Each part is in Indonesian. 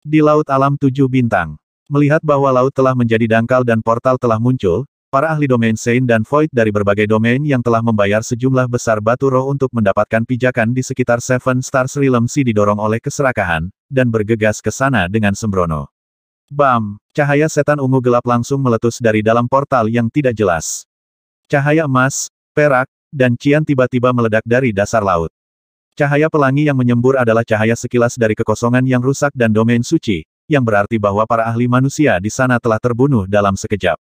Di Laut Alam Tujuh Bintang. Melihat bahwa laut telah menjadi dangkal dan portal telah muncul, para ahli domain Saint dan Void dari berbagai domain yang telah membayar sejumlah besar batu roh untuk mendapatkan pijakan di sekitar Seven Stars Realm si didorong oleh keserakahan, dan bergegas ke sana dengan sembrono. Bam! Cahaya setan ungu gelap langsung meletus dari dalam portal yang tidak jelas. Cahaya emas, perak, dan cian tiba-tiba meledak dari dasar laut. Cahaya pelangi yang menyembur adalah cahaya sekilas dari kekosongan yang rusak dan domain suci, yang berarti bahwa para ahli manusia di sana telah terbunuh dalam sekejap.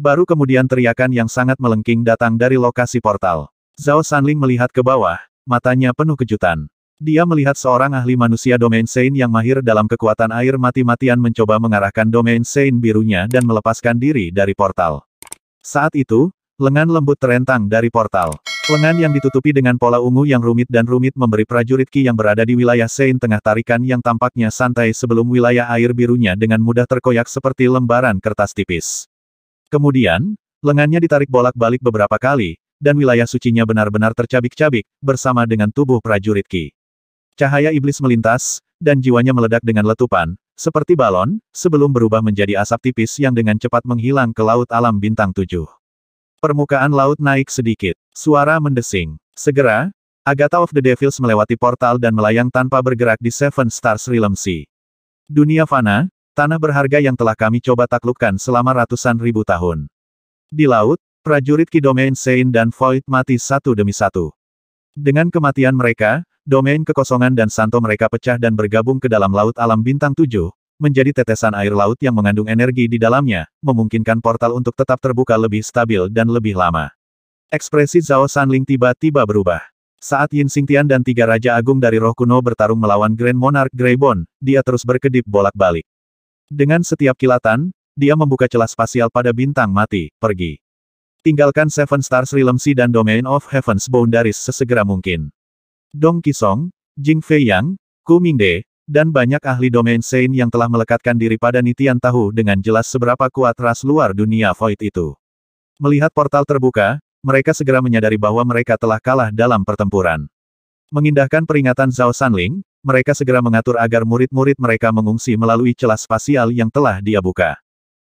Baru kemudian teriakan yang sangat melengking datang dari lokasi portal. Zhao Sanling melihat ke bawah, matanya penuh kejutan. Dia melihat seorang ahli manusia domain Sein yang mahir dalam kekuatan air mati-matian mencoba mengarahkan domain Sein birunya dan melepaskan diri dari portal. Saat itu, lengan lembut terentang dari portal. Lengan yang ditutupi dengan pola ungu yang rumit dan rumit memberi prajurit Qi yang berada di wilayah Sein tengah tarikan yang tampaknya santai sebelum wilayah air birunya dengan mudah terkoyak seperti lembaran kertas tipis. Kemudian, lengannya ditarik bolak-balik beberapa kali, dan wilayah sucinya benar-benar tercabik-cabik, bersama dengan tubuh prajurit Qi. Cahaya iblis melintas, dan jiwanya meledak dengan letupan, seperti balon, sebelum berubah menjadi asap tipis yang dengan cepat menghilang ke laut alam bintang tujuh. Permukaan laut naik sedikit. Suara mendesing. Segera, Agatha of the Devils melewati portal dan melayang tanpa bergerak di Seven Stars Realm Sea. Dunia fana, tanah berharga yang telah kami coba taklukkan selama ratusan ribu tahun. Di laut, prajurit Ki Domain Sein dan Void mati satu demi satu. Dengan kematian mereka, domain kekosongan dan santo mereka pecah dan bergabung ke dalam laut alam bintang tujuh, menjadi tetesan air laut yang mengandung energi di dalamnya, memungkinkan portal untuk tetap terbuka lebih stabil dan lebih lama. Ekspresi Zhao Sanling tiba-tiba berubah. Saat Yin Xingtian dan tiga Raja Agung dari Roh Kuno bertarung melawan Grand Monarch Greybon, dia terus berkedip bolak-balik. Dengan setiap kilatan, dia membuka celah spasial pada bintang mati, pergi. Tinggalkan Seven Stars Sea dan Domain of Heaven's Boundaries sesegera mungkin. Dong Qisong, Jing Fei Yang, Ku Mingde, dan banyak ahli domain Sein yang telah melekatkan diri pada Nitian Tahu dengan jelas seberapa kuat ras luar dunia Void itu. Melihat portal terbuka, mereka segera menyadari bahwa mereka telah kalah dalam pertempuran. Mengindahkan peringatan Zhao Sanling, mereka segera mengatur agar murid-murid mereka mengungsi melalui celah spasial yang telah dia buka.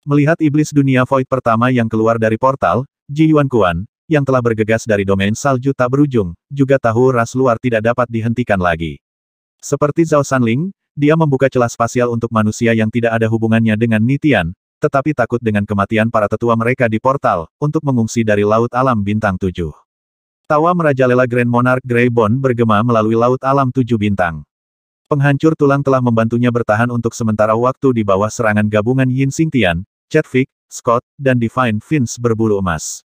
Melihat iblis dunia void pertama yang keluar dari portal, Ji Yuan Kuan, yang telah bergegas dari domain salju tak berujung, juga tahu ras luar tidak dapat dihentikan lagi. Seperti Zhao Sanling, dia membuka celah spasial untuk manusia yang tidak ada hubungannya dengan Nitian, tetapi takut dengan kematian para tetua mereka di portal, untuk mengungsi dari Laut Alam Bintang Tujuh. Tawa merajalela Grand Monarch Greybone bergema melalui Laut Alam Tujuh Bintang. Penghancur tulang telah membantunya bertahan untuk sementara waktu di bawah serangan gabungan Yin Tian, Chadwick, Scott, dan Divine Fins berbulu emas.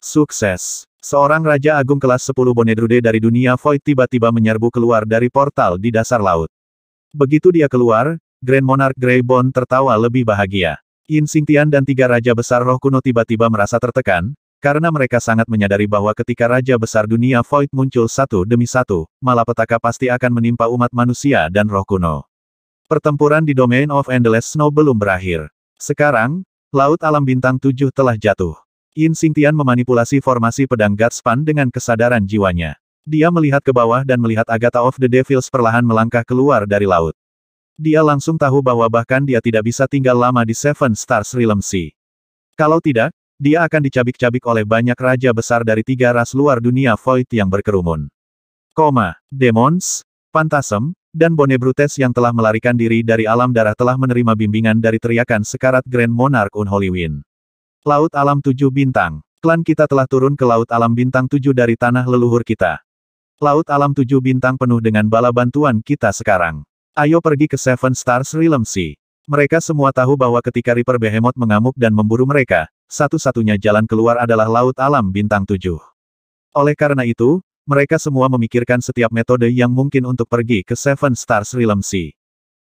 Sukses! Seorang Raja Agung kelas 10 Bonedrude dari dunia Void tiba-tiba menyerbu keluar dari portal di dasar laut. Begitu dia keluar, Grand Monarch Greybone tertawa lebih bahagia. Yin Xingtian dan tiga raja besar roh kuno tiba-tiba merasa tertekan, karena mereka sangat menyadari bahwa ketika raja besar dunia Void muncul satu demi satu, malapetaka pasti akan menimpa umat manusia dan roh kuno. Pertempuran di Domain of Endless Snow belum berakhir. Sekarang, Laut Alam Bintang Tujuh telah jatuh. Yin Xingtian memanipulasi formasi pedang Gatspan dengan kesadaran jiwanya. Dia melihat ke bawah dan melihat Agatha of the Devils perlahan melangkah keluar dari laut dia langsung tahu bahwa bahkan dia tidak bisa tinggal lama di Seven Stars Realm Sea. Kalau tidak, dia akan dicabik-cabik oleh banyak raja besar dari tiga ras luar dunia Void yang berkerumun. Koma, Demons, Pantasem, dan Bone Brutes yang telah melarikan diri dari alam darah telah menerima bimbingan dari teriakan sekarat Grand Monarch Unholy Wind. Laut Alam Tujuh Bintang. Klan kita telah turun ke Laut Alam Bintang Tujuh dari tanah leluhur kita. Laut Alam Tujuh Bintang penuh dengan bala bantuan kita sekarang. Ayo pergi ke Seven Stars Realm Sea. Mereka semua tahu bahwa ketika Reaper Behemoth mengamuk dan memburu mereka, satu-satunya jalan keluar adalah Laut Alam Bintang Tujuh. Oleh karena itu, mereka semua memikirkan setiap metode yang mungkin untuk pergi ke Seven Stars Realm Sea.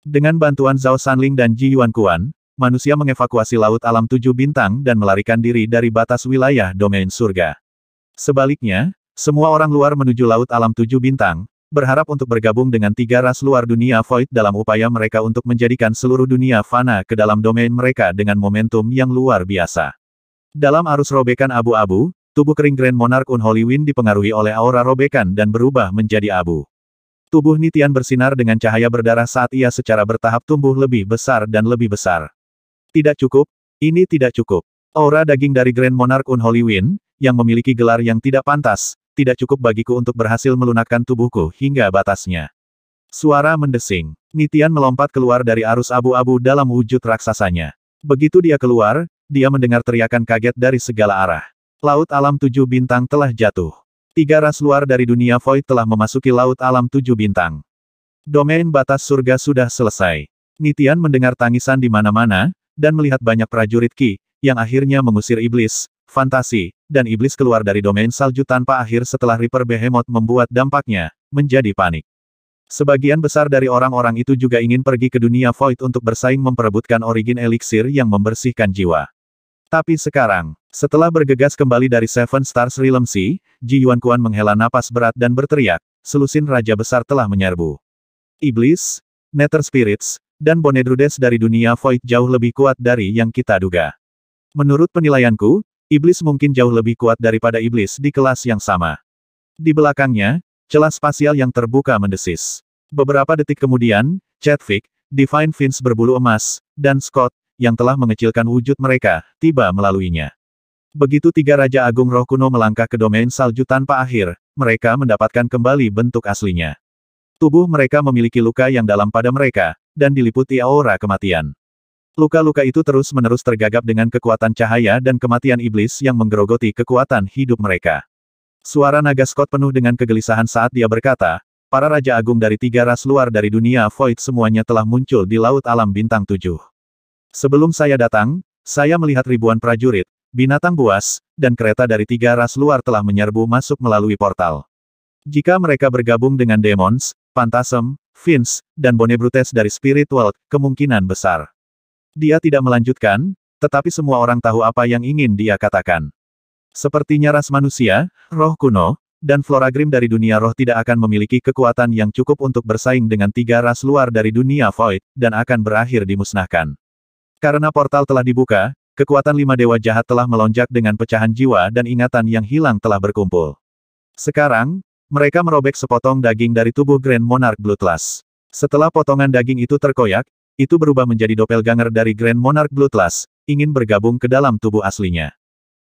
Dengan bantuan Zhao Sanling dan Ji Yuan Kuan, manusia mengevakuasi Laut Alam Tujuh Bintang dan melarikan diri dari batas wilayah domain surga. Sebaliknya, semua orang luar menuju Laut Alam Tujuh Bintang, berharap untuk bergabung dengan tiga ras luar dunia Void dalam upaya mereka untuk menjadikan seluruh dunia fana ke dalam domain mereka dengan momentum yang luar biasa. Dalam arus robekan abu-abu, tubuh kering Grand Monarch Unholy Wind dipengaruhi oleh aura robekan dan berubah menjadi abu. Tubuh Nitian bersinar dengan cahaya berdarah saat ia secara bertahap tumbuh lebih besar dan lebih besar. Tidak cukup, ini tidak cukup. Aura daging dari Grand Monarch Unholy Wind, yang memiliki gelar yang tidak pantas, tidak cukup bagiku untuk berhasil melunakkan tubuhku hingga batasnya. Suara mendesing. Nitian melompat keluar dari arus abu-abu dalam wujud raksasanya. Begitu dia keluar, dia mendengar teriakan kaget dari segala arah. Laut alam tujuh bintang telah jatuh. Tiga ras luar dari dunia void telah memasuki laut alam tujuh bintang. Domain batas surga sudah selesai. Nitian mendengar tangisan di mana-mana, dan melihat banyak prajurit Ki, yang akhirnya mengusir iblis, fantasi, dan iblis keluar dari domain salju tanpa akhir setelah Reaper Behemoth membuat dampaknya, menjadi panik. Sebagian besar dari orang-orang itu juga ingin pergi ke dunia Void untuk bersaing memperebutkan origin elixir yang membersihkan jiwa. Tapi sekarang, setelah bergegas kembali dari Seven Stars Realm Sea, Ji Yuan Kuan menghela napas berat dan berteriak, selusin Raja Besar telah menyerbu. Iblis, Nether Spirits, dan Bonedrudes dari dunia Void jauh lebih kuat dari yang kita duga. Menurut penilaianku, Iblis mungkin jauh lebih kuat daripada iblis di kelas yang sama. Di belakangnya, celah spasial yang terbuka mendesis. Beberapa detik kemudian, Chadwick, Divine Fins berbulu emas, dan Scott, yang telah mengecilkan wujud mereka, tiba melaluinya. Begitu tiga Raja Agung Roh Kuno melangkah ke domain salju tanpa akhir, mereka mendapatkan kembali bentuk aslinya. Tubuh mereka memiliki luka yang dalam pada mereka, dan diliputi aura kematian. Luka-luka itu terus-menerus tergagap dengan kekuatan cahaya dan kematian iblis yang menggerogoti kekuatan hidup mereka. Suara naga Scott penuh dengan kegelisahan saat dia berkata, para raja agung dari tiga ras luar dari dunia void semuanya telah muncul di Laut Alam Bintang Tujuh. Sebelum saya datang, saya melihat ribuan prajurit, binatang buas, dan kereta dari tiga ras luar telah menyerbu masuk melalui portal. Jika mereka bergabung dengan demons, Pantasem, Fins, dan bonebrutes dari Spirit World, kemungkinan besar. Dia tidak melanjutkan, tetapi semua orang tahu apa yang ingin dia katakan. Sepertinya ras manusia, roh kuno, dan flora grim dari dunia roh tidak akan memiliki kekuatan yang cukup untuk bersaing dengan tiga ras luar dari dunia void, dan akan berakhir dimusnahkan. Karena portal telah dibuka, kekuatan lima dewa jahat telah melonjak dengan pecahan jiwa dan ingatan yang hilang telah berkumpul. Sekarang, mereka merobek sepotong daging dari tubuh Grand Monarch Bloodlust. Setelah potongan daging itu terkoyak, itu berubah menjadi doppelganger dari Grand Monarch Bloodlust, ingin bergabung ke dalam tubuh aslinya.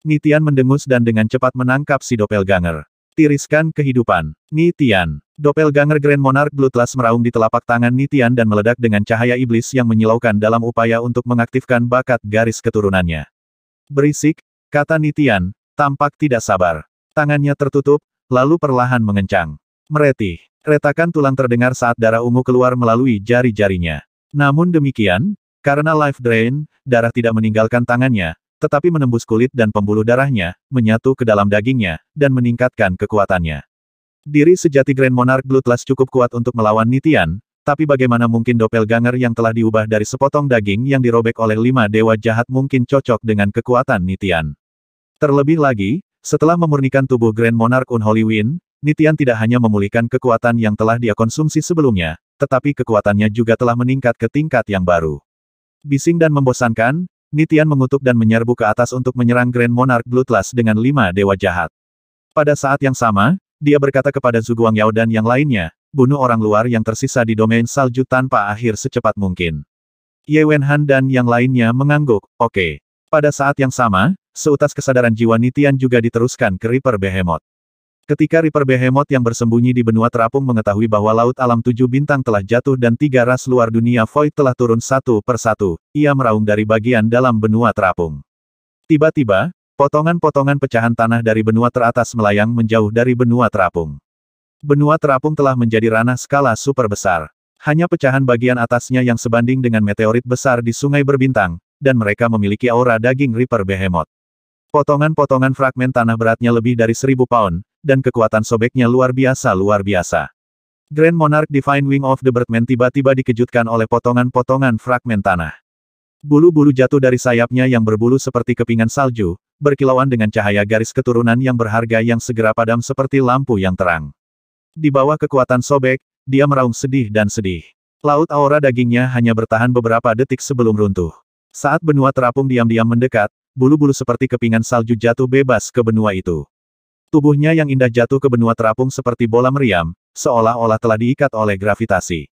Nitian mendengus dan dengan cepat menangkap si doppelganger. Tiriskan kehidupan. Nitian. Doppelganger Grand Monarch Bloodlust meraung di telapak tangan Nitian dan meledak dengan cahaya iblis yang menyilaukan dalam upaya untuk mengaktifkan bakat garis keturunannya. Berisik, kata Nitian, tampak tidak sabar. Tangannya tertutup, lalu perlahan mengencang. Meretih. Retakan tulang terdengar saat darah ungu keluar melalui jari-jarinya. Namun demikian, karena life drain, darah tidak meninggalkan tangannya, tetapi menembus kulit dan pembuluh darahnya, menyatu ke dalam dagingnya, dan meningkatkan kekuatannya. Diri sejati Grand Monarch Bloodlust cukup kuat untuk melawan Nitian, tapi bagaimana mungkin doppelganger yang telah diubah dari sepotong daging yang dirobek oleh lima dewa jahat mungkin cocok dengan kekuatan Nitian. Terlebih lagi, setelah memurnikan tubuh Grand Monarch Unholy Wind, Nitian tidak hanya memulihkan kekuatan yang telah dia konsumsi sebelumnya, tetapi kekuatannya juga telah meningkat ke tingkat yang baru. Bising dan membosankan, Nitian mengutuk dan menyerbu ke atas untuk menyerang Grand Monarch Bloodlust dengan lima dewa jahat. Pada saat yang sama, dia berkata kepada Zuguang Yao dan yang lainnya, bunuh orang luar yang tersisa di domain salju tanpa akhir secepat mungkin. Ye Wenhan dan yang lainnya mengangguk, oke. Okay. Pada saat yang sama, seutas kesadaran jiwa Nitian juga diteruskan ke Reaper Behemoth. Ketika Reaper Behemoth yang bersembunyi di benua terapung mengetahui bahwa Laut Alam Tujuh Bintang telah jatuh dan tiga ras luar dunia Void telah turun satu per satu, ia meraung dari bagian dalam benua terapung. Tiba-tiba, potongan-potongan pecahan tanah dari benua teratas melayang menjauh dari benua terapung. Benua terapung telah menjadi ranah skala super besar. Hanya pecahan bagian atasnya yang sebanding dengan meteorit besar di sungai berbintang, dan mereka memiliki aura daging Reaper Behemoth. Potongan-potongan fragmen tanah beratnya lebih dari seribu pound, dan kekuatan sobeknya luar biasa luar biasa. Grand Monarch Divine Wing of the Birdman tiba-tiba dikejutkan oleh potongan-potongan fragmen tanah. Bulu-bulu jatuh dari sayapnya yang berbulu seperti kepingan salju, berkilauan dengan cahaya garis keturunan yang berharga yang segera padam seperti lampu yang terang. Di bawah kekuatan sobek, dia meraung sedih dan sedih. Laut aura dagingnya hanya bertahan beberapa detik sebelum runtuh. Saat benua terapung diam-diam mendekat, bulu-bulu seperti kepingan salju jatuh bebas ke benua itu. Tubuhnya yang indah jatuh ke benua terapung seperti bola meriam, seolah-olah telah diikat oleh gravitasi.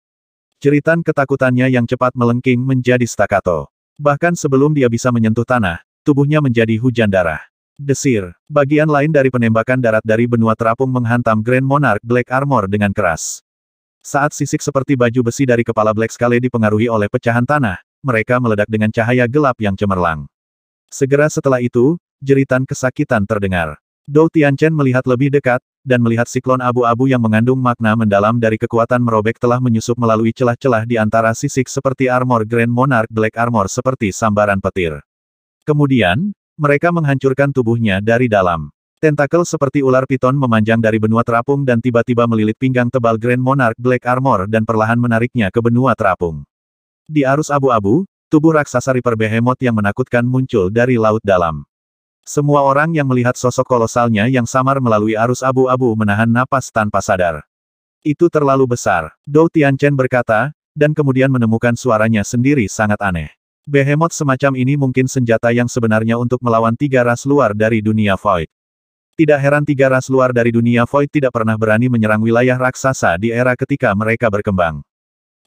Ceritan ketakutannya yang cepat melengking menjadi stakato. Bahkan sebelum dia bisa menyentuh tanah, tubuhnya menjadi hujan darah. Desir, bagian lain dari penembakan darat dari benua terapung menghantam Grand Monarch Black Armor dengan keras. Saat sisik seperti baju besi dari kepala Black Scale dipengaruhi oleh pecahan tanah, mereka meledak dengan cahaya gelap yang cemerlang. Segera setelah itu, jeritan kesakitan terdengar. Dou Tianchen melihat lebih dekat, dan melihat siklon abu-abu yang mengandung makna mendalam dari kekuatan merobek telah menyusup melalui celah-celah di antara sisik seperti armor Grand Monarch Black Armor seperti sambaran petir. Kemudian, mereka menghancurkan tubuhnya dari dalam. Tentakel seperti ular piton memanjang dari benua terapung dan tiba-tiba melilit pinggang tebal Grand Monarch Black Armor dan perlahan menariknya ke benua terapung. Di arus abu-abu, tubuh raksasa Reaper Behemoth yang menakutkan muncul dari laut dalam. Semua orang yang melihat sosok kolosalnya yang samar melalui arus abu-abu menahan napas tanpa sadar. Itu terlalu besar, Dou Tianchen berkata, dan kemudian menemukan suaranya sendiri sangat aneh. Behemoth semacam ini mungkin senjata yang sebenarnya untuk melawan tiga ras luar dari dunia Void. Tidak heran tiga ras luar dari dunia Void tidak pernah berani menyerang wilayah raksasa di era ketika mereka berkembang.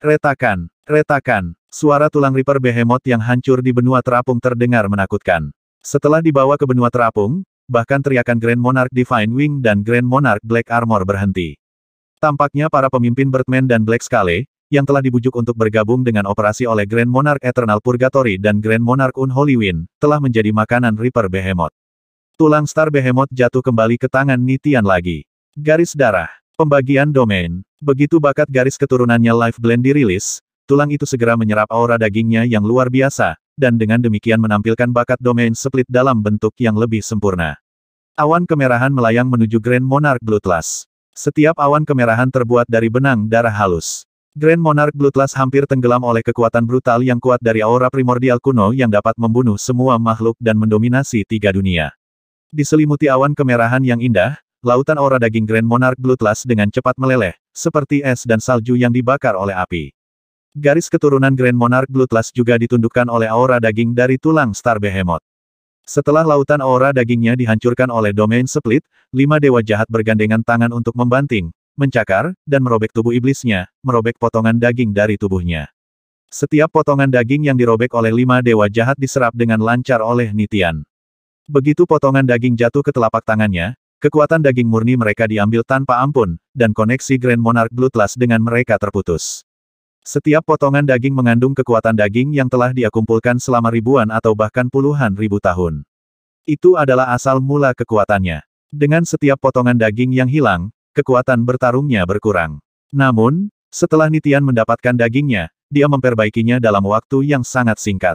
Retakan, retakan, suara tulang Reaper Behemoth yang hancur di benua terapung terdengar menakutkan. Setelah dibawa ke benua terapung, bahkan teriakan Grand Monarch Divine Wing dan Grand Monarch Black Armor berhenti. Tampaknya para pemimpin Birdman dan Black Scale, yang telah dibujuk untuk bergabung dengan operasi oleh Grand Monarch Eternal Purgatory dan Grand Monarch Unholy Wind, telah menjadi makanan Reaper Behemoth. Tulang Star Behemoth jatuh kembali ke tangan Nitian lagi. Garis darah. Pembagian domain. Begitu bakat garis keturunannya Life Blend dirilis, tulang itu segera menyerap aura dagingnya yang luar biasa, dan dengan demikian menampilkan bakat domain split dalam bentuk yang lebih sempurna. Awan kemerahan melayang menuju Grand Monarch Bloodlust. Setiap awan kemerahan terbuat dari benang darah halus. Grand Monarch Bloodlust hampir tenggelam oleh kekuatan brutal yang kuat dari aura primordial kuno yang dapat membunuh semua makhluk dan mendominasi tiga dunia. Diselimuti awan kemerahan yang indah, lautan aura daging Grand Monarch Bloodlust dengan cepat meleleh, seperti es dan salju yang dibakar oleh api. Garis keturunan Grand Monarch Bloodlust juga ditundukkan oleh aura daging dari tulang Star Behemoth. Setelah lautan aura dagingnya dihancurkan oleh domain split, lima dewa jahat bergandengan tangan untuk membanting, mencakar, dan merobek tubuh iblisnya, merobek potongan daging dari tubuhnya. Setiap potongan daging yang dirobek oleh lima dewa jahat diserap dengan lancar oleh Nitian. Begitu potongan daging jatuh ke telapak tangannya, kekuatan daging murni mereka diambil tanpa ampun, dan koneksi Grand Monarch Bloodlust dengan mereka terputus. Setiap potongan daging mengandung kekuatan daging yang telah diakumpulkan selama ribuan atau bahkan puluhan ribu tahun. Itu adalah asal mula kekuatannya. Dengan setiap potongan daging yang hilang, kekuatan bertarungnya berkurang. Namun, setelah Nitian mendapatkan dagingnya, dia memperbaikinya dalam waktu yang sangat singkat.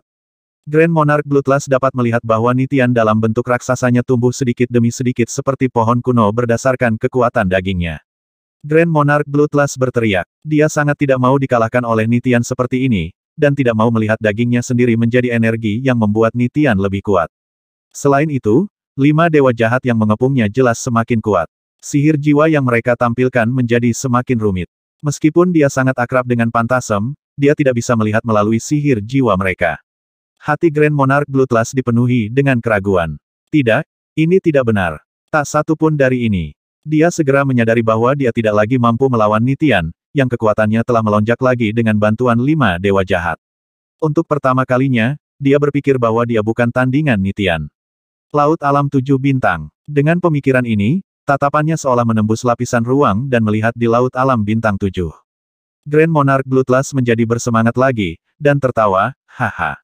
Grand Monarch Bloodlust dapat melihat bahwa Nitian dalam bentuk raksasanya tumbuh sedikit demi sedikit seperti pohon kuno berdasarkan kekuatan dagingnya. Grand Monarch Bloodlust berteriak. Dia sangat tidak mau dikalahkan oleh Nitian seperti ini, dan tidak mau melihat dagingnya sendiri menjadi energi yang membuat Nitian lebih kuat. Selain itu, lima dewa jahat yang mengepungnya jelas semakin kuat. Sihir jiwa yang mereka tampilkan menjadi semakin rumit. Meskipun dia sangat akrab dengan Pantasem, dia tidak bisa melihat melalui sihir jiwa mereka. Hati Grand Monarch Bloodlust dipenuhi dengan keraguan. Tidak, ini tidak benar. Tak satu pun dari ini. Dia segera menyadari bahwa dia tidak lagi mampu melawan Nitian, yang kekuatannya telah melonjak lagi dengan bantuan lima dewa jahat. Untuk pertama kalinya, dia berpikir bahwa dia bukan tandingan Nitian. Laut alam tujuh bintang. Dengan pemikiran ini, tatapannya seolah menembus lapisan ruang dan melihat di laut alam bintang tujuh. Grand Monarch Bloodlust menjadi bersemangat lagi, dan tertawa, haha.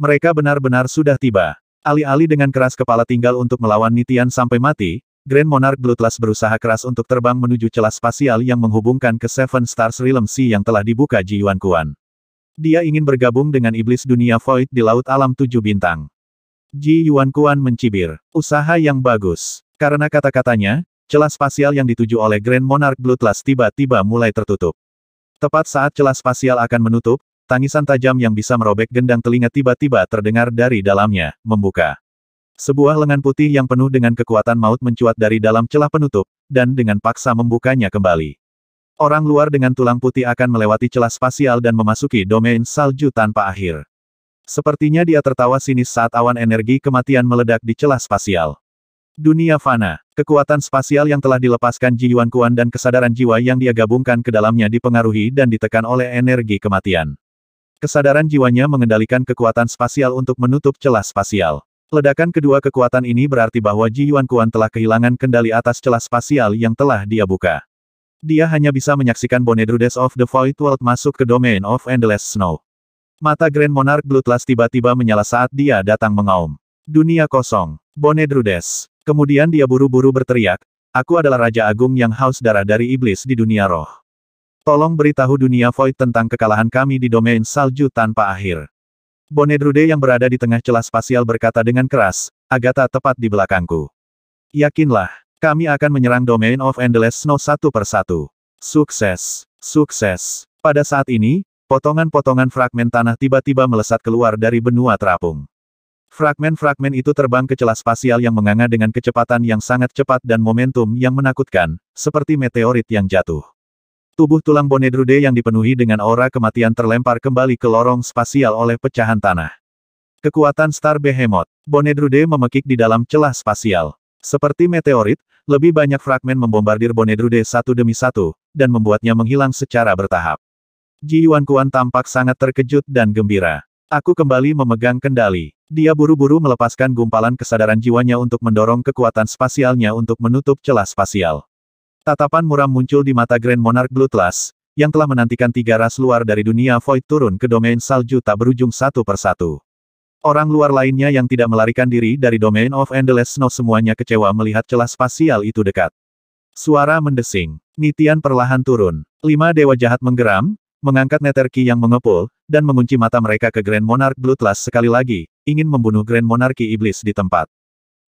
Mereka benar-benar sudah tiba. Alih-alih dengan keras kepala tinggal untuk melawan Nitian sampai mati, Grand Monarch Bloodlust berusaha keras untuk terbang menuju celah spasial yang menghubungkan ke Seven Stars Realm Sea yang telah dibuka Ji Yuan Kuan. Dia ingin bergabung dengan iblis dunia Void di Laut Alam Tujuh Bintang. Ji Yuan Kuan mencibir. Usaha yang bagus. Karena kata-katanya, celah spasial yang dituju oleh Grand Monarch Bloodlust tiba-tiba mulai tertutup. Tepat saat celah spasial akan menutup, tangisan tajam yang bisa merobek gendang telinga tiba-tiba terdengar dari dalamnya, membuka. Sebuah lengan putih yang penuh dengan kekuatan maut mencuat dari dalam celah penutup, dan dengan paksa membukanya kembali. Orang luar dengan tulang putih akan melewati celah spasial dan memasuki domain salju tanpa akhir. Sepertinya dia tertawa sinis saat awan energi kematian meledak di celah spasial. Dunia fana, kekuatan spasial yang telah dilepaskan Ji Yuan Kuan dan kesadaran jiwa yang dia gabungkan ke dalamnya dipengaruhi dan ditekan oleh energi kematian. Kesadaran jiwanya mengendalikan kekuatan spasial untuk menutup celah spasial. Ledakan kedua kekuatan ini berarti bahwa Ji Yuan Kuan telah kehilangan kendali atas celah spasial yang telah dia buka. Dia hanya bisa menyaksikan Bonedrudes of the Void World masuk ke Domain of Endless Snow. Mata Grand Monarch Bloodlust tiba-tiba menyala saat dia datang mengaum. Dunia kosong. Bonedrudes. Kemudian dia buru-buru berteriak, Aku adalah Raja Agung yang haus darah dari iblis di dunia roh. Tolong beritahu dunia Void tentang kekalahan kami di domain salju tanpa akhir. Bonedrude yang berada di tengah celah spasial berkata dengan keras, Agatha tepat di belakangku. Yakinlah, kami akan menyerang Domain of Endless Snow satu persatu. Sukses, sukses. Pada saat ini, potongan-potongan fragmen tanah tiba-tiba melesat keluar dari benua terapung. Fragmen-fragmen itu terbang ke celah spasial yang menganga dengan kecepatan yang sangat cepat dan momentum yang menakutkan, seperti meteorit yang jatuh. Tubuh tulang Bonedrude yang dipenuhi dengan aura kematian terlempar kembali ke lorong spasial oleh pecahan tanah. Kekuatan Star Behemoth, Bonedrude memekik di dalam celah spasial. Seperti meteorit, lebih banyak fragmen membombardir Bonedrude satu demi satu, dan membuatnya menghilang secara bertahap. Ji Yuan Kuan tampak sangat terkejut dan gembira. Aku kembali memegang kendali. Dia buru-buru melepaskan gumpalan kesadaran jiwanya untuk mendorong kekuatan spasialnya untuk menutup celah spasial. Tatapan muram muncul di mata Grand Monarch Bloodlust, yang telah menantikan tiga ras luar dari dunia Void turun ke domain salju tak berujung satu persatu. Orang luar lainnya yang tidak melarikan diri dari domain of Endless Snow semuanya kecewa melihat celah spasial itu dekat. Suara mendesing. Nitian perlahan turun. Lima dewa jahat menggeram, mengangkat neterki yang mengepul, dan mengunci mata mereka ke Grand Monarch Bloodlust sekali lagi, ingin membunuh Grand Monarki Iblis di tempat.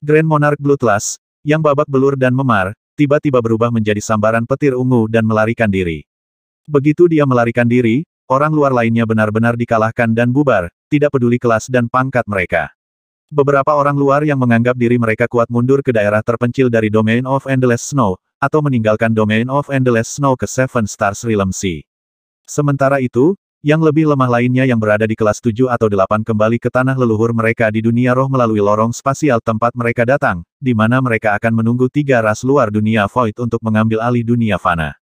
Grand Monarch Bloodlust, yang babak belur dan memar, tiba-tiba berubah menjadi sambaran petir ungu dan melarikan diri. Begitu dia melarikan diri, orang luar lainnya benar-benar dikalahkan dan bubar, tidak peduli kelas dan pangkat mereka. Beberapa orang luar yang menganggap diri mereka kuat mundur ke daerah terpencil dari Domain of Endless Snow, atau meninggalkan Domain of Endless Snow ke Seven Stars Realm Sea. Sementara itu, yang lebih lemah lainnya yang berada di kelas 7 atau 8 kembali ke tanah leluhur mereka di dunia roh melalui lorong spasial tempat mereka datang, di mana mereka akan menunggu tiga ras luar dunia void untuk mengambil alih dunia fana.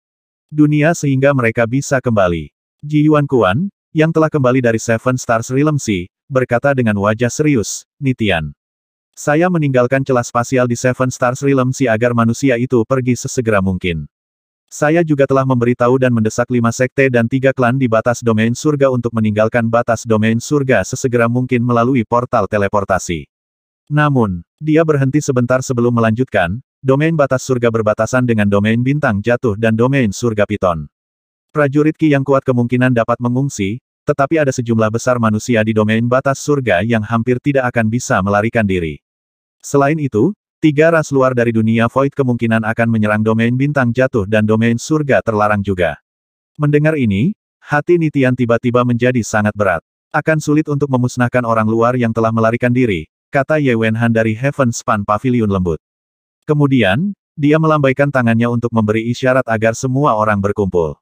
Dunia sehingga mereka bisa kembali. Ji Yuan Kuan, yang telah kembali dari Seven Stars Realm Sea, berkata dengan wajah serius, Nitian. Saya meninggalkan celah spasial di Seven Stars Realm Sea agar manusia itu pergi sesegera mungkin. Saya juga telah memberitahu dan mendesak lima sekte dan tiga klan di batas domain surga untuk meninggalkan batas domain surga sesegera mungkin melalui portal teleportasi. Namun, dia berhenti sebentar sebelum melanjutkan, domain batas surga berbatasan dengan domain bintang jatuh dan domain surga piton. Prajurit Ki yang kuat kemungkinan dapat mengungsi, tetapi ada sejumlah besar manusia di domain batas surga yang hampir tidak akan bisa melarikan diri. Selain itu, Tiga ras luar dari dunia Void kemungkinan akan menyerang domain bintang jatuh dan domain surga terlarang juga. Mendengar ini, hati Nitian tiba-tiba menjadi sangat berat. Akan sulit untuk memusnahkan orang luar yang telah melarikan diri, kata Ye Wenhan dari Heaven Span Pavilion lembut. Kemudian, dia melambaikan tangannya untuk memberi isyarat agar semua orang berkumpul.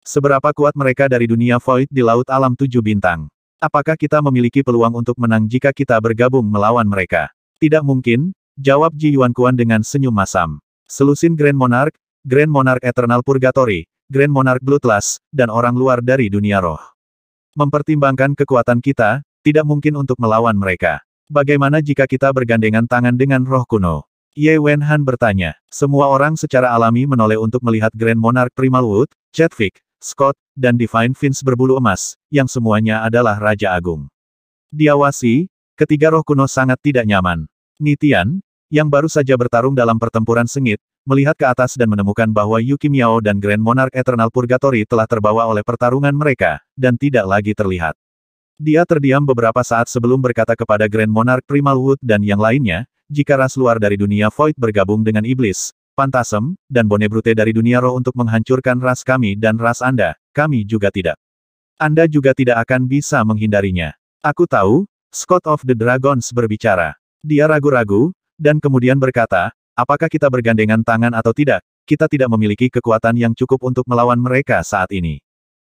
Seberapa kuat mereka dari dunia Void di Laut Alam Tujuh Bintang? Apakah kita memiliki peluang untuk menang jika kita bergabung melawan mereka? Tidak mungkin, Jawab Ji Yuan Kuan dengan senyum masam. Selusin Grand Monarch, Grand Monarch Eternal Purgatory, Grand Monarch Bloodlust, dan orang luar dari dunia roh. Mempertimbangkan kekuatan kita, tidak mungkin untuk melawan mereka. Bagaimana jika kita bergandengan tangan dengan roh kuno? Ye Wen Han bertanya. Semua orang secara alami menoleh untuk melihat Grand Monarch Primal Wood, Chadwick, Scott, dan Divine Fins berbulu emas, yang semuanya adalah Raja Agung. Diawasi, ketiga roh kuno sangat tidak nyaman. Nitian, yang baru saja bertarung dalam pertempuran sengit, melihat ke atas dan menemukan bahwa Yuki Miao dan Grand Monarch Eternal Purgatory telah terbawa oleh pertarungan mereka, dan tidak lagi terlihat. Dia terdiam beberapa saat sebelum berkata kepada Grand Monarch Primal Wood dan yang lainnya, jika ras luar dari dunia Void bergabung dengan Iblis, Pantasem, dan Bone Brute dari dunia roh untuk menghancurkan ras kami dan ras Anda, kami juga tidak. Anda juga tidak akan bisa menghindarinya. Aku tahu, Scott of the Dragons berbicara. Dia ragu-ragu, dan kemudian berkata, apakah kita bergandengan tangan atau tidak, kita tidak memiliki kekuatan yang cukup untuk melawan mereka saat ini.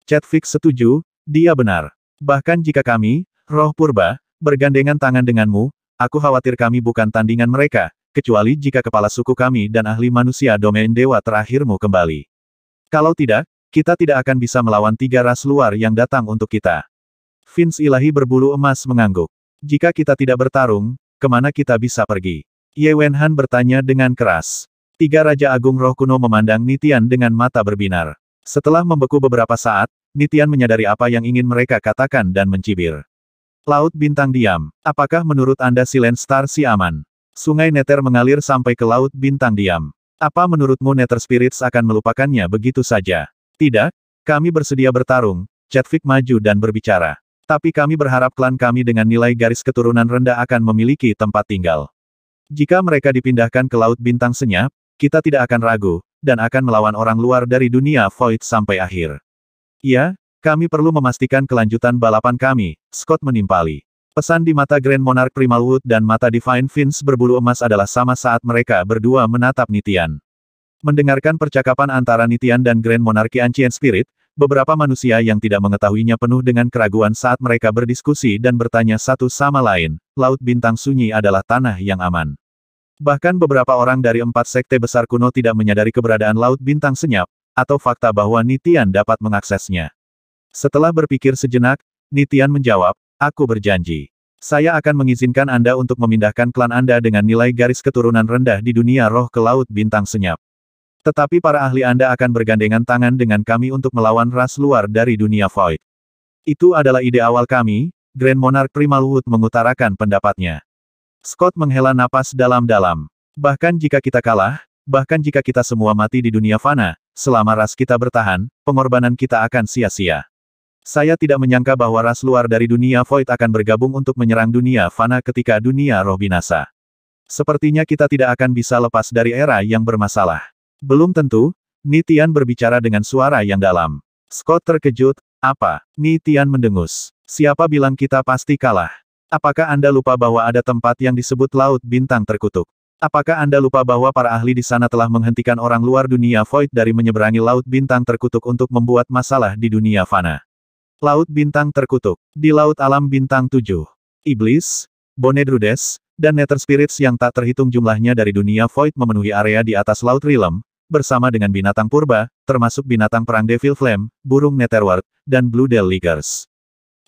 Chatfix setuju, dia benar. Bahkan jika kami, roh purba, bergandengan tangan denganmu, aku khawatir kami bukan tandingan mereka, kecuali jika kepala suku kami dan ahli manusia domain dewa terakhirmu kembali. Kalau tidak, kita tidak akan bisa melawan tiga ras luar yang datang untuk kita. Vince ilahi berbulu emas mengangguk. Jika kita tidak bertarung, kemana kita bisa pergi? Ye Wenhan bertanya dengan keras. Tiga Raja Agung Roh Kuno memandang Nitian dengan mata berbinar. Setelah membeku beberapa saat, Nitian menyadari apa yang ingin mereka katakan dan mencibir. Laut bintang diam. Apakah menurut Anda Silent Star si aman? Sungai Neter mengalir sampai ke laut bintang diam. Apa menurutmu Nether Spirits akan melupakannya begitu saja? Tidak, kami bersedia bertarung, Chatvik maju dan berbicara. Tapi kami berharap klan kami dengan nilai garis keturunan rendah akan memiliki tempat tinggal. Jika mereka dipindahkan ke Laut Bintang Senyap, kita tidak akan ragu, dan akan melawan orang luar dari dunia Void sampai akhir. Ya, kami perlu memastikan kelanjutan balapan kami, Scott menimpali. Pesan di mata Grand Monarch Primal Wood dan mata Divine Fins berbulu emas adalah sama saat mereka berdua menatap Nitian. Mendengarkan percakapan antara Nitian dan Grand Monarchy Ancient Spirit, Beberapa manusia yang tidak mengetahuinya penuh dengan keraguan saat mereka berdiskusi dan bertanya satu sama lain, Laut Bintang Sunyi adalah tanah yang aman. Bahkan beberapa orang dari empat sekte besar kuno tidak menyadari keberadaan Laut Bintang Senyap, atau fakta bahwa Nitian dapat mengaksesnya. Setelah berpikir sejenak, Nitian menjawab, aku berjanji. Saya akan mengizinkan Anda untuk memindahkan klan Anda dengan nilai garis keturunan rendah di dunia roh ke Laut Bintang Senyap. Tetapi para ahli Anda akan bergandengan tangan dengan kami untuk melawan ras luar dari dunia void. Itu adalah ide awal kami, Grand Monarch Primalwood mengutarakan pendapatnya. Scott menghela napas dalam-dalam. Bahkan jika kita kalah, bahkan jika kita semua mati di dunia fana, selama ras kita bertahan, pengorbanan kita akan sia-sia. Saya tidak menyangka bahwa ras luar dari dunia void akan bergabung untuk menyerang dunia fana ketika dunia roh binasa. Sepertinya kita tidak akan bisa lepas dari era yang bermasalah. Belum tentu, Nitian berbicara dengan suara yang dalam. Scott terkejut, apa? Nitian mendengus. Siapa bilang kita pasti kalah? Apakah Anda lupa bahwa ada tempat yang disebut Laut Bintang Terkutuk? Apakah Anda lupa bahwa para ahli di sana telah menghentikan orang luar dunia Void dari menyeberangi Laut Bintang Terkutuk untuk membuat masalah di dunia fana? Laut Bintang Terkutuk, di Laut Alam Bintang 7. Iblis, Bonedrudes, dan Nether Spirits yang tak terhitung jumlahnya dari dunia Void memenuhi area di atas Laut Rilem, bersama dengan binatang purba, termasuk binatang perang Devil Flame, burung Netherworld, dan Blue Dell Ligers.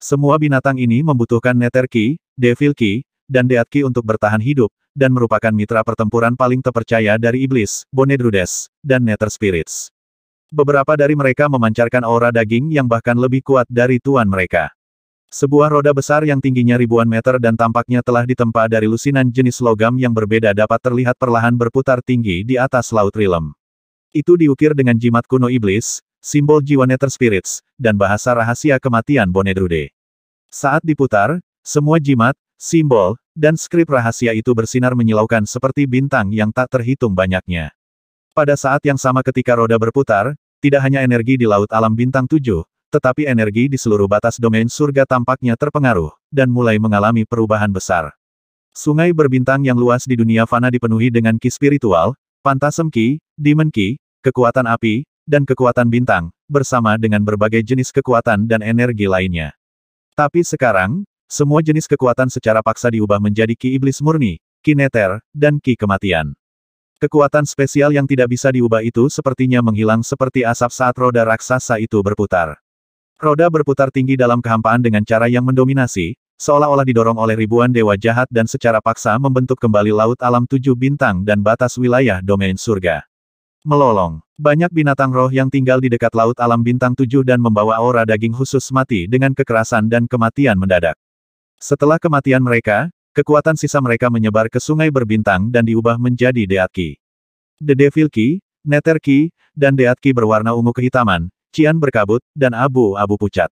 Semua binatang ini membutuhkan Nether Key, Devil Key, dan Death Key untuk bertahan hidup, dan merupakan mitra pertempuran paling terpercaya dari Iblis, Bonedrudes, dan Nether Spirits. Beberapa dari mereka memancarkan aura daging yang bahkan lebih kuat dari tuan mereka. Sebuah roda besar yang tingginya ribuan meter dan tampaknya telah ditempa dari lusinan jenis logam yang berbeda dapat terlihat perlahan berputar tinggi di atas Laut Rilem. Itu diukir dengan jimat kuno iblis, simbol jiwa Nether Spirits, dan bahasa rahasia kematian Bonedrude. Saat diputar, semua jimat, simbol, dan skrip rahasia itu bersinar menyilaukan seperti bintang yang tak terhitung banyaknya. Pada saat yang sama ketika roda berputar, tidak hanya energi di Laut Alam Bintang tujuh, tetapi energi di seluruh batas domain surga tampaknya terpengaruh, dan mulai mengalami perubahan besar. Sungai berbintang yang luas di dunia fana dipenuhi dengan ki spiritual, pantasem ki, demon ki, kekuatan api, dan kekuatan bintang, bersama dengan berbagai jenis kekuatan dan energi lainnya. Tapi sekarang, semua jenis kekuatan secara paksa diubah menjadi ki iblis murni, ki neter, dan ki kematian. Kekuatan spesial yang tidak bisa diubah itu sepertinya menghilang seperti asap saat roda raksasa itu berputar. Roda berputar tinggi dalam kehampaan dengan cara yang mendominasi, seolah-olah didorong oleh ribuan dewa jahat dan secara paksa membentuk kembali laut alam tujuh bintang dan batas wilayah domain surga. Melolong. Banyak binatang roh yang tinggal di dekat laut alam bintang tujuh dan membawa aura daging khusus mati dengan kekerasan dan kematian mendadak. Setelah kematian mereka, kekuatan sisa mereka menyebar ke sungai berbintang dan diubah menjadi Deatki. The Devil Key, Nether Key, dan Deatki berwarna ungu kehitaman, cian berkabut, dan abu-abu pucat.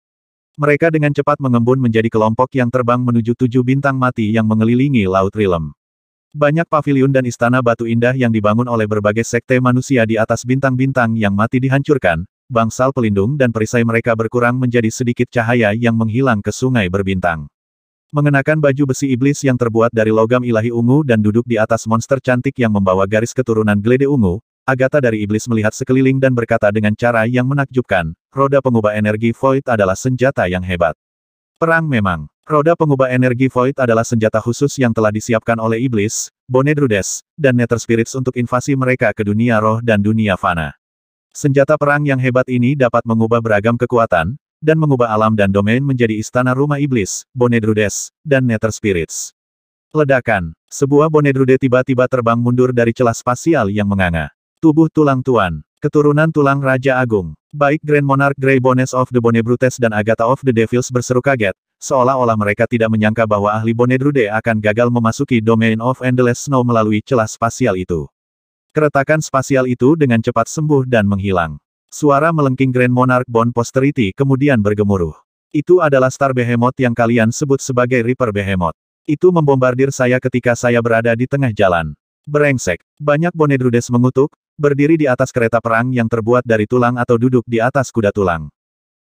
Mereka dengan cepat mengembun menjadi kelompok yang terbang menuju tujuh bintang mati yang mengelilingi Laut Rilem. Banyak pavilion dan istana batu indah yang dibangun oleh berbagai sekte manusia di atas bintang-bintang yang mati dihancurkan, bangsal pelindung dan perisai mereka berkurang menjadi sedikit cahaya yang menghilang ke sungai berbintang. Mengenakan baju besi iblis yang terbuat dari logam ilahi ungu dan duduk di atas monster cantik yang membawa garis keturunan glede ungu, Agatha dari iblis melihat sekeliling dan berkata dengan cara yang menakjubkan, roda pengubah energi void adalah senjata yang hebat. Perang memang. Roda pengubah energi Void adalah senjata khusus yang telah disiapkan oleh Iblis, Bonedrudes, dan Nether Spirits untuk invasi mereka ke dunia roh dan dunia fana. Senjata perang yang hebat ini dapat mengubah beragam kekuatan, dan mengubah alam dan domain menjadi istana rumah Iblis, Bonedrudes, dan Nether Spirits. Ledakan, sebuah Bonedrude tiba-tiba terbang mundur dari celah spasial yang menganga. Tubuh tulang tuan, keturunan tulang Raja Agung. Baik Grand Monarch Grey Bones of the Bonedrudes dan Agatha of the Devils berseru kaget, seolah-olah mereka tidak menyangka bahwa ahli Bonedrude akan gagal memasuki Domain of Endless Snow melalui celah spasial itu. Keretakan spasial itu dengan cepat sembuh dan menghilang. Suara melengking Grand Monarch Bon Posterity kemudian bergemuruh. Itu adalah Star Behemoth yang kalian sebut sebagai Reaper Behemoth. Itu membombardir saya ketika saya berada di tengah jalan. Berengsek, banyak Bonedrudes mengutuk, berdiri di atas kereta perang yang terbuat dari tulang atau duduk di atas kuda tulang.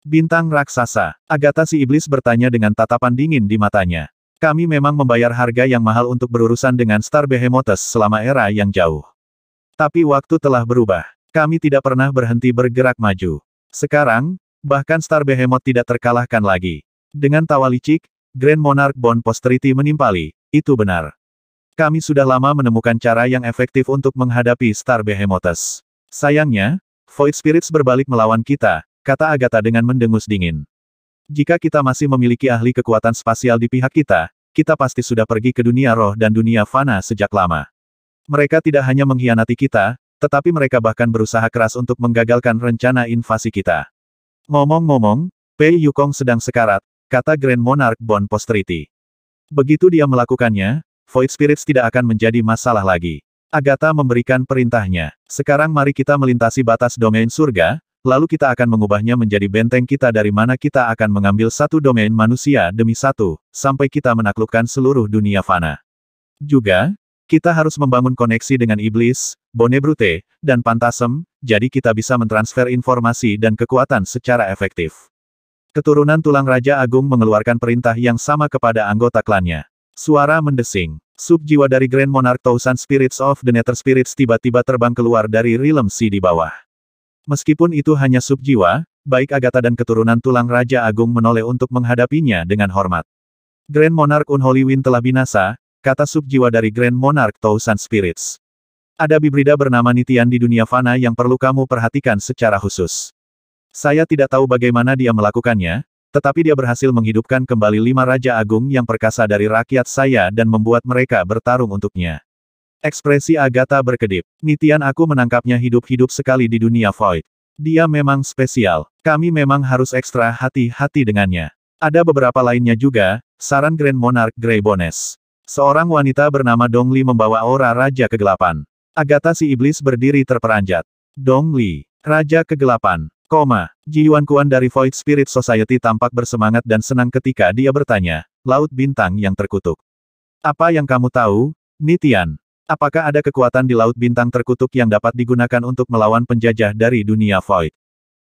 Bintang raksasa. Agatha si iblis bertanya dengan tatapan dingin di matanya. Kami memang membayar harga yang mahal untuk berurusan dengan Star Behemoths selama era yang jauh. Tapi waktu telah berubah. Kami tidak pernah berhenti bergerak maju. Sekarang, bahkan Star Behemoth tidak terkalahkan lagi. Dengan tawa licik, Grand Monarch Bond Posterity menimpali, itu benar. Kami sudah lama menemukan cara yang efektif untuk menghadapi Star Behemoths. Sayangnya, Void Spirits berbalik melawan kita, kata Agatha dengan mendengus dingin. Jika kita masih memiliki ahli kekuatan spasial di pihak kita, kita pasti sudah pergi ke dunia roh dan dunia fana sejak lama. Mereka tidak hanya mengkhianati kita, tetapi mereka bahkan berusaha keras untuk menggagalkan rencana invasi kita. Ngomong-ngomong, Pei Yukong sedang sekarat, kata Grand Monarch Bon Posterity. Begitu dia melakukannya, Void Spirits tidak akan menjadi masalah lagi. Agatha memberikan perintahnya. Sekarang mari kita melintasi batas domain surga, lalu kita akan mengubahnya menjadi benteng kita dari mana kita akan mengambil satu domain manusia demi satu, sampai kita menaklukkan seluruh dunia fana. Juga, kita harus membangun koneksi dengan iblis, bone brute, dan pantasem, jadi kita bisa mentransfer informasi dan kekuatan secara efektif. Keturunan tulang Raja Agung mengeluarkan perintah yang sama kepada anggota klannya. Suara mendesing. Subjiwa dari Grand Monarch Thousand Spirits of the Nether Spirits tiba-tiba terbang keluar dari realm si di bawah. Meskipun itu hanya sub jiwa, baik Agatha dan keturunan tulang Raja Agung menoleh untuk menghadapinya dengan hormat. Grand Monarch Unholy Wind telah binasa, kata sub jiwa dari Grand Monarch Tausan Spirits. Ada bibrida bernama Nitian di dunia fana yang perlu kamu perhatikan secara khusus. Saya tidak tahu bagaimana dia melakukannya, tetapi dia berhasil menghidupkan kembali lima Raja Agung yang perkasa dari rakyat saya dan membuat mereka bertarung untuknya. Ekspresi Agatha berkedip. Nitian aku menangkapnya hidup-hidup sekali di dunia void. Dia memang spesial. Kami memang harus ekstra hati-hati dengannya. Ada beberapa lainnya juga, saran Grand Monarch Grey Bones. Seorang wanita bernama Dong Li membawa aura Raja Kegelapan. Agatha si Iblis berdiri terperanjat. Dong Li, Raja Kegelapan, koma. Jiwan Kuan dari Void Spirit Society tampak bersemangat dan senang ketika dia bertanya, Laut Bintang yang terkutuk. Apa yang kamu tahu, Nitian? Apakah ada kekuatan di Laut Bintang Terkutuk yang dapat digunakan untuk melawan penjajah dari dunia Void?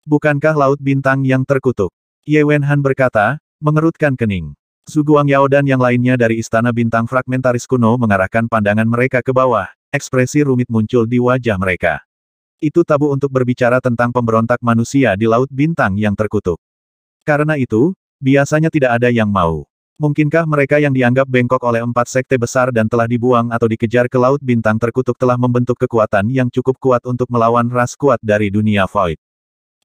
Bukankah Laut Bintang yang terkutuk? Ye Wenhan berkata, mengerutkan kening. Su Yao dan yang lainnya dari Istana Bintang Fragmentaris kuno mengarahkan pandangan mereka ke bawah, ekspresi rumit muncul di wajah mereka. Itu tabu untuk berbicara tentang pemberontak manusia di Laut Bintang yang terkutuk. Karena itu, biasanya tidak ada yang mau. Mungkinkah mereka yang dianggap bengkok oleh empat sekte besar dan telah dibuang atau dikejar ke Laut Bintang Terkutuk telah membentuk kekuatan yang cukup kuat untuk melawan ras kuat dari dunia Void?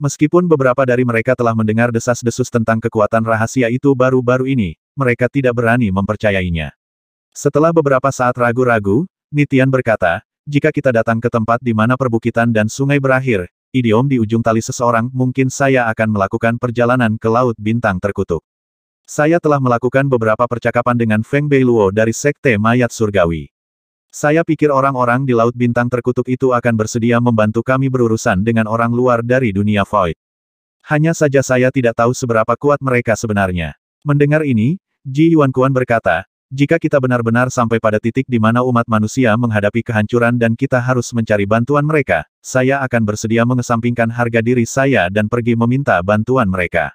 Meskipun beberapa dari mereka telah mendengar desas-desus tentang kekuatan rahasia itu baru-baru ini, mereka tidak berani mempercayainya. Setelah beberapa saat ragu-ragu, Nitian berkata, jika kita datang ke tempat di mana perbukitan dan sungai berakhir, idiom di ujung tali seseorang, mungkin saya akan melakukan perjalanan ke Laut Bintang Terkutuk. Saya telah melakukan beberapa percakapan dengan Feng Beiluo dari Sekte Mayat Surgawi. Saya pikir orang-orang di Laut Bintang Terkutuk itu akan bersedia membantu kami berurusan dengan orang luar dari dunia void. Hanya saja saya tidak tahu seberapa kuat mereka sebenarnya. Mendengar ini, Ji Yuan Kuan berkata, jika kita benar-benar sampai pada titik di mana umat manusia menghadapi kehancuran dan kita harus mencari bantuan mereka, saya akan bersedia mengesampingkan harga diri saya dan pergi meminta bantuan mereka.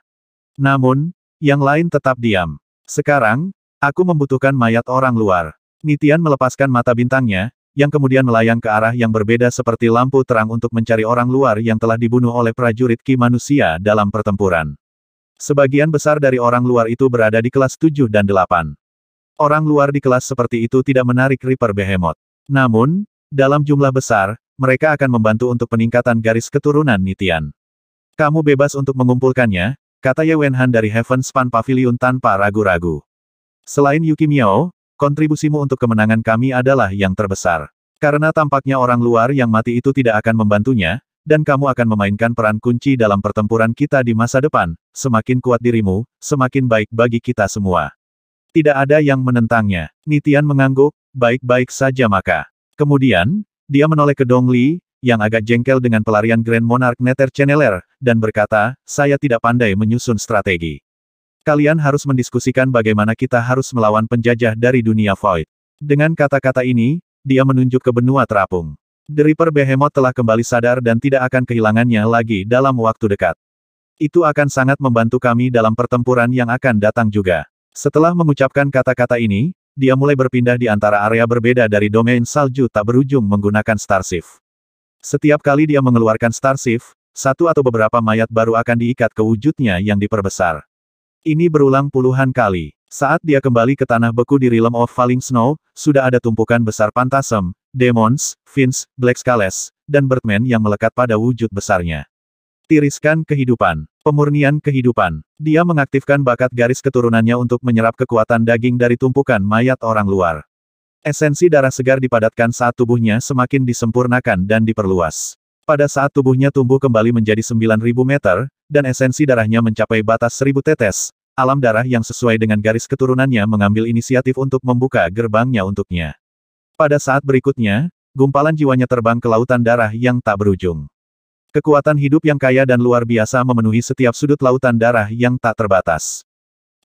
Namun, yang lain tetap diam. Sekarang, aku membutuhkan mayat orang luar. Nitian melepaskan mata bintangnya, yang kemudian melayang ke arah yang berbeda seperti lampu terang untuk mencari orang luar yang telah dibunuh oleh prajurit Ki manusia dalam pertempuran. Sebagian besar dari orang luar itu berada di kelas 7 dan 8. Orang luar di kelas seperti itu tidak menarik Reaper Behemoth. Namun, dalam jumlah besar, mereka akan membantu untuk peningkatan garis keturunan Nitian. Kamu bebas untuk mengumpulkannya, kata Ye Wenhan dari Heaven Span Pavilion tanpa ragu-ragu. Selain Yuki Miao, kontribusimu untuk kemenangan kami adalah yang terbesar. Karena tampaknya orang luar yang mati itu tidak akan membantunya, dan kamu akan memainkan peran kunci dalam pertempuran kita di masa depan, semakin kuat dirimu, semakin baik bagi kita semua. Tidak ada yang menentangnya. Nitian mengangguk, baik-baik saja maka. Kemudian, dia menoleh ke Dong Li, yang agak jengkel dengan pelarian Grand Monarch Nether Channeler, dan berkata, saya tidak pandai menyusun strategi. Kalian harus mendiskusikan bagaimana kita harus melawan penjajah dari dunia Void. Dengan kata-kata ini, dia menunjuk ke benua terapung. The Reaper Behemoth telah kembali sadar dan tidak akan kehilangannya lagi dalam waktu dekat. Itu akan sangat membantu kami dalam pertempuran yang akan datang juga. Setelah mengucapkan kata-kata ini, dia mulai berpindah di antara area berbeda dari domain salju tak berujung menggunakan Starship. Setiap kali dia mengeluarkan Starship, satu atau beberapa mayat baru akan diikat ke wujudnya yang diperbesar. Ini berulang puluhan kali. Saat dia kembali ke tanah beku di Realm of Falling Snow, sudah ada tumpukan besar Pantasem, Demons, Fins, Black Scales, dan Birdman yang melekat pada wujud besarnya. Tiriskan kehidupan. Pemurnian kehidupan. Dia mengaktifkan bakat garis keturunannya untuk menyerap kekuatan daging dari tumpukan mayat orang luar. Esensi darah segar dipadatkan saat tubuhnya semakin disempurnakan dan diperluas. Pada saat tubuhnya tumbuh kembali menjadi 9.000 meter, dan esensi darahnya mencapai batas 1.000 tetes, alam darah yang sesuai dengan garis keturunannya mengambil inisiatif untuk membuka gerbangnya untuknya. Pada saat berikutnya, gumpalan jiwanya terbang ke lautan darah yang tak berujung. Kekuatan hidup yang kaya dan luar biasa memenuhi setiap sudut lautan darah yang tak terbatas.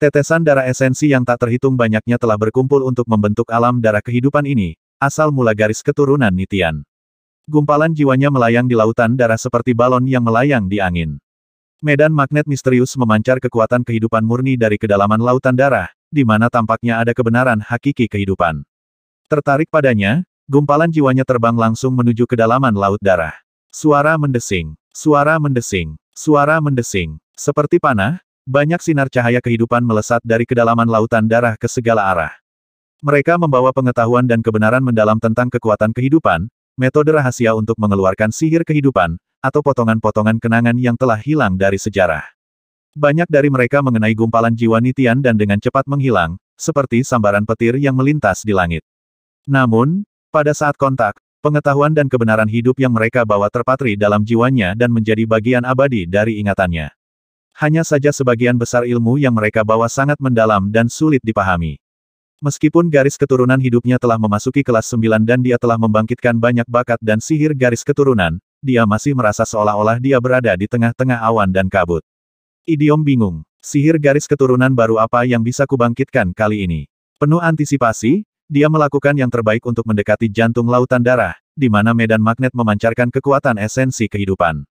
Tetesan darah esensi yang tak terhitung banyaknya telah berkumpul untuk membentuk alam darah kehidupan ini, asal mula garis keturunan Nitian. Gumpalan jiwanya melayang di lautan darah seperti balon yang melayang di angin. Medan magnet misterius memancar kekuatan kehidupan murni dari kedalaman lautan darah, di mana tampaknya ada kebenaran hakiki kehidupan. Tertarik padanya, gumpalan jiwanya terbang langsung menuju kedalaman laut darah. Suara mendesing, suara mendesing, suara mendesing, seperti panah, banyak sinar cahaya kehidupan melesat dari kedalaman lautan darah ke segala arah. Mereka membawa pengetahuan dan kebenaran mendalam tentang kekuatan kehidupan, metode rahasia untuk mengeluarkan sihir kehidupan, atau potongan-potongan kenangan yang telah hilang dari sejarah. Banyak dari mereka mengenai gumpalan jiwa Nitian dan dengan cepat menghilang, seperti sambaran petir yang melintas di langit. Namun, pada saat kontak, pengetahuan dan kebenaran hidup yang mereka bawa terpatri dalam jiwanya dan menjadi bagian abadi dari ingatannya. Hanya saja sebagian besar ilmu yang mereka bawa sangat mendalam dan sulit dipahami. Meskipun garis keturunan hidupnya telah memasuki kelas 9 dan dia telah membangkitkan banyak bakat dan sihir garis keturunan, dia masih merasa seolah-olah dia berada di tengah-tengah awan dan kabut. Idiom bingung. Sihir garis keturunan baru apa yang bisa kubangkitkan kali ini? Penuh antisipasi, dia melakukan yang terbaik untuk mendekati jantung lautan darah, di mana medan magnet memancarkan kekuatan esensi kehidupan.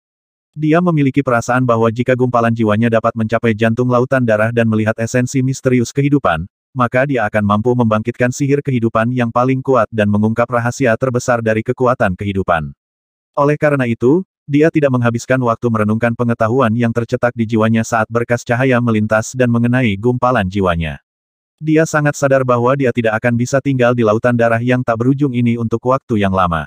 Dia memiliki perasaan bahwa jika gumpalan jiwanya dapat mencapai jantung lautan darah dan melihat esensi misterius kehidupan, maka dia akan mampu membangkitkan sihir kehidupan yang paling kuat dan mengungkap rahasia terbesar dari kekuatan kehidupan. Oleh karena itu, dia tidak menghabiskan waktu merenungkan pengetahuan yang tercetak di jiwanya saat berkas cahaya melintas dan mengenai gumpalan jiwanya. Dia sangat sadar bahwa dia tidak akan bisa tinggal di lautan darah yang tak berujung ini untuk waktu yang lama.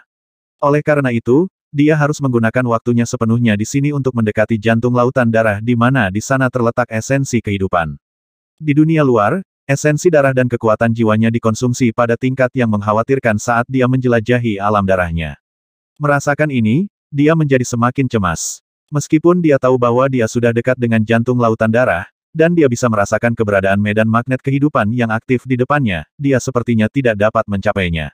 Oleh karena itu, dia harus menggunakan waktunya sepenuhnya di sini untuk mendekati jantung lautan darah di mana di sana terletak esensi kehidupan. Di dunia luar, esensi darah dan kekuatan jiwanya dikonsumsi pada tingkat yang mengkhawatirkan saat dia menjelajahi alam darahnya. Merasakan ini, dia menjadi semakin cemas. Meskipun dia tahu bahwa dia sudah dekat dengan jantung lautan darah, dan dia bisa merasakan keberadaan medan magnet kehidupan yang aktif di depannya, dia sepertinya tidak dapat mencapainya.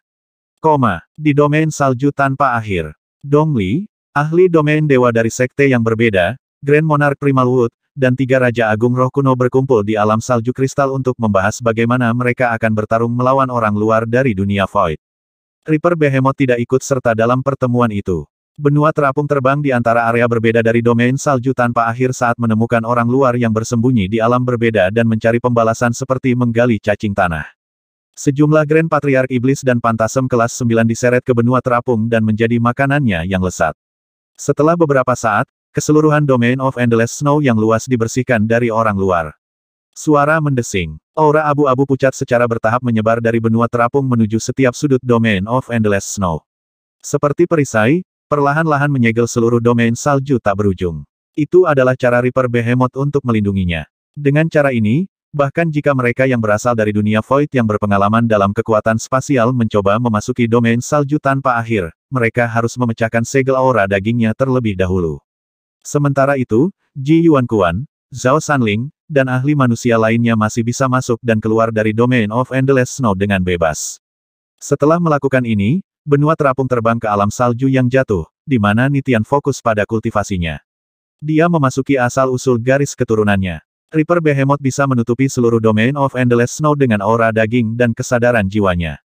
Koma, di domain salju tanpa akhir. Dong Li, ahli domain dewa dari sekte yang berbeda, Grand Monarch Primal Wood, dan tiga Raja Agung Roh Kuno berkumpul di alam salju kristal untuk membahas bagaimana mereka akan bertarung melawan orang luar dari dunia Void. Reaper Behemoth tidak ikut serta dalam pertemuan itu. Benua terapung terbang di antara area berbeda dari domain salju tanpa akhir saat menemukan orang luar yang bersembunyi di alam berbeda dan mencari pembalasan seperti menggali cacing tanah. Sejumlah Grand Patriark Iblis dan Pantasem kelas 9 diseret ke benua terapung dan menjadi makanannya yang lesat. Setelah beberapa saat, keseluruhan Domain of Endless Snow yang luas dibersihkan dari orang luar. Suara mendesing. Aura abu-abu pucat secara bertahap menyebar dari benua terapung menuju setiap sudut Domain of Endless Snow. Seperti perisai, perlahan-lahan menyegel seluruh domain salju tak berujung. Itu adalah cara Reaper Behemoth untuk melindunginya. Dengan cara ini, Bahkan jika mereka yang berasal dari dunia void yang berpengalaman dalam kekuatan spasial mencoba memasuki domain salju tanpa akhir, mereka harus memecahkan segel aura dagingnya terlebih dahulu. Sementara itu, Ji Yuan Kuan, Zhao Sanling, dan ahli manusia lainnya masih bisa masuk dan keluar dari Domain of Endless Snow dengan bebas. Setelah melakukan ini, benua terapung terbang ke alam salju yang jatuh, di mana Nitian fokus pada kultivasinya. Dia memasuki asal-usul garis keturunannya. Reaper Behemoth bisa menutupi seluruh domain of Endless Snow dengan aura daging dan kesadaran jiwanya.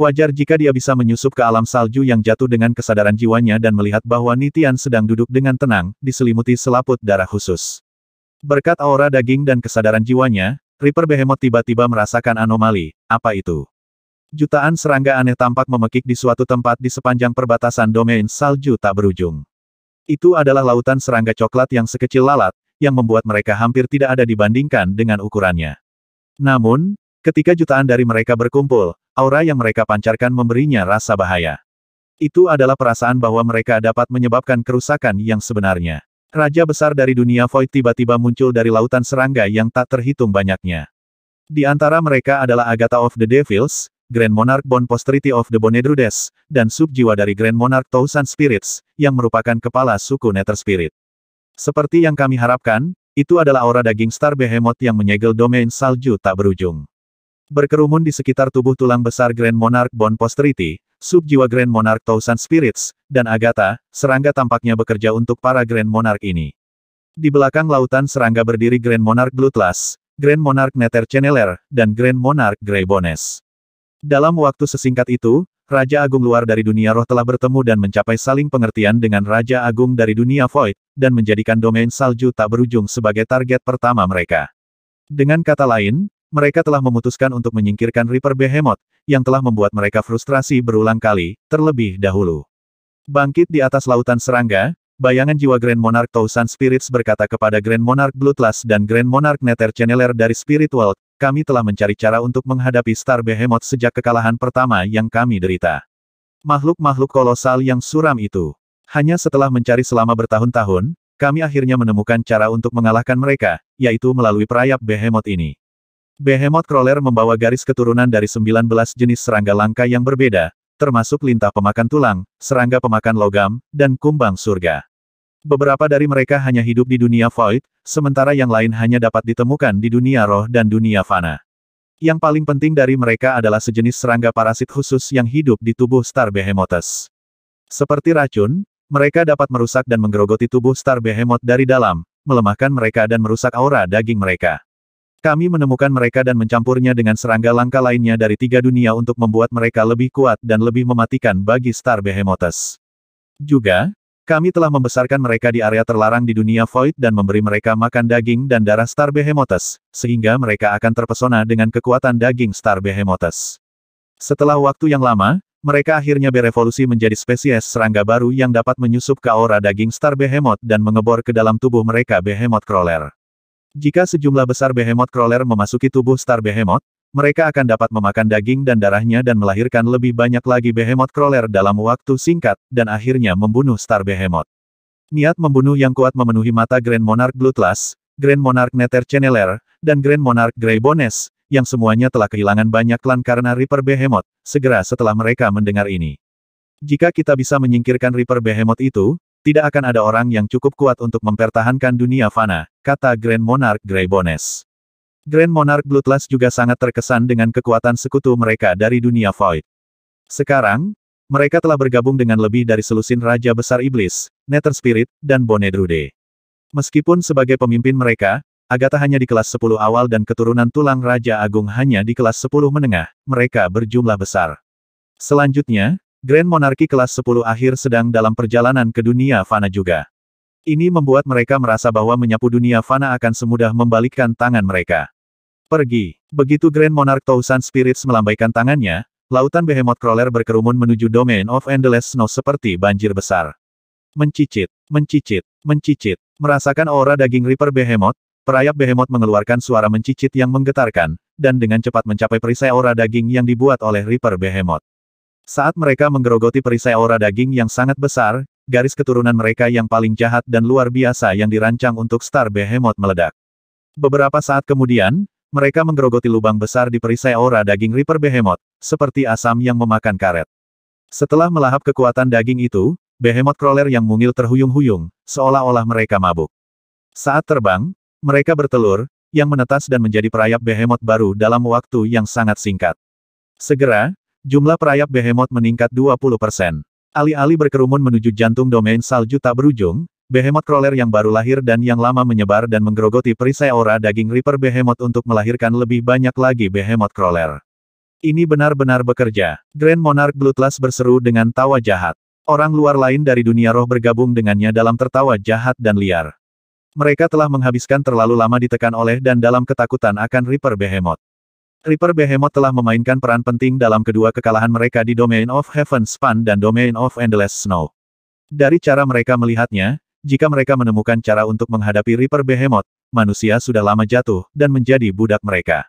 Wajar jika dia bisa menyusup ke alam salju yang jatuh dengan kesadaran jiwanya dan melihat bahwa Nitian sedang duduk dengan tenang, diselimuti selaput darah khusus. Berkat aura daging dan kesadaran jiwanya, Reaper Behemoth tiba-tiba merasakan anomali, apa itu? Jutaan serangga aneh tampak memekik di suatu tempat di sepanjang perbatasan domain salju tak berujung. Itu adalah lautan serangga coklat yang sekecil lalat, yang membuat mereka hampir tidak ada dibandingkan dengan ukurannya. Namun, ketika jutaan dari mereka berkumpul, aura yang mereka pancarkan memberinya rasa bahaya. Itu adalah perasaan bahwa mereka dapat menyebabkan kerusakan yang sebenarnya. Raja besar dari dunia void tiba-tiba muncul dari lautan serangga yang tak terhitung banyaknya. Di antara mereka adalah Agatha of the Devils, Grand Monarch Bon Posterity of the Bonedrudes, dan subjiwa dari Grand Monarch Thousand Spirits, yang merupakan kepala suku Nether Spirit. Seperti yang kami harapkan, itu adalah aura daging star behemoth yang menyegel domain salju tak berujung. Berkerumun di sekitar tubuh tulang besar Grand Monarch Bon Posterity, subjiwa Grand Monarch Thousand Spirits, dan Agatha, serangga tampaknya bekerja untuk para Grand Monarch ini. Di belakang lautan serangga berdiri Grand Monarch Glutlas, Grand Monarch Nether Channeler, dan Grand Monarch Greybones. Dalam waktu sesingkat itu, Raja Agung luar dari dunia roh telah bertemu dan mencapai saling pengertian dengan Raja Agung dari dunia Void, dan menjadikan domain salju tak berujung sebagai target pertama mereka. Dengan kata lain, mereka telah memutuskan untuk menyingkirkan Reaper Behemoth, yang telah membuat mereka frustrasi berulang kali, terlebih dahulu. Bangkit di atas lautan serangga, bayangan jiwa Grand Monarch Tausan Spirits berkata kepada Grand Monarch Bloodlust dan Grand Monarch Nether Channeler dari Spiritual. Kami telah mencari cara untuk menghadapi Star Behemoth sejak kekalahan pertama yang kami derita. Makhluk-makhluk kolosal yang suram itu. Hanya setelah mencari selama bertahun-tahun, kami akhirnya menemukan cara untuk mengalahkan mereka, yaitu melalui perayap Behemoth ini. Behemoth Crawler membawa garis keturunan dari 19 jenis serangga langka yang berbeda, termasuk lintah pemakan tulang, serangga pemakan logam, dan kumbang surga. Beberapa dari mereka hanya hidup di dunia void, sementara yang lain hanya dapat ditemukan di dunia roh dan dunia fana. Yang paling penting dari mereka adalah sejenis serangga parasit khusus yang hidup di tubuh Star Behemoths. Seperti racun, mereka dapat merusak dan menggerogoti tubuh Star Behemoth dari dalam, melemahkan mereka dan merusak aura daging mereka. Kami menemukan mereka dan mencampurnya dengan serangga langka lainnya dari tiga dunia untuk membuat mereka lebih kuat dan lebih mematikan bagi Star Behemoths. Juga, kami telah membesarkan mereka di area terlarang di dunia void dan memberi mereka makan daging dan darah Star Behemothus, sehingga mereka akan terpesona dengan kekuatan daging Star Behemothus. Setelah waktu yang lama, mereka akhirnya berevolusi menjadi spesies serangga baru yang dapat menyusup ke aura daging Star Behemoth dan mengebor ke dalam tubuh mereka Behemoth Crawler. Jika sejumlah besar Behemoth Crawler memasuki tubuh Star Behemoth, mereka akan dapat memakan daging dan darahnya dan melahirkan lebih banyak lagi behemoth crawler dalam waktu singkat, dan akhirnya membunuh Star Behemoth. Niat membunuh yang kuat memenuhi mata Grand Monarch Bloodlust, Grand Monarch Nether Channeler, dan Grand Monarch Grey Bones, yang semuanya telah kehilangan banyak klan karena Reaper Behemoth, segera setelah mereka mendengar ini. Jika kita bisa menyingkirkan Reaper Behemoth itu, tidak akan ada orang yang cukup kuat untuk mempertahankan dunia fana, kata Grand Monarch Grey Bones. Grand Monarch Bloodlust juga sangat terkesan dengan kekuatan sekutu mereka dari dunia Void. Sekarang, mereka telah bergabung dengan lebih dari selusin Raja Besar Iblis, Nether Spirit, dan Bone Bonedrude. Meskipun sebagai pemimpin mereka, Agatha hanya di kelas 10 awal dan keturunan tulang Raja Agung hanya di kelas 10 menengah, mereka berjumlah besar. Selanjutnya, Grand Monarki kelas 10 akhir sedang dalam perjalanan ke dunia Fana juga. Ini membuat mereka merasa bahwa menyapu dunia fana akan semudah membalikkan tangan mereka. Pergi. Begitu Grand Monarch Tausan Spirits melambaikan tangannya, lautan behemoth crawler berkerumun menuju Domain of Endless Snow seperti banjir besar. Mencicit, mencicit, mencicit. Merasakan aura daging Reaper behemoth, perayap behemoth mengeluarkan suara mencicit yang menggetarkan, dan dengan cepat mencapai perisai aura daging yang dibuat oleh Reaper behemoth. Saat mereka menggerogoti perisai aura daging yang sangat besar, garis keturunan mereka yang paling jahat dan luar biasa yang dirancang untuk Star Behemoth meledak. Beberapa saat kemudian, mereka menggerogoti lubang besar di perisai aura daging Reaper Behemoth, seperti asam yang memakan karet. Setelah melahap kekuatan daging itu, Behemoth Crawler yang mungil terhuyung-huyung, seolah-olah mereka mabuk. Saat terbang, mereka bertelur, yang menetas dan menjadi perayap Behemoth baru dalam waktu yang sangat singkat. Segera, jumlah perayap Behemoth meningkat 20%. Alih-alih berkerumun menuju jantung domain salju tak berujung, Behemoth Crawler yang baru lahir dan yang lama menyebar dan menggerogoti perisai aura daging Reaper Behemoth untuk melahirkan lebih banyak lagi Behemoth Crawler. Ini benar-benar bekerja. Grand Monarch Bloodlust berseru dengan tawa jahat. Orang luar lain dari dunia roh bergabung dengannya dalam tertawa jahat dan liar. Mereka telah menghabiskan terlalu lama ditekan oleh dan dalam ketakutan akan Reaper Behemoth. Reaper Behemoth telah memainkan peran penting dalam kedua kekalahan mereka di Domain of Heaven Span dan Domain of Endless Snow. Dari cara mereka melihatnya, jika mereka menemukan cara untuk menghadapi Reaper Behemoth, manusia sudah lama jatuh dan menjadi budak mereka.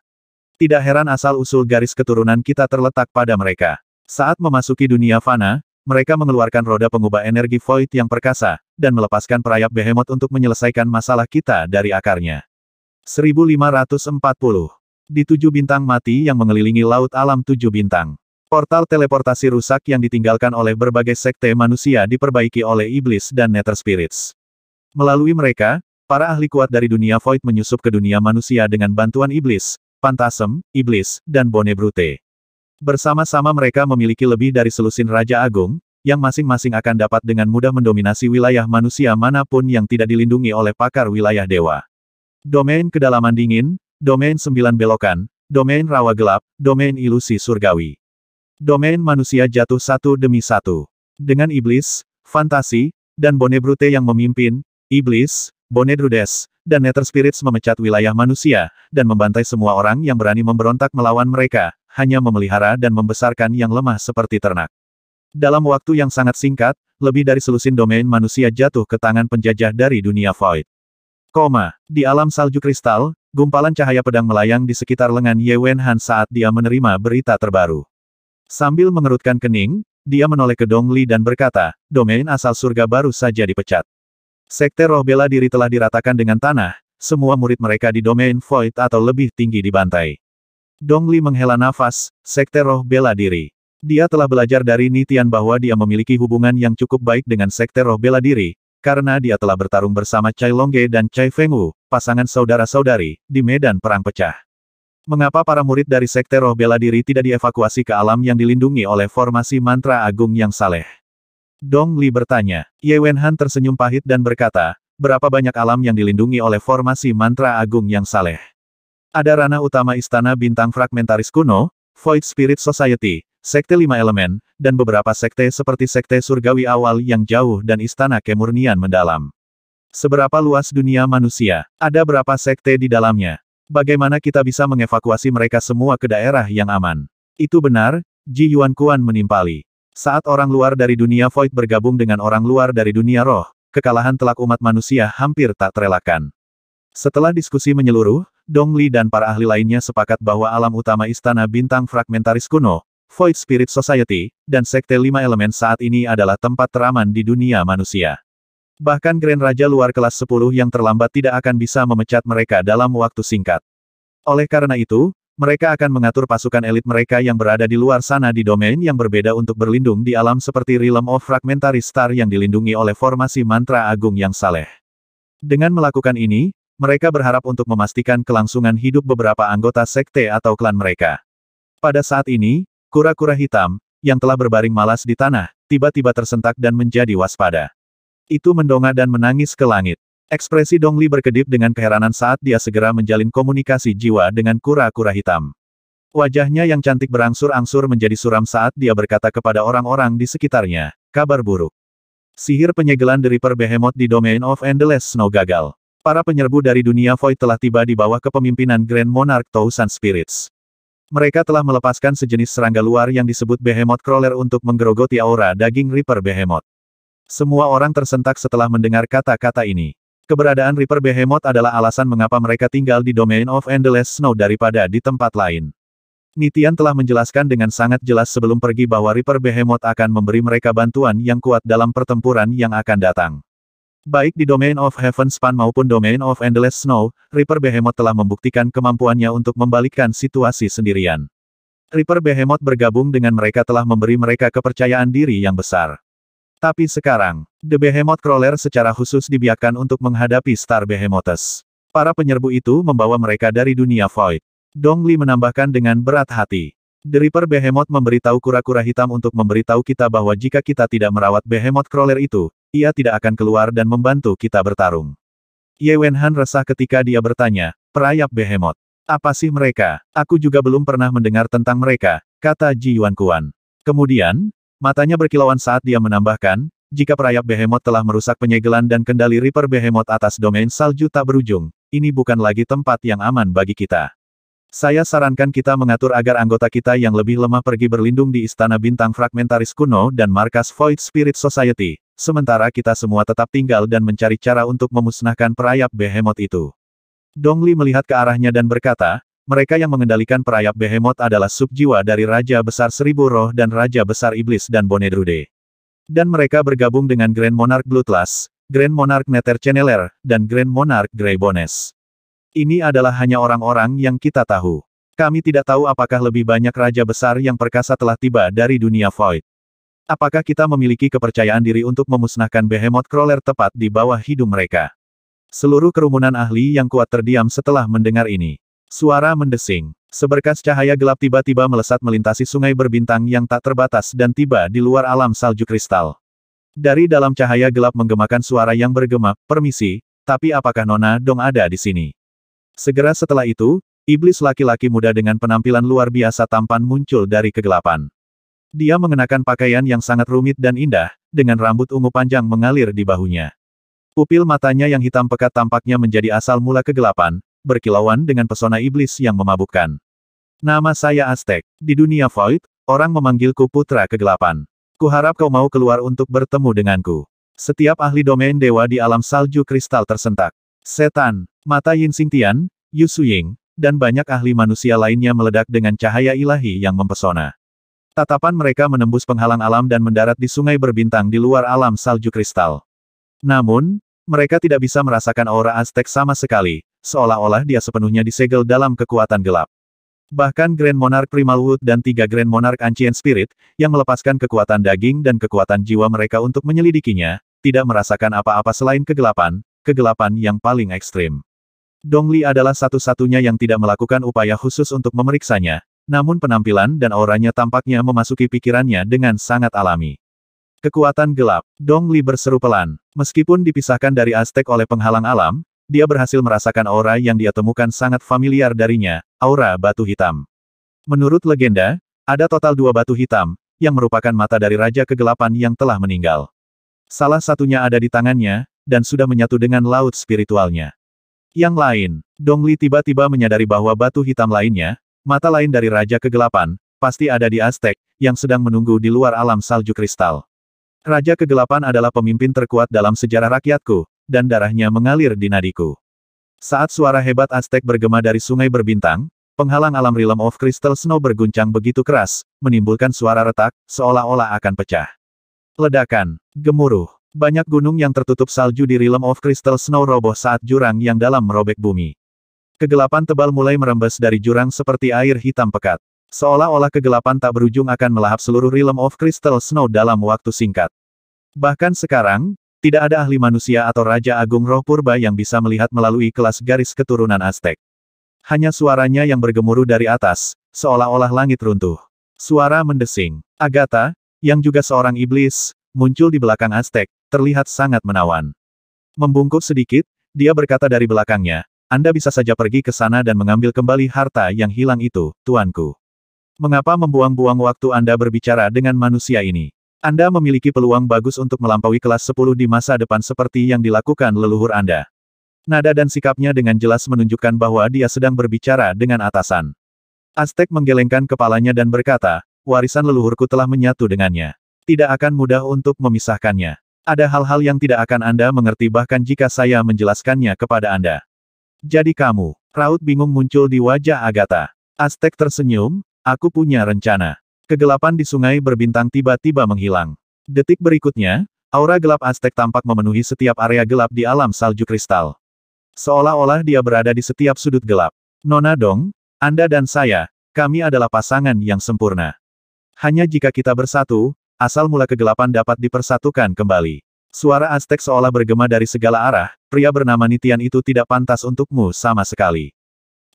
Tidak heran asal-usul garis keturunan kita terletak pada mereka. Saat memasuki dunia fana, mereka mengeluarkan roda pengubah energi void yang perkasa, dan melepaskan perayap Behemoth untuk menyelesaikan masalah kita dari akarnya. 1540 Di tujuh bintang mati yang mengelilingi Laut Alam Tujuh Bintang Portal teleportasi rusak yang ditinggalkan oleh berbagai sekte manusia diperbaiki oleh iblis dan nether spirits. Melalui mereka, para ahli kuat dari dunia void menyusup ke dunia manusia dengan bantuan iblis, pantasem, iblis, dan bone brute. Bersama-sama mereka memiliki lebih dari selusin Raja Agung, yang masing-masing akan dapat dengan mudah mendominasi wilayah manusia manapun yang tidak dilindungi oleh pakar wilayah dewa. Domain kedalaman dingin, domain sembilan belokan, domain rawa gelap, domain ilusi surgawi. Domain manusia jatuh satu demi satu. Dengan iblis, fantasi, dan Bone Brute yang memimpin, iblis, Bone Drudes, dan Nether Spirits memecat wilayah manusia, dan membantai semua orang yang berani memberontak melawan mereka, hanya memelihara dan membesarkan yang lemah seperti ternak. Dalam waktu yang sangat singkat, lebih dari selusin domain manusia jatuh ke tangan penjajah dari dunia Void. Koma, di alam salju kristal, gumpalan cahaya pedang melayang di sekitar lengan Ye Wen Han saat dia menerima berita terbaru. Sambil mengerutkan kening, dia menoleh ke Dongli dan berkata, domain asal surga baru saja dipecat. Sekte roh bela diri telah diratakan dengan tanah, semua murid mereka di domain void atau lebih tinggi dibantai. Dongli menghela nafas, sekte roh bela diri. Dia telah belajar dari Nitian bahwa dia memiliki hubungan yang cukup baik dengan sekte roh bela diri, karena dia telah bertarung bersama Cai Longge dan Cai Fengwu, pasangan saudara-saudari, di medan perang pecah. Mengapa para murid dari Sekte Roh Bela Diri tidak dievakuasi ke alam yang dilindungi oleh formasi mantra agung yang saleh? Dong Li bertanya. Ye Wenhan tersenyum pahit dan berkata, berapa banyak alam yang dilindungi oleh formasi mantra agung yang saleh? Ada ranah utama Istana Bintang Fragmentaris Kuno, Void Spirit Society, Sekte Lima Elemen, dan beberapa sekte seperti Sekte Surgawi Awal yang jauh dan Istana Kemurnian Mendalam. Seberapa luas dunia manusia? Ada berapa sekte di dalamnya? Bagaimana kita bisa mengevakuasi mereka semua ke daerah yang aman? Itu benar, Ji Yuan Kuan menimpali. Saat orang luar dari dunia void bergabung dengan orang luar dari dunia roh, kekalahan telak umat manusia hampir tak terelakkan. Setelah diskusi menyeluruh, Dong Li dan para ahli lainnya sepakat bahwa alam utama Istana Bintang Fragmentaris kuno, Void Spirit Society, dan Sekte Lima Elemen saat ini adalah tempat teraman di dunia manusia. Bahkan Grand Raja luar kelas 10 yang terlambat tidak akan bisa memecat mereka dalam waktu singkat. Oleh karena itu, mereka akan mengatur pasukan elit mereka yang berada di luar sana di domain yang berbeda untuk berlindung di alam seperti Realm of Fragmentary Star yang dilindungi oleh formasi mantra agung yang saleh. Dengan melakukan ini, mereka berharap untuk memastikan kelangsungan hidup beberapa anggota sekte atau klan mereka. Pada saat ini, kura-kura hitam, yang telah berbaring malas di tanah, tiba-tiba tersentak dan menjadi waspada. Itu mendongak dan menangis ke langit. Ekspresi Dongli berkedip dengan keheranan saat dia segera menjalin komunikasi jiwa dengan kura-kura hitam. Wajahnya yang cantik berangsur-angsur menjadi suram saat dia berkata kepada orang-orang di sekitarnya, kabar buruk. Sihir penyegelan dari Behemoth di Domain of Endless Snow gagal. Para penyerbu dari dunia Void telah tiba di bawah kepemimpinan Grand Monarch Thousand Spirits. Mereka telah melepaskan sejenis serangga luar yang disebut Behemoth Crawler untuk menggerogoti aura daging Reaper Behemoth. Semua orang tersentak setelah mendengar kata-kata ini. Keberadaan Reaper Behemoth adalah alasan mengapa mereka tinggal di Domain of Endless Snow daripada di tempat lain. Nitian telah menjelaskan dengan sangat jelas sebelum pergi bahwa Reaper Behemoth akan memberi mereka bantuan yang kuat dalam pertempuran yang akan datang. Baik di Domain of Heaven Span maupun Domain of Endless Snow, Reaper Behemoth telah membuktikan kemampuannya untuk membalikkan situasi sendirian. Reaper Behemoth bergabung dengan mereka telah memberi mereka kepercayaan diri yang besar. Tapi sekarang, The Behemoth Crawler secara khusus dibiarkan untuk menghadapi Star behemothes. Para penyerbu itu membawa mereka dari dunia Void. Dong Li menambahkan dengan berat hati. The Reaper Behemoth memberitahu kura-kura hitam untuk memberitahu kita bahwa jika kita tidak merawat Behemoth Crawler itu, ia tidak akan keluar dan membantu kita bertarung. Ye Wenhan resah ketika dia bertanya, perayap Behemoth. Apa sih mereka? Aku juga belum pernah mendengar tentang mereka, kata Ji Yuan Kuan. Kemudian, Matanya berkilauan saat dia menambahkan, jika perayap behemoth telah merusak penyegelan dan kendali Reaper behemoth atas domain salju tak berujung, ini bukan lagi tempat yang aman bagi kita. Saya sarankan kita mengatur agar anggota kita yang lebih lemah pergi berlindung di Istana Bintang Fragmentaris Kuno dan markas Void Spirit Society, sementara kita semua tetap tinggal dan mencari cara untuk memusnahkan perayap behemoth itu. Dongli melihat ke arahnya dan berkata, mereka yang mengendalikan perayap behemoth adalah subjiwa dari Raja Besar Seribu Roh dan Raja Besar Iblis dan Bonedrude. Dan mereka bergabung dengan Grand Monarch Bloodlust, Grand Monarch Nether Channeler, dan Grand Monarch Greybones. Ini adalah hanya orang-orang yang kita tahu. Kami tidak tahu apakah lebih banyak Raja Besar yang perkasa telah tiba dari dunia Void. Apakah kita memiliki kepercayaan diri untuk memusnahkan behemoth crawler tepat di bawah hidung mereka? Seluruh kerumunan ahli yang kuat terdiam setelah mendengar ini. Suara mendesing. Seberkas cahaya gelap tiba-tiba melesat melintasi sungai berbintang yang tak terbatas dan tiba di luar alam salju kristal. Dari dalam cahaya gelap menggemakan suara yang bergema, permisi, tapi apakah Nona Dong ada di sini? Segera setelah itu, iblis laki-laki muda dengan penampilan luar biasa tampan muncul dari kegelapan. Dia mengenakan pakaian yang sangat rumit dan indah, dengan rambut ungu panjang mengalir di bahunya. Pupil matanya yang hitam pekat tampaknya menjadi asal mula kegelapan, berkilauan dengan pesona iblis yang memabukkan. Nama saya Aztec. Di dunia void, orang memanggilku Putra Kegelapan. Kuharap kau mau keluar untuk bertemu denganku. Setiap ahli domain dewa di alam salju kristal tersentak. Setan, mata Yin Tian, Yu Su Ying, dan banyak ahli manusia lainnya meledak dengan cahaya ilahi yang mempesona. Tatapan mereka menembus penghalang alam dan mendarat di sungai berbintang di luar alam salju kristal. Namun, mereka tidak bisa merasakan aura Aztek sama sekali, seolah-olah dia sepenuhnya disegel dalam kekuatan gelap. Bahkan Grand Monarch Primal Wood dan tiga Grand Monarch Ancient Spirit, yang melepaskan kekuatan daging dan kekuatan jiwa mereka untuk menyelidikinya, tidak merasakan apa-apa selain kegelapan, kegelapan yang paling ekstrim. Dongli adalah satu-satunya yang tidak melakukan upaya khusus untuk memeriksanya, namun penampilan dan auranya tampaknya memasuki pikirannya dengan sangat alami. Kekuatan gelap, Dong Li berseru pelan. Meskipun dipisahkan dari Aztec oleh penghalang alam, dia berhasil merasakan aura yang dia temukan sangat familiar darinya, aura batu hitam. Menurut legenda, ada total dua batu hitam, yang merupakan mata dari Raja Kegelapan yang telah meninggal. Salah satunya ada di tangannya, dan sudah menyatu dengan laut spiritualnya. Yang lain, Dong Li tiba-tiba menyadari bahwa batu hitam lainnya, mata lain dari Raja Kegelapan, pasti ada di Aztec, yang sedang menunggu di luar alam salju kristal. Raja Kegelapan adalah pemimpin terkuat dalam sejarah rakyatku, dan darahnya mengalir di nadiku. Saat suara hebat Aztec bergema dari sungai berbintang, penghalang alam Realm of Crystal Snow berguncang begitu keras, menimbulkan suara retak, seolah-olah akan pecah. Ledakan, gemuruh, banyak gunung yang tertutup salju di Realm of Crystal Snow roboh saat jurang yang dalam merobek bumi. Kegelapan tebal mulai merembes dari jurang seperti air hitam pekat. Seolah-olah kegelapan tak berujung akan melahap seluruh realm of crystal snow dalam waktu singkat. Bahkan sekarang, tidak ada ahli manusia atau Raja Agung Roh Purba yang bisa melihat melalui kelas garis keturunan Aztec. Hanya suaranya yang bergemuruh dari atas, seolah-olah langit runtuh. Suara mendesing. Agatha, yang juga seorang iblis, muncul di belakang Aztec, terlihat sangat menawan. Membungkuk sedikit, dia berkata dari belakangnya, Anda bisa saja pergi ke sana dan mengambil kembali harta yang hilang itu, tuanku. Mengapa membuang-buang waktu Anda berbicara dengan manusia ini? Anda memiliki peluang bagus untuk melampaui kelas 10 di masa depan seperti yang dilakukan leluhur Anda. Nada dan sikapnya dengan jelas menunjukkan bahwa dia sedang berbicara dengan atasan. Aztec menggelengkan kepalanya dan berkata, warisan leluhurku telah menyatu dengannya. Tidak akan mudah untuk memisahkannya. Ada hal-hal yang tidak akan Anda mengerti bahkan jika saya menjelaskannya kepada Anda. Jadi kamu, raut bingung muncul di wajah Agatha. Aztec tersenyum, Aku punya rencana. Kegelapan di sungai berbintang tiba-tiba menghilang. Detik berikutnya, aura gelap Aztek tampak memenuhi setiap area gelap di alam salju kristal. Seolah-olah dia berada di setiap sudut gelap. Nona Dong, Anda dan saya, kami adalah pasangan yang sempurna. Hanya jika kita bersatu, asal mula kegelapan dapat dipersatukan kembali. Suara Aztek seolah bergema dari segala arah, pria bernama Nitian itu tidak pantas untukmu sama sekali.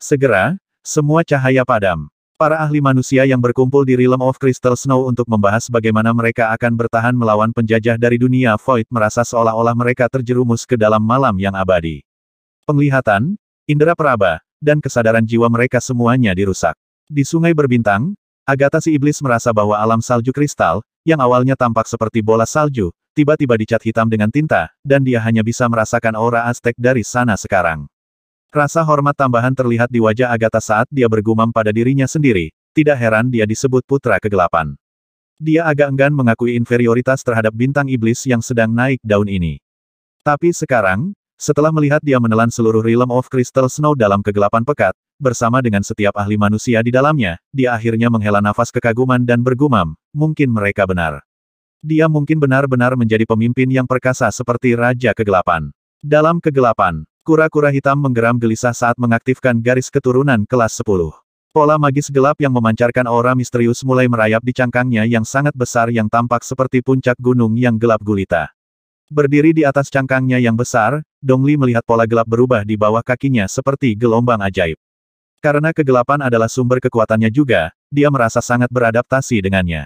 Segera, semua cahaya padam. Para ahli manusia yang berkumpul di Realm of Crystal Snow untuk membahas bagaimana mereka akan bertahan melawan penjajah dari dunia Void merasa seolah-olah mereka terjerumus ke dalam malam yang abadi. Penglihatan, indera peraba, dan kesadaran jiwa mereka semuanya dirusak. Di sungai berbintang, Agatha si iblis merasa bahwa alam salju kristal, yang awalnya tampak seperti bola salju, tiba-tiba dicat hitam dengan tinta, dan dia hanya bisa merasakan aura Aztec dari sana sekarang. Rasa hormat tambahan terlihat di wajah Agatha saat dia bergumam pada dirinya sendiri, tidak heran dia disebut putra kegelapan. Dia agak enggan mengakui inferioritas terhadap bintang iblis yang sedang naik daun ini. Tapi sekarang, setelah melihat dia menelan seluruh Realm of Crystal Snow dalam kegelapan pekat, bersama dengan setiap ahli manusia di dalamnya, dia akhirnya menghela nafas kekaguman dan bergumam, mungkin mereka benar. Dia mungkin benar-benar menjadi pemimpin yang perkasa seperti Raja Kegelapan. Dalam kegelapan, Kura-kura hitam menggeram gelisah saat mengaktifkan garis keturunan kelas 10. Pola magis gelap yang memancarkan aura misterius mulai merayap di cangkangnya yang sangat besar yang tampak seperti puncak gunung yang gelap gulita. Berdiri di atas cangkangnya yang besar, Dongli melihat pola gelap berubah di bawah kakinya seperti gelombang ajaib. Karena kegelapan adalah sumber kekuatannya juga, dia merasa sangat beradaptasi dengannya.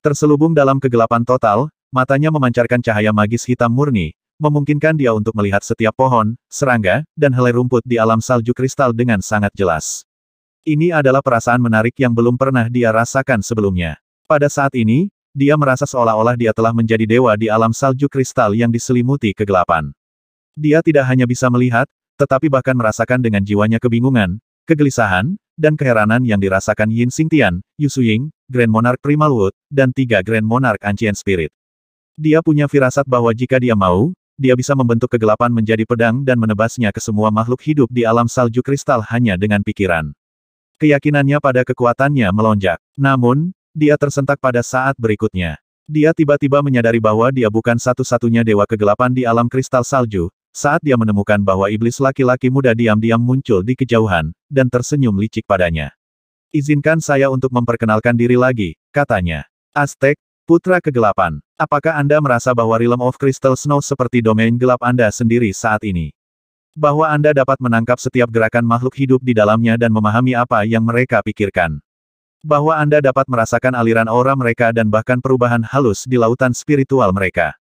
Terselubung dalam kegelapan total, matanya memancarkan cahaya magis hitam murni, memungkinkan dia untuk melihat setiap pohon, serangga, dan helai rumput di alam salju kristal dengan sangat jelas. Ini adalah perasaan menarik yang belum pernah dia rasakan sebelumnya. Pada saat ini, dia merasa seolah-olah dia telah menjadi dewa di alam salju kristal yang diselimuti kegelapan. Dia tidak hanya bisa melihat, tetapi bahkan merasakan dengan jiwanya kebingungan, kegelisahan, dan keheranan yang dirasakan Yin Xingtian, Yu Suying, Grand Monarch Primal Wood, dan tiga Grand Monarch Ancient Spirit. Dia punya firasat bahwa jika dia mau, dia bisa membentuk kegelapan menjadi pedang dan menebasnya ke semua makhluk hidup di alam salju kristal hanya dengan pikiran. Keyakinannya pada kekuatannya melonjak. Namun, dia tersentak pada saat berikutnya. Dia tiba-tiba menyadari bahwa dia bukan satu-satunya dewa kegelapan di alam kristal salju, saat dia menemukan bahwa iblis laki-laki muda diam-diam muncul di kejauhan, dan tersenyum licik padanya. Izinkan saya untuk memperkenalkan diri lagi, katanya. Aztek, Putra Kegelapan, apakah Anda merasa bahwa Realm of Crystal Snow seperti domain gelap Anda sendiri saat ini? Bahwa Anda dapat menangkap setiap gerakan makhluk hidup di dalamnya dan memahami apa yang mereka pikirkan. Bahwa Anda dapat merasakan aliran aura mereka dan bahkan perubahan halus di lautan spiritual mereka.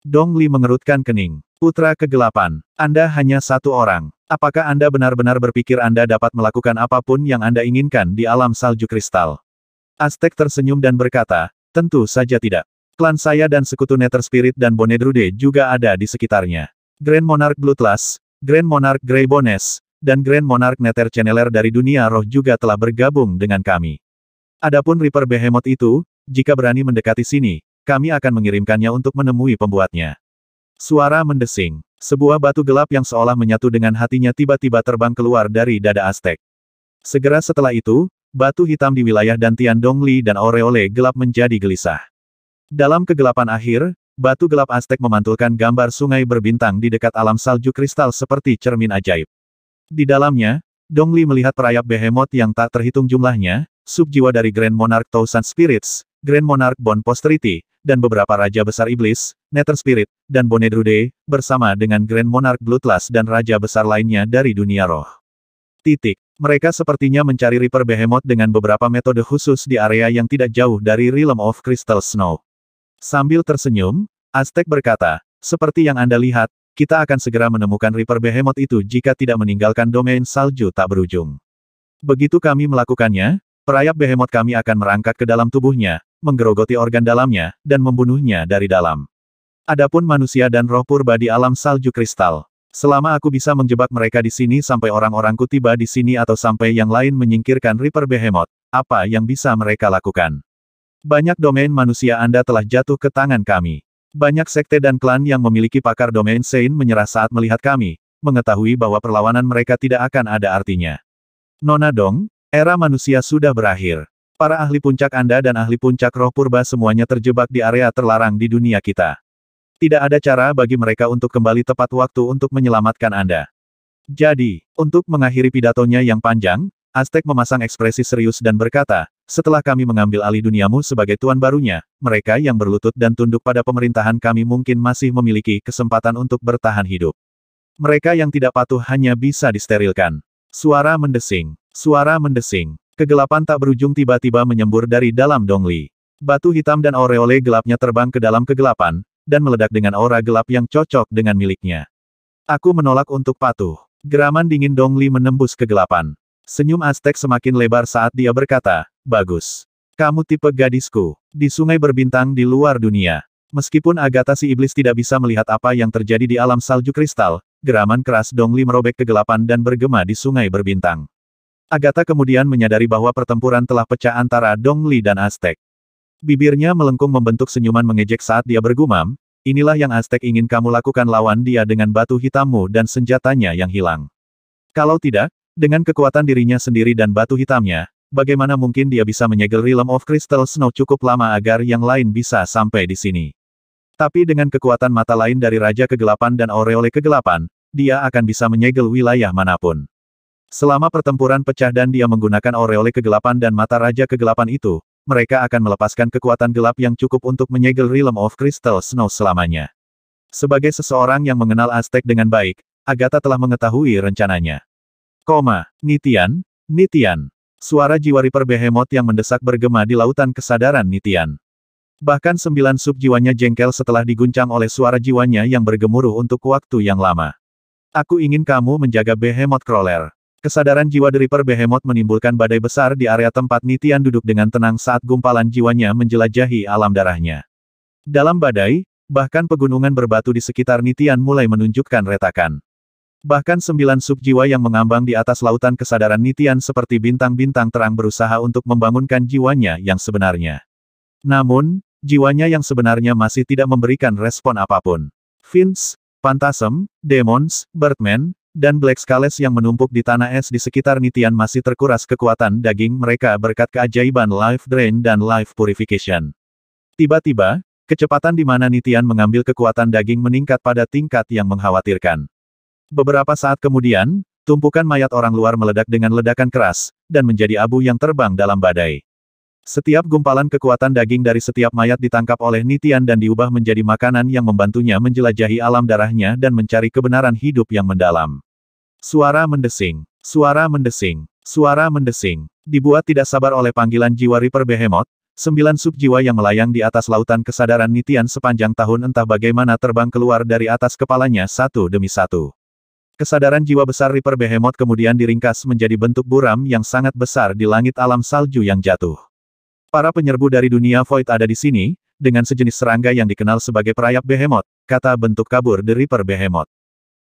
Dong Li mengerutkan kening. Putra Kegelapan, Anda hanya satu orang. Apakah Anda benar-benar berpikir Anda dapat melakukan apapun yang Anda inginkan di alam salju kristal? Aztek tersenyum dan berkata, Tentu saja tidak. Klan saya dan sekutu Nether Spirit dan Bonedrude juga ada di sekitarnya. Grand Monarch Bloodlust, Grand Monarch Greybones, dan Grand Monarch Nether Channeler dari dunia roh juga telah bergabung dengan kami. Adapun Reaper Behemoth itu, jika berani mendekati sini, kami akan mengirimkannya untuk menemui pembuatnya. Suara mendesing. Sebuah batu gelap yang seolah menyatu dengan hatinya tiba-tiba terbang keluar dari dada Aztek. Segera setelah itu, batu hitam di wilayah Dantian Dongli dan Aureole gelap menjadi gelisah. Dalam kegelapan akhir, batu gelap Aztek memantulkan gambar sungai berbintang di dekat alam salju kristal seperti cermin ajaib. Di dalamnya, Dongli melihat perayap behemoth yang tak terhitung jumlahnya, subjiwa dari Grand Monarch Thousand Spirits, Grand Monarch Bon Posterity, dan beberapa Raja Besar Iblis, Nether Spirit, dan Bonedrude, bersama dengan Grand Monarch Bloodlust dan Raja Besar lainnya dari dunia roh. Titik. Mereka sepertinya mencari Reaper Behemoth dengan beberapa metode khusus di area yang tidak jauh dari Realm of Crystal Snow. Sambil tersenyum, Aztec berkata, seperti yang Anda lihat, kita akan segera menemukan Reaper Behemoth itu jika tidak meninggalkan domain salju tak berujung. Begitu kami melakukannya, perayap Behemoth kami akan merangkak ke dalam tubuhnya, menggerogoti organ dalamnya, dan membunuhnya dari dalam. Adapun manusia dan roh purba di alam salju kristal. Selama aku bisa menjebak mereka di sini sampai orang-orangku tiba di sini atau sampai yang lain menyingkirkan Reaper Behemoth, apa yang bisa mereka lakukan? Banyak domain manusia Anda telah jatuh ke tangan kami. Banyak sekte dan klan yang memiliki pakar domain Sein menyerah saat melihat kami, mengetahui bahwa perlawanan mereka tidak akan ada artinya. Nona Dong, era manusia sudah berakhir. Para ahli puncak Anda dan ahli puncak roh purba semuanya terjebak di area terlarang di dunia kita. Tidak ada cara bagi mereka untuk kembali tepat waktu untuk menyelamatkan Anda. Jadi, untuk mengakhiri pidatonya yang panjang, Aztek memasang ekspresi serius dan berkata, setelah kami mengambil alih duniamu sebagai tuan barunya, mereka yang berlutut dan tunduk pada pemerintahan kami mungkin masih memiliki kesempatan untuk bertahan hidup. Mereka yang tidak patuh hanya bisa disterilkan. Suara mendesing. Suara mendesing. Kegelapan tak berujung tiba-tiba menyembur dari dalam dongli. Batu hitam dan aureole gelapnya terbang ke dalam kegelapan, dan meledak dengan aura gelap yang cocok dengan miliknya. Aku menolak untuk patuh. Geraman dingin Dongli menembus kegelapan. Senyum Aztek semakin lebar saat dia berkata, Bagus. Kamu tipe gadisku. Di sungai berbintang di luar dunia. Meskipun Agatha si iblis tidak bisa melihat apa yang terjadi di alam salju kristal, geraman keras Dongli merobek kegelapan dan bergema di sungai berbintang. Agatha kemudian menyadari bahwa pertempuran telah pecah antara Dongli dan Aztek. Bibirnya melengkung membentuk senyuman mengejek saat dia bergumam, inilah yang Aztec ingin kamu lakukan lawan dia dengan batu hitammu dan senjatanya yang hilang. Kalau tidak, dengan kekuatan dirinya sendiri dan batu hitamnya, bagaimana mungkin dia bisa menyegel Realm of Crystal Snow cukup lama agar yang lain bisa sampai di sini. Tapi dengan kekuatan mata lain dari Raja Kegelapan dan Aureole Kegelapan, dia akan bisa menyegel wilayah manapun. Selama pertempuran pecah dan dia menggunakan Aureole Kegelapan dan mata Raja Kegelapan itu, mereka akan melepaskan kekuatan gelap yang cukup untuk menyegel Realm of Crystal Snow selamanya. Sebagai seseorang yang mengenal Aztec dengan baik, Agatha telah mengetahui rencananya. Koma, Nitian, Nitian. Suara jiwa Reaper Behemoth yang mendesak bergema di lautan kesadaran Nitian. Bahkan sembilan sub jiwanya jengkel setelah diguncang oleh suara jiwanya yang bergemuruh untuk waktu yang lama. Aku ingin kamu menjaga Behemoth Crawler. Kesadaran jiwa Dripper Behemoth menimbulkan badai besar di area tempat Nitian duduk dengan tenang saat gumpalan jiwanya menjelajahi alam darahnya. Dalam badai, bahkan pegunungan berbatu di sekitar Nitian mulai menunjukkan retakan. Bahkan sembilan subjiwa yang mengambang di atas lautan kesadaran Nitian seperti bintang-bintang terang berusaha untuk membangunkan jiwanya yang sebenarnya. Namun, jiwanya yang sebenarnya masih tidak memberikan respon apapun. Fins, Phantasm, Demons, Birdman, dan Black Scales yang menumpuk di tanah es di sekitar Nitian masih terkuras kekuatan daging mereka berkat keajaiban Life Drain dan Life Purification. Tiba-tiba, kecepatan di mana Nitian mengambil kekuatan daging meningkat pada tingkat yang mengkhawatirkan. Beberapa saat kemudian, tumpukan mayat orang luar meledak dengan ledakan keras, dan menjadi abu yang terbang dalam badai. Setiap gumpalan kekuatan daging dari setiap mayat ditangkap oleh Nitian dan diubah menjadi makanan yang membantunya menjelajahi alam darahnya dan mencari kebenaran hidup yang mendalam. Suara mendesing, suara mendesing, suara mendesing. Dibuat tidak sabar oleh panggilan jiwa Reaper Behemoth, sembilan jiwa yang melayang di atas lautan kesadaran Nitian sepanjang tahun entah bagaimana terbang keluar dari atas kepalanya satu demi satu. Kesadaran jiwa besar Reaper Behemoth kemudian diringkas menjadi bentuk buram yang sangat besar di langit alam salju yang jatuh. Para penyerbu dari dunia Void ada di sini, dengan sejenis serangga yang dikenal sebagai perayap behemoth, kata bentuk kabur The Reaper Behemoth.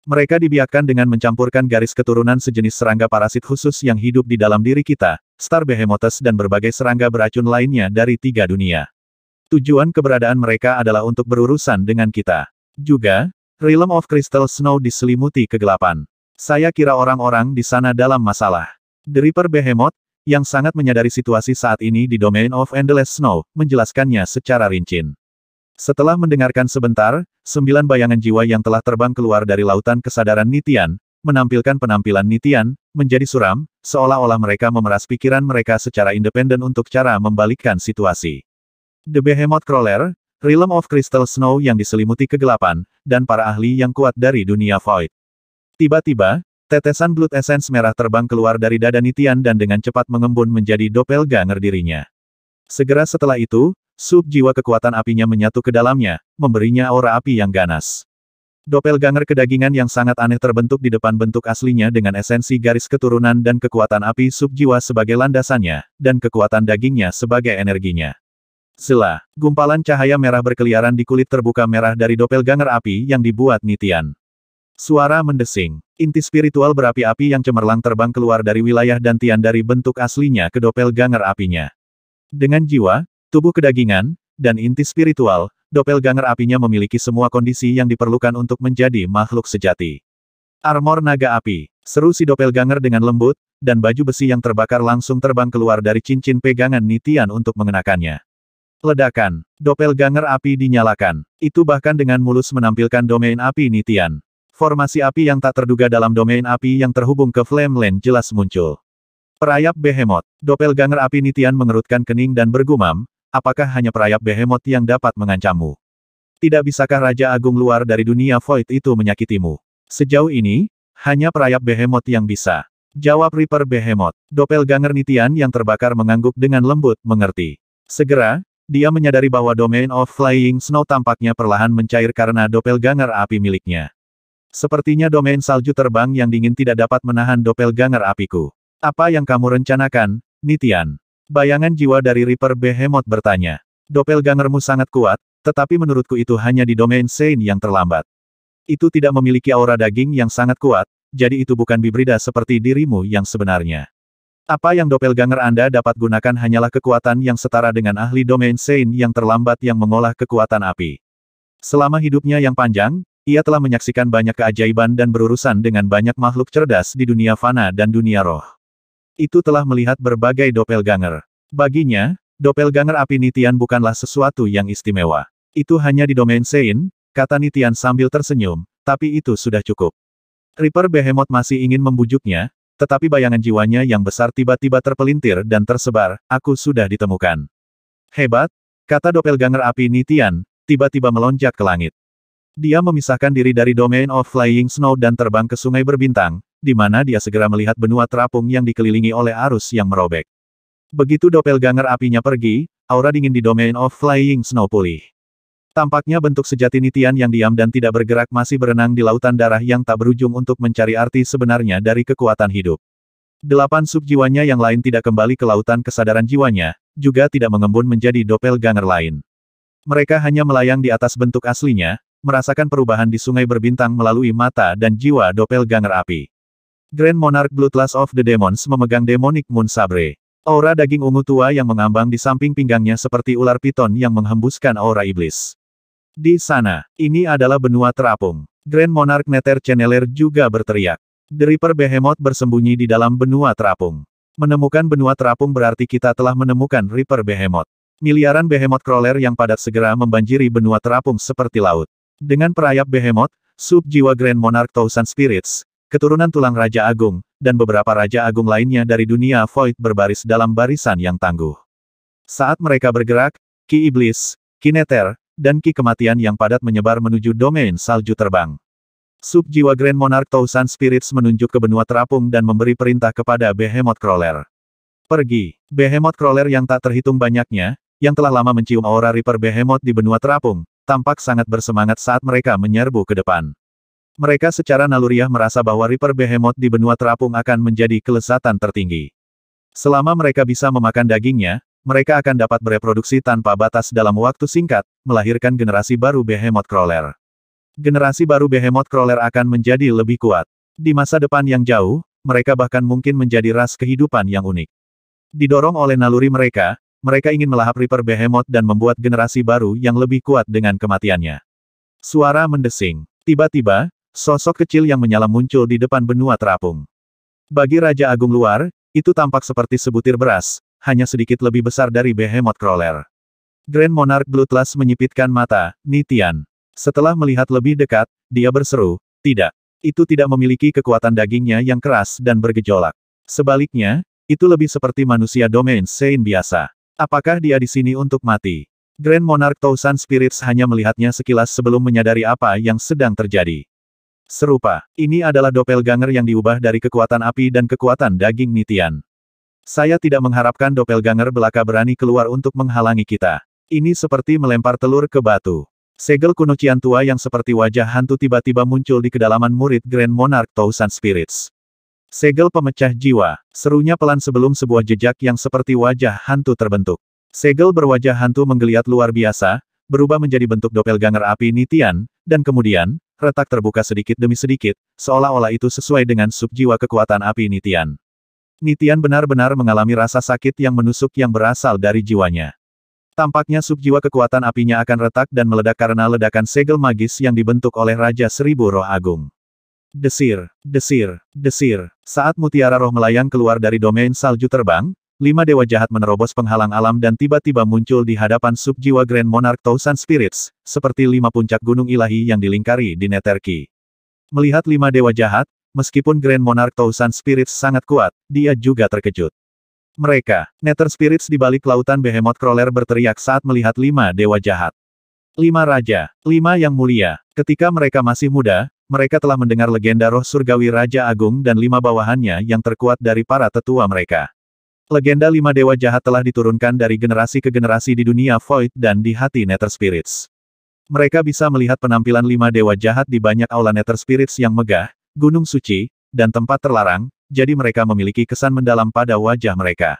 Mereka dibiakkan dengan mencampurkan garis keturunan sejenis serangga parasit khusus yang hidup di dalam diri kita, Star Behemothus dan berbagai serangga beracun lainnya dari tiga dunia. Tujuan keberadaan mereka adalah untuk berurusan dengan kita. Juga, Realm of Crystal Snow diselimuti kegelapan. Saya kira orang-orang di sana dalam masalah. The Reaper Behemoth, yang sangat menyadari situasi saat ini di Domain of Endless Snow, menjelaskannya secara rinci. Setelah mendengarkan sebentar, sembilan bayangan jiwa yang telah terbang keluar dari lautan kesadaran Nitian, menampilkan penampilan Nitian, menjadi suram, seolah-olah mereka memeras pikiran mereka secara independen untuk cara membalikkan situasi. The Behemoth Crawler, Realm of Crystal Snow yang diselimuti kegelapan, dan para ahli yang kuat dari dunia Void. Tiba-tiba, Tetesan blood essence merah terbang keluar dari dada Nitian dan dengan cepat mengembun menjadi doppelganger dirinya. Segera setelah itu, sub jiwa kekuatan apinya menyatu ke dalamnya, memberinya aura api yang ganas. Doppelganger kedagingan yang sangat aneh terbentuk di depan bentuk aslinya dengan esensi garis keturunan dan kekuatan api sub jiwa sebagai landasannya, dan kekuatan dagingnya sebagai energinya. Sela, gumpalan cahaya merah berkeliaran di kulit terbuka merah dari doppelganger api yang dibuat Nitian. Suara mendesing. Inti spiritual berapi-api yang cemerlang terbang keluar dari wilayah dantian dari bentuk aslinya ke doppelganger apinya. Dengan jiwa, tubuh kedagingan, dan inti spiritual, doppelganger apinya memiliki semua kondisi yang diperlukan untuk menjadi makhluk sejati. Armor naga api, seru si doppelganger dengan lembut, dan baju besi yang terbakar langsung terbang keluar dari cincin pegangan Nitian untuk mengenakannya. Ledakan, doppelganger api dinyalakan. Itu bahkan dengan mulus menampilkan domain api Nitian. Formasi api yang tak terduga dalam domain api yang terhubung ke Flame Flameland jelas muncul. Perayap Behemoth. Doppelganger api Nitian mengerutkan kening dan bergumam, apakah hanya perayap Behemoth yang dapat mengancammu? Tidak bisakah Raja Agung luar dari dunia Void itu menyakitimu? Sejauh ini, hanya perayap Behemoth yang bisa. Jawab Reaper Behemoth. Doppelganger Nitian yang terbakar mengangguk dengan lembut, mengerti. Segera, dia menyadari bahwa Domain of Flying Snow tampaknya perlahan mencair karena doppelganger api miliknya. Sepertinya domain salju terbang yang dingin tidak dapat menahan doppelganger apiku. Apa yang kamu rencanakan, Nitian? Bayangan jiwa dari Reaper Behemoth bertanya. Doppelgangermu sangat kuat, tetapi menurutku itu hanya di domain Sein yang terlambat. Itu tidak memiliki aura daging yang sangat kuat, jadi itu bukan bibrida seperti dirimu yang sebenarnya. Apa yang doppelganger Anda dapat gunakan hanyalah kekuatan yang setara dengan ahli domain Sein yang terlambat yang mengolah kekuatan api. Selama hidupnya yang panjang, ia telah menyaksikan banyak keajaiban dan berurusan dengan banyak makhluk cerdas di dunia fana dan dunia roh. Itu telah melihat berbagai doppelganger. Baginya, doppelganger api Nitian bukanlah sesuatu yang istimewa. Itu hanya di domain Sein, kata Nitian sambil tersenyum, tapi itu sudah cukup. Reaper Behemoth masih ingin membujuknya, tetapi bayangan jiwanya yang besar tiba-tiba terpelintir dan tersebar, aku sudah ditemukan. Hebat, kata doppelganger api Nitian, tiba-tiba melonjak ke langit. Dia memisahkan diri dari Domain of Flying Snow dan terbang ke sungai berbintang, di mana dia segera melihat benua terapung yang dikelilingi oleh arus yang merobek. Begitu doppelganger apinya pergi, aura dingin di Domain of Flying Snow pulih. Tampaknya bentuk sejati Nitian yang diam dan tidak bergerak masih berenang di lautan darah yang tak berujung untuk mencari arti sebenarnya dari kekuatan hidup. Delapan subjiwanya yang lain tidak kembali ke lautan kesadaran jiwanya, juga tidak mengembun menjadi doppelganger lain. Mereka hanya melayang di atas bentuk aslinya, merasakan perubahan di sungai berbintang melalui mata dan jiwa Dopel Ganger api. Grand Monarch Bloodlust of the Demons memegang Demonic Moon Sabre. Aura daging ungu tua yang mengambang di samping pinggangnya seperti ular piton yang menghembuskan aura iblis. Di sana, ini adalah benua terapung. Grand Monarch Nether Channeler juga berteriak. The Reaper Behemoth bersembunyi di dalam benua terapung. Menemukan benua terapung berarti kita telah menemukan Reaper Behemoth. Miliaran behemoth crawler yang padat segera membanjiri benua terapung seperti laut. Dengan perayap behemoth, sub jiwa Grand Monarch Thousand Spirits, keturunan tulang Raja Agung, dan beberapa Raja Agung lainnya dari dunia Void berbaris dalam barisan yang tangguh. Saat mereka bergerak, Ki Iblis, Ki Neter, dan Ki Kematian yang padat menyebar menuju domain salju terbang. Sub jiwa Grand Monarch Thousand Spirits menunjuk ke benua terapung dan memberi perintah kepada Behemoth Crawler. Pergi. Behemoth Crawler yang tak terhitung banyaknya, yang telah lama mencium aura Reaper Behemoth di benua terapung, tampak sangat bersemangat saat mereka menyerbu ke depan. Mereka secara naluriah merasa bahwa Reaper Behemoth di benua terapung akan menjadi kelesatan tertinggi. Selama mereka bisa memakan dagingnya, mereka akan dapat bereproduksi tanpa batas dalam waktu singkat, melahirkan generasi baru Behemoth Crawler. Generasi baru Behemoth Crawler akan menjadi lebih kuat. Di masa depan yang jauh, mereka bahkan mungkin menjadi ras kehidupan yang unik. Didorong oleh naluri mereka, mereka ingin melahap Reaper Behemoth dan membuat generasi baru yang lebih kuat dengan kematiannya. Suara mendesing. Tiba-tiba, sosok kecil yang menyala muncul di depan benua terapung. Bagi Raja Agung luar, itu tampak seperti sebutir beras, hanya sedikit lebih besar dari Behemoth Crawler. Grand Monarch Bloodlust menyipitkan mata, Nitian. Setelah melihat lebih dekat, dia berseru, tidak. Itu tidak memiliki kekuatan dagingnya yang keras dan bergejolak. Sebaliknya, itu lebih seperti manusia domain Sein biasa. Apakah dia di sini untuk mati? Grand Monarch Tausan Spirits hanya melihatnya sekilas sebelum menyadari apa yang sedang terjadi. Serupa, ini adalah doppelganger yang diubah dari kekuatan api dan kekuatan daging nitian. Saya tidak mengharapkan doppelganger belaka berani keluar untuk menghalangi kita. Ini seperti melempar telur ke batu. Segel kuno Cian tua yang seperti wajah hantu tiba-tiba muncul di kedalaman murid Grand Monarch Tausan Spirits. Segel pemecah jiwa, serunya pelan sebelum sebuah jejak yang seperti wajah hantu terbentuk. Segel berwajah hantu menggeliat luar biasa, berubah menjadi bentuk ganger api Nitian, dan kemudian, retak terbuka sedikit demi sedikit, seolah-olah itu sesuai dengan subjiwa kekuatan api Nitian. Nitian benar-benar mengalami rasa sakit yang menusuk yang berasal dari jiwanya. Tampaknya subjiwa kekuatan apinya akan retak dan meledak karena ledakan segel magis yang dibentuk oleh Raja Seribu Roh Agung. Desir, desir, desir. Saat mutiara roh melayang keluar dari domain salju terbang, lima dewa jahat menerobos penghalang alam dan tiba-tiba muncul di hadapan subjiwa Grand Monarch Thousand Spirits, seperti lima puncak gunung ilahi yang dilingkari di Netherki. Melihat lima dewa jahat, meskipun Grand Monarch Thousand Spirits sangat kuat, dia juga terkejut. Mereka, Nether Spirits di balik lautan Behemoth Crawler berteriak saat melihat lima dewa jahat. Lima raja, lima yang mulia, ketika mereka masih muda, mereka telah mendengar legenda roh surgawi Raja Agung dan lima bawahannya yang terkuat dari para tetua mereka. Legenda lima dewa jahat telah diturunkan dari generasi ke generasi di dunia Void dan di hati Nether Spirits. Mereka bisa melihat penampilan lima dewa jahat di banyak aula Nether Spirits yang megah, gunung suci, dan tempat terlarang, jadi mereka memiliki kesan mendalam pada wajah mereka.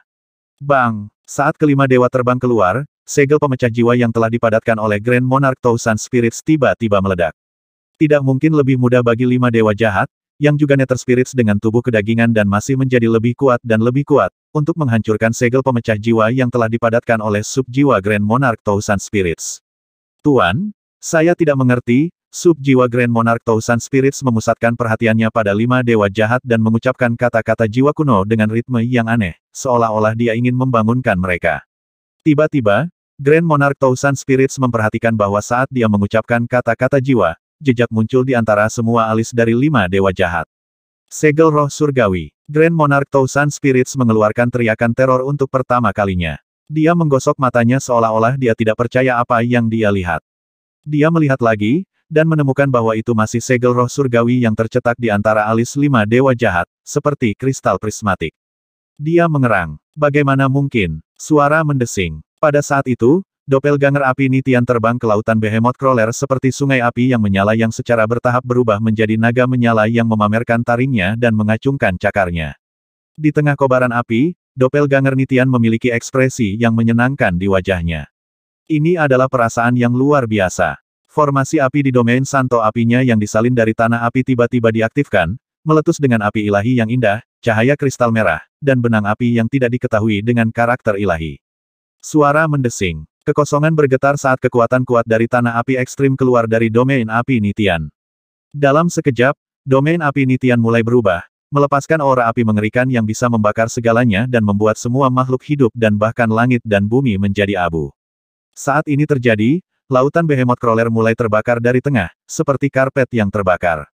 Bang! Saat kelima dewa terbang keluar, segel pemecah jiwa yang telah dipadatkan oleh Grand Monarch Thousand Spirits tiba-tiba meledak. Tidak mungkin lebih mudah bagi lima dewa jahat, yang juga Nether Spirits dengan tubuh kedagingan dan masih menjadi lebih kuat dan lebih kuat, untuk menghancurkan segel pemecah jiwa yang telah dipadatkan oleh sub-jiwa Grand Monarch Tausan Spirits. Tuan, saya tidak mengerti, sub-jiwa Grand Monarch Tausan Spirits memusatkan perhatiannya pada lima dewa jahat dan mengucapkan kata-kata jiwa kuno dengan ritme yang aneh, seolah-olah dia ingin membangunkan mereka. Tiba-tiba, Grand Monarch Tausan Spirits memperhatikan bahwa saat dia mengucapkan kata-kata jiwa, jejak muncul di antara semua alis dari lima dewa jahat. Segel roh surgawi. Grand Monarch Tausan Spirits mengeluarkan teriakan teror untuk pertama kalinya. Dia menggosok matanya seolah-olah dia tidak percaya apa yang dia lihat. Dia melihat lagi, dan menemukan bahwa itu masih segel roh surgawi yang tercetak di antara alis lima dewa jahat, seperti kristal prismatik. Dia mengerang. Bagaimana mungkin? Suara mendesing. Pada saat itu, Doppelganger api Nitian terbang ke lautan behemoth crawler seperti sungai api yang menyala yang secara bertahap berubah menjadi naga menyala yang memamerkan taringnya dan mengacungkan cakarnya. Di tengah kobaran api, Doppelganger Nitian memiliki ekspresi yang menyenangkan di wajahnya. Ini adalah perasaan yang luar biasa. Formasi api di domain santo apinya yang disalin dari tanah api tiba-tiba diaktifkan, meletus dengan api ilahi yang indah, cahaya kristal merah, dan benang api yang tidak diketahui dengan karakter ilahi. Suara mendesing. Kekosongan bergetar saat kekuatan kuat dari tanah api ekstrim keluar dari domain api Nitian. Dalam sekejap, domain api Nitian mulai berubah, melepaskan aura api mengerikan yang bisa membakar segalanya dan membuat semua makhluk hidup dan bahkan langit dan bumi menjadi abu. Saat ini terjadi, lautan behemoth crawler mulai terbakar dari tengah, seperti karpet yang terbakar.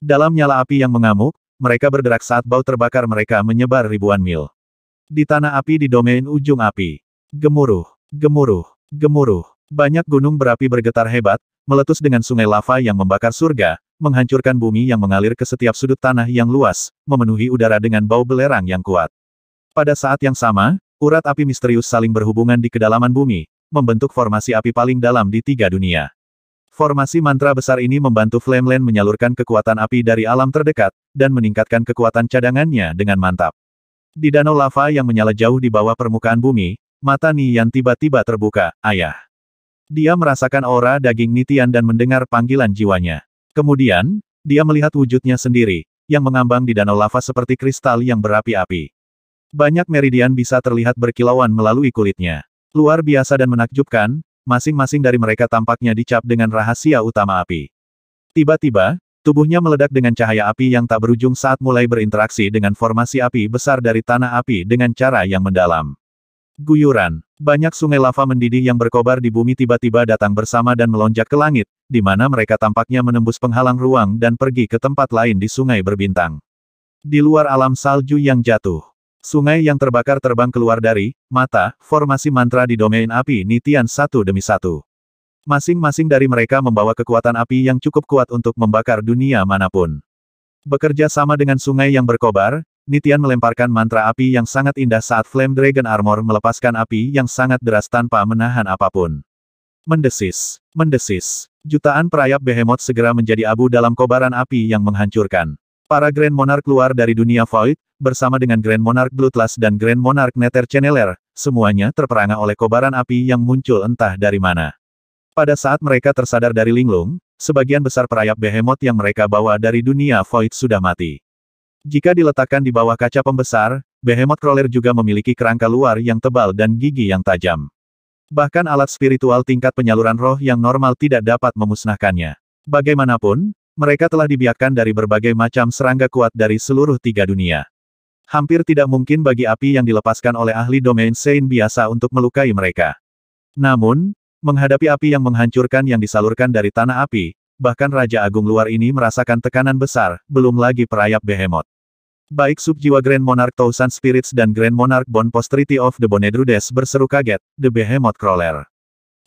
Dalam nyala api yang mengamuk, mereka bergerak saat bau terbakar mereka menyebar ribuan mil. Di tanah api di domain ujung api. Gemuruh. Gemuruh, gemuruh. Banyak gunung berapi bergetar hebat, meletus dengan sungai lava yang membakar surga, menghancurkan bumi yang mengalir ke setiap sudut tanah yang luas, memenuhi udara dengan bau belerang yang kuat. Pada saat yang sama, urat api misterius saling berhubungan di kedalaman bumi, membentuk formasi api paling dalam di tiga dunia. Formasi mantra besar ini membantu Flameland menyalurkan kekuatan api dari alam terdekat, dan meningkatkan kekuatan cadangannya dengan mantap. Di danau lava yang menyala jauh di bawah permukaan bumi, Mata Nian tiba-tiba terbuka, ayah. Dia merasakan aura daging Nitian dan mendengar panggilan jiwanya. Kemudian, dia melihat wujudnya sendiri, yang mengambang di danau lava seperti kristal yang berapi-api. Banyak meridian bisa terlihat berkilauan melalui kulitnya. Luar biasa dan menakjubkan, masing-masing dari mereka tampaknya dicap dengan rahasia utama api. Tiba-tiba, tubuhnya meledak dengan cahaya api yang tak berujung saat mulai berinteraksi dengan formasi api besar dari tanah api dengan cara yang mendalam. Guyuran. Banyak sungai lava mendidih yang berkobar di bumi tiba-tiba datang bersama dan melonjak ke langit, di mana mereka tampaknya menembus penghalang ruang dan pergi ke tempat lain di sungai berbintang. Di luar alam salju yang jatuh, sungai yang terbakar terbang keluar dari mata formasi mantra di domain api Nitian satu demi satu. Masing-masing dari mereka membawa kekuatan api yang cukup kuat untuk membakar dunia manapun. Bekerja sama dengan sungai yang berkobar, Nitian melemparkan mantra api yang sangat indah saat Flame Dragon Armor melepaskan api yang sangat deras tanpa menahan apapun. Mendesis, mendesis. Jutaan perayap behemoth segera menjadi abu dalam kobaran api yang menghancurkan. Para Grand Monarch keluar dari dunia Void, bersama dengan Grand Monarch Bloodlust dan Grand Monarch Nether Channeler, semuanya terperangah oleh kobaran api yang muncul entah dari mana. Pada saat mereka tersadar dari linglung, sebagian besar perayap behemoth yang mereka bawa dari dunia Void sudah mati. Jika diletakkan di bawah kaca pembesar, behemoth crawler juga memiliki kerangka luar yang tebal dan gigi yang tajam. Bahkan alat spiritual tingkat penyaluran roh yang normal tidak dapat memusnahkannya. Bagaimanapun, mereka telah dibiarkan dari berbagai macam serangga kuat dari seluruh tiga dunia. Hampir tidak mungkin bagi api yang dilepaskan oleh ahli domain Sein biasa untuk melukai mereka. Namun, menghadapi api yang menghancurkan yang disalurkan dari tanah api, bahkan Raja Agung luar ini merasakan tekanan besar, belum lagi perayap behemoth. Baik subjiwa Grand Monarch Thousand Spirits dan Grand Monarch Bon Posterity of the Bonedrudes berseru kaget, The Behemoth Crawler.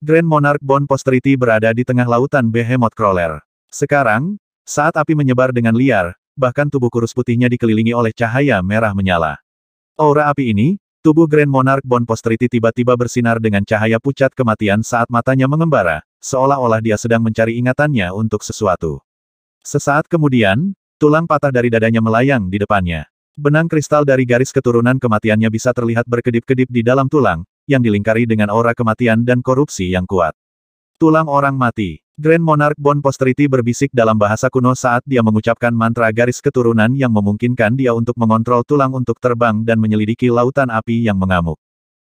Grand Monarch Bon Posterity berada di tengah lautan Behemoth Crawler. Sekarang, saat api menyebar dengan liar, bahkan tubuh kurus putihnya dikelilingi oleh cahaya merah menyala. Aura api ini, tubuh Grand Monarch Bon Posterity tiba-tiba bersinar dengan cahaya pucat kematian saat matanya mengembara, seolah-olah dia sedang mencari ingatannya untuk sesuatu. Sesaat kemudian, tulang patah dari dadanya melayang di depannya. Benang kristal dari garis keturunan kematiannya bisa terlihat berkedip-kedip di dalam tulang, yang dilingkari dengan aura kematian dan korupsi yang kuat. Tulang orang mati. Grand Monarch Bon Posterity berbisik dalam bahasa kuno saat dia mengucapkan mantra garis keturunan yang memungkinkan dia untuk mengontrol tulang untuk terbang dan menyelidiki lautan api yang mengamuk.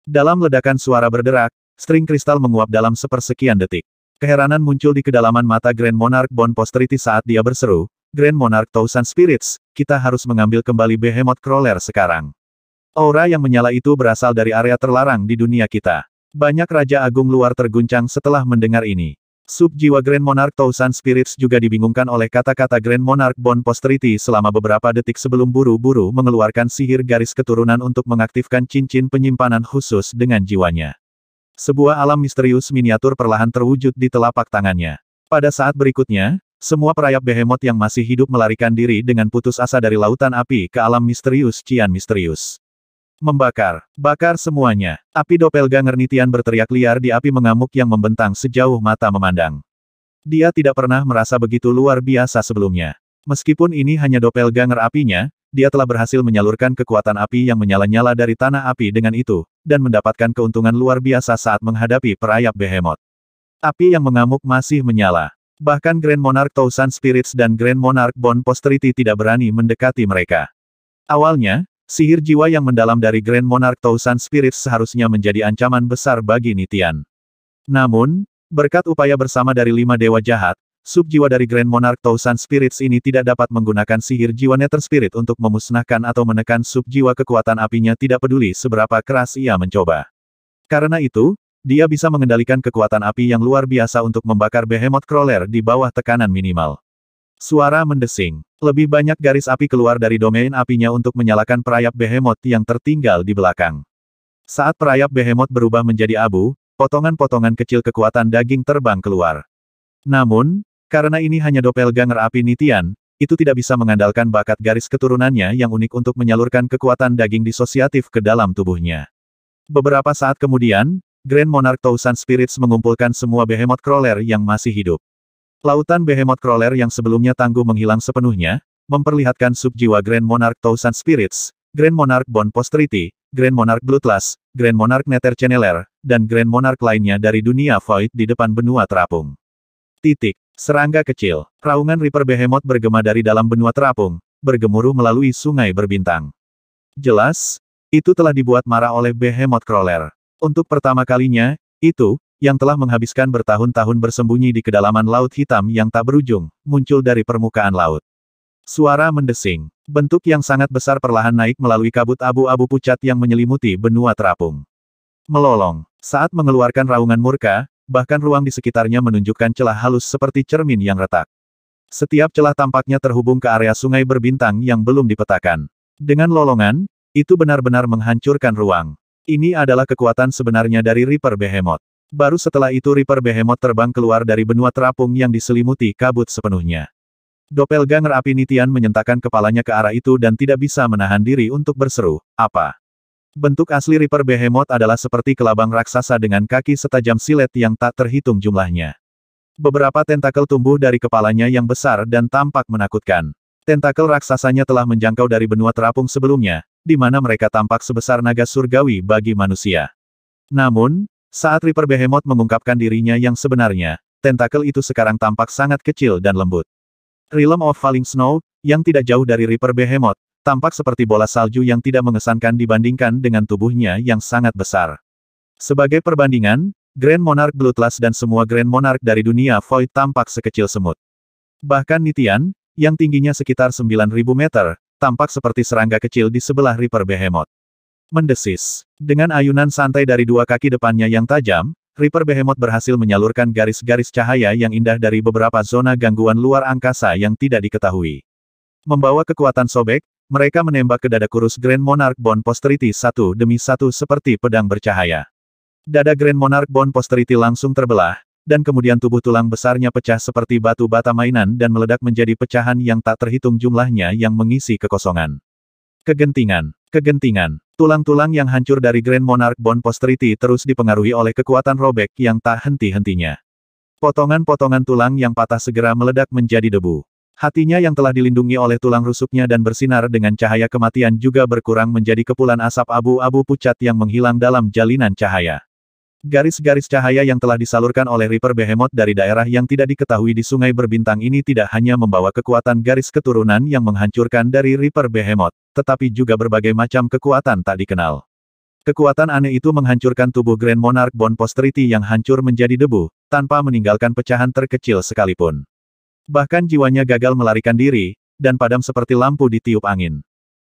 Dalam ledakan suara berderak, string kristal menguap dalam sepersekian detik. Keheranan muncul di kedalaman mata Grand Monarch Bon Posterity saat dia berseru, Grand Monarch Tausan Spirits, kita harus mengambil kembali Behemoth Crawler sekarang. Aura yang menyala itu berasal dari area terlarang di dunia kita. Banyak Raja Agung luar terguncang setelah mendengar ini. Sub jiwa Grand Monarch Tausan Spirits juga dibingungkan oleh kata-kata Grand Monarch Bon Posterity selama beberapa detik sebelum buru-buru mengeluarkan sihir garis keturunan untuk mengaktifkan cincin penyimpanan khusus dengan jiwanya. Sebuah alam misterius miniatur perlahan terwujud di telapak tangannya. Pada saat berikutnya, semua perayap behemoth yang masih hidup melarikan diri dengan putus asa dari lautan api ke alam misterius Cian misterius. Membakar, bakar semuanya. Api doppelganger Nitian berteriak liar di api mengamuk yang membentang sejauh mata memandang. Dia tidak pernah merasa begitu luar biasa sebelumnya. Meskipun ini hanya doppelganger apinya, dia telah berhasil menyalurkan kekuatan api yang menyala-nyala dari tanah api dengan itu, dan mendapatkan keuntungan luar biasa saat menghadapi perayap behemoth. Api yang mengamuk masih menyala. Bahkan Grand Monarch Thousand Spirits dan Grand Monarch Bond Posterity tidak berani mendekati mereka. Awalnya, sihir jiwa yang mendalam dari Grand Monarch Thousand Spirits seharusnya menjadi ancaman besar bagi Nitian. Namun, berkat upaya bersama dari lima dewa jahat, Subjiwa dari Grand Monarch Thousand Spirits ini tidak dapat menggunakan sihir jiwa Nether Spirit untuk memusnahkan atau menekan subjiwa kekuatan apinya tidak peduli seberapa keras ia mencoba. Karena itu, dia bisa mengendalikan kekuatan api yang luar biasa untuk membakar behemoth crawler di bawah tekanan minimal. Suara mendesing. Lebih banyak garis api keluar dari domain apinya untuk menyalakan perayap behemoth yang tertinggal di belakang. Saat perayap behemoth berubah menjadi abu, potongan-potongan kecil kekuatan daging terbang keluar. Namun, karena ini hanya doppelganger api Nitian, itu tidak bisa mengandalkan bakat garis keturunannya yang unik untuk menyalurkan kekuatan daging disosiatif ke dalam tubuhnya. Beberapa saat kemudian, Grand Monarch Tausan Spirits mengumpulkan semua behemoth crawler yang masih hidup. Lautan behemoth crawler yang sebelumnya tangguh menghilang sepenuhnya, memperlihatkan subjiwa Grand Monarch Tausan Spirits, Grand Monarch Bon Posterity, Grand Monarch Bloodlust, Grand Monarch Nether Channeler, dan Grand Monarch lainnya dari dunia Void di depan benua terapung. Titik. Serangga kecil, raungan Reaper Behemoth bergema dari dalam benua terapung, bergemuruh melalui sungai berbintang. Jelas, itu telah dibuat marah oleh Behemoth Crawler. Untuk pertama kalinya, itu, yang telah menghabiskan bertahun-tahun bersembunyi di kedalaman laut hitam yang tak berujung, muncul dari permukaan laut. Suara mendesing, bentuk yang sangat besar perlahan naik melalui kabut abu-abu pucat yang menyelimuti benua terapung. Melolong, saat mengeluarkan raungan murka, bahkan ruang di sekitarnya menunjukkan celah halus seperti cermin yang retak. Setiap celah tampaknya terhubung ke area sungai berbintang yang belum dipetakan. Dengan lolongan, itu benar-benar menghancurkan ruang. Ini adalah kekuatan sebenarnya dari Reaper Behemoth. Baru setelah itu Reaper Behemoth terbang keluar dari benua terapung yang diselimuti kabut sepenuhnya. Doppelganger api Nitian menyentakkan kepalanya ke arah itu dan tidak bisa menahan diri untuk berseru, apa? Bentuk asli Reaper Behemoth adalah seperti kelabang raksasa dengan kaki setajam silet yang tak terhitung jumlahnya. Beberapa tentakel tumbuh dari kepalanya yang besar dan tampak menakutkan. Tentakel raksasanya telah menjangkau dari benua terapung sebelumnya, di mana mereka tampak sebesar naga surgawi bagi manusia. Namun, saat Reaper Behemoth mengungkapkan dirinya yang sebenarnya, tentakel itu sekarang tampak sangat kecil dan lembut. Realm of Falling Snow, yang tidak jauh dari Reaper Behemoth, tampak seperti bola salju yang tidak mengesankan dibandingkan dengan tubuhnya yang sangat besar. Sebagai perbandingan, Grand Monarch Bloodlust dan semua Grand Monarch dari dunia Void tampak sekecil semut. Bahkan Nitian, yang tingginya sekitar 9.000 meter, tampak seperti serangga kecil di sebelah Reaper Behemoth. Mendesis. Dengan ayunan santai dari dua kaki depannya yang tajam, Reaper Behemoth berhasil menyalurkan garis-garis cahaya yang indah dari beberapa zona gangguan luar angkasa yang tidak diketahui. Membawa kekuatan sobek, mereka menembak ke dada kurus Grand Monarch Bone Posterity satu demi satu seperti pedang bercahaya. Dada Grand Monarch Bone Posterity langsung terbelah, dan kemudian tubuh tulang besarnya pecah seperti batu bata mainan dan meledak menjadi pecahan yang tak terhitung jumlahnya yang mengisi kekosongan. Kegentingan, kegentingan, tulang-tulang yang hancur dari Grand Monarch Bone Posterity terus dipengaruhi oleh kekuatan robek yang tak henti-hentinya. Potongan-potongan tulang yang patah segera meledak menjadi debu. Hatinya yang telah dilindungi oleh tulang rusuknya dan bersinar dengan cahaya kematian juga berkurang menjadi kepulan asap abu-abu pucat yang menghilang dalam jalinan cahaya. Garis-garis cahaya yang telah disalurkan oleh Reaper Behemoth dari daerah yang tidak diketahui di sungai berbintang ini tidak hanya membawa kekuatan garis keturunan yang menghancurkan dari Reaper Behemoth, tetapi juga berbagai macam kekuatan tak dikenal. Kekuatan aneh itu menghancurkan tubuh Grand Monarch Bon Posterity yang hancur menjadi debu, tanpa meninggalkan pecahan terkecil sekalipun. Bahkan jiwanya gagal melarikan diri, dan padam seperti lampu di tiup angin.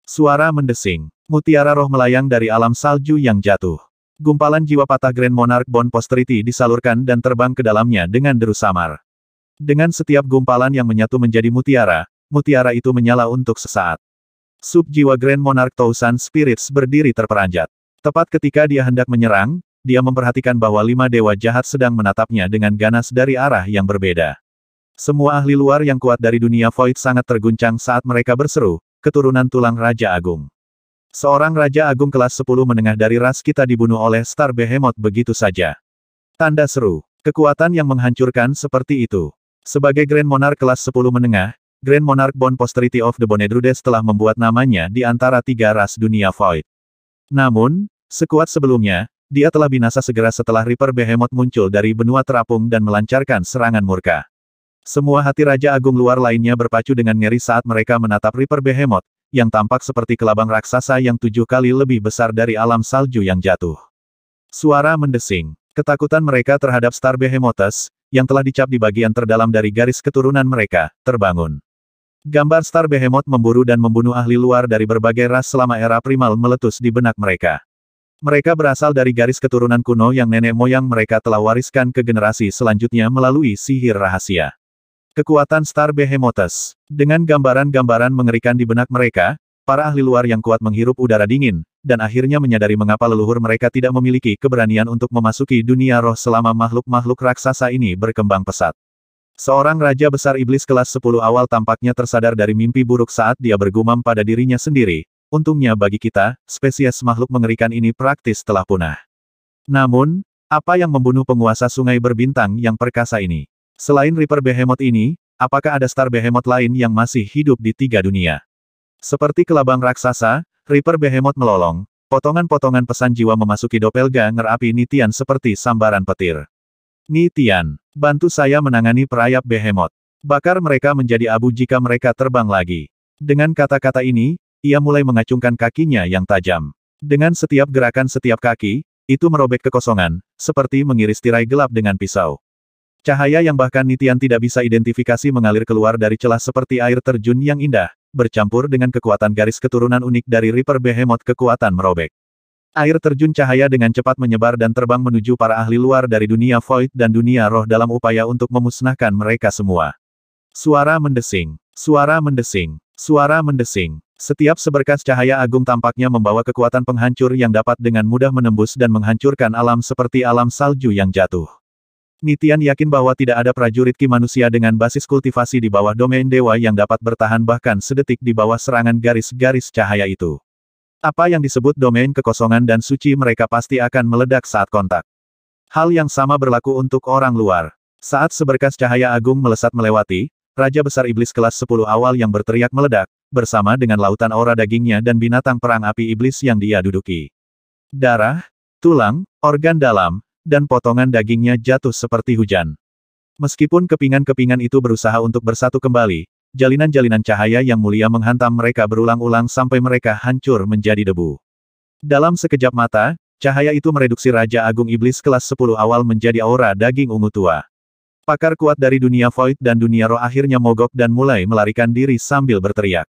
Suara mendesing. Mutiara roh melayang dari alam salju yang jatuh. Gumpalan jiwa patah Grand Monarch Bon Posterity disalurkan dan terbang ke dalamnya dengan deru samar. Dengan setiap gumpalan yang menyatu menjadi mutiara, mutiara itu menyala untuk sesaat. Sub jiwa Grand Monarch Tousan Spirits berdiri terperanjat. Tepat ketika dia hendak menyerang, dia memperhatikan bahwa lima dewa jahat sedang menatapnya dengan ganas dari arah yang berbeda. Semua ahli luar yang kuat dari dunia void sangat terguncang saat mereka berseru, keturunan tulang Raja Agung. Seorang Raja Agung kelas 10 menengah dari ras kita dibunuh oleh Star Behemoth begitu saja. Tanda seru, kekuatan yang menghancurkan seperti itu. Sebagai Grand Monarch kelas 10 menengah, Grand Monarch Bon Posterity of the Bonedrudes telah membuat namanya di antara tiga ras dunia void. Namun, sekuat sebelumnya, dia telah binasa segera setelah Reaper Behemoth muncul dari benua terapung dan melancarkan serangan murka. Semua hati Raja Agung luar lainnya berpacu dengan ngeri saat mereka menatap Reaper Behemoth, yang tampak seperti kelabang raksasa yang tujuh kali lebih besar dari alam salju yang jatuh. Suara mendesing. Ketakutan mereka terhadap Star Behemothus, yang telah dicap di bagian terdalam dari garis keturunan mereka, terbangun. Gambar Star Behemoth memburu dan membunuh ahli luar dari berbagai ras selama era primal meletus di benak mereka. Mereka berasal dari garis keturunan kuno yang nenek moyang mereka telah wariskan ke generasi selanjutnya melalui sihir rahasia. Kekuatan Star Behemothus. Dengan gambaran-gambaran mengerikan di benak mereka, para ahli luar yang kuat menghirup udara dingin, dan akhirnya menyadari mengapa leluhur mereka tidak memiliki keberanian untuk memasuki dunia roh selama makhluk-makhluk raksasa ini berkembang pesat. Seorang raja besar iblis kelas 10 awal tampaknya tersadar dari mimpi buruk saat dia bergumam pada dirinya sendiri, Untungnya bagi kita, spesies makhluk mengerikan ini praktis telah punah. Namun, apa yang membunuh penguasa sungai berbintang yang perkasa ini? Selain Reaper Behemoth ini, apakah ada Star Behemoth lain yang masih hidup di tiga dunia? Seperti kelabang raksasa, Reaper Behemoth melolong, potongan-potongan pesan jiwa memasuki doppelganger api Nitian seperti sambaran petir. Nitian, bantu saya menangani perayap Behemoth. Bakar mereka menjadi abu jika mereka terbang lagi. Dengan kata-kata ini, ia mulai mengacungkan kakinya yang tajam. Dengan setiap gerakan setiap kaki, itu merobek kekosongan, seperti mengiris tirai gelap dengan pisau. Cahaya yang bahkan Nitian tidak bisa identifikasi mengalir keluar dari celah seperti air terjun yang indah, bercampur dengan kekuatan garis keturunan unik dari Reaper Behemoth kekuatan merobek. Air terjun cahaya dengan cepat menyebar dan terbang menuju para ahli luar dari dunia void dan dunia roh dalam upaya untuk memusnahkan mereka semua. Suara mendesing, suara mendesing, suara mendesing. Setiap seberkas cahaya agung tampaknya membawa kekuatan penghancur yang dapat dengan mudah menembus dan menghancurkan alam seperti alam salju yang jatuh. Nitian yakin bahwa tidak ada prajurit Ki manusia dengan basis kultivasi di bawah domain dewa yang dapat bertahan bahkan sedetik di bawah serangan garis-garis cahaya itu. Apa yang disebut domain kekosongan dan suci mereka pasti akan meledak saat kontak. Hal yang sama berlaku untuk orang luar. Saat seberkas cahaya agung melesat melewati, Raja Besar Iblis kelas 10 awal yang berteriak meledak, bersama dengan lautan aura dagingnya dan binatang perang api iblis yang dia duduki. Darah, tulang, organ dalam, dan potongan dagingnya jatuh seperti hujan. Meskipun kepingan-kepingan itu berusaha untuk bersatu kembali, jalinan-jalinan cahaya yang mulia menghantam mereka berulang-ulang sampai mereka hancur menjadi debu. Dalam sekejap mata, cahaya itu mereduksi Raja Agung Iblis kelas 10 awal menjadi aura daging ungu tua. Pakar kuat dari dunia void dan dunia roh akhirnya mogok dan mulai melarikan diri sambil berteriak.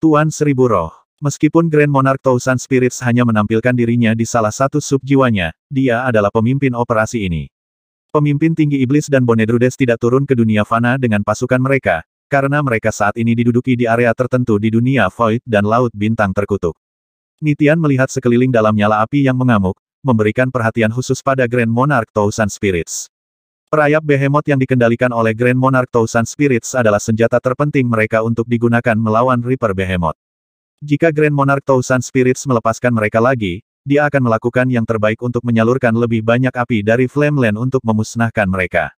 Tuan Seribu Roh Meskipun Grand Monarch Thousand Spirits hanya menampilkan dirinya di salah satu subjiwanya, dia adalah pemimpin operasi ini. Pemimpin tinggi iblis dan Bonedrudes tidak turun ke dunia fana dengan pasukan mereka, karena mereka saat ini diduduki di area tertentu di dunia void dan laut bintang terkutuk. Nitian melihat sekeliling dalam nyala api yang mengamuk, memberikan perhatian khusus pada Grand Monarch Thousand Spirits. Perayap behemoth yang dikendalikan oleh Grand Monarch Thousand Spirits adalah senjata terpenting mereka untuk digunakan melawan Reaper Behemoth. Jika Grand Monarch Tousan Spirits melepaskan mereka lagi, dia akan melakukan yang terbaik untuk menyalurkan lebih banyak api dari Flame Land untuk memusnahkan mereka.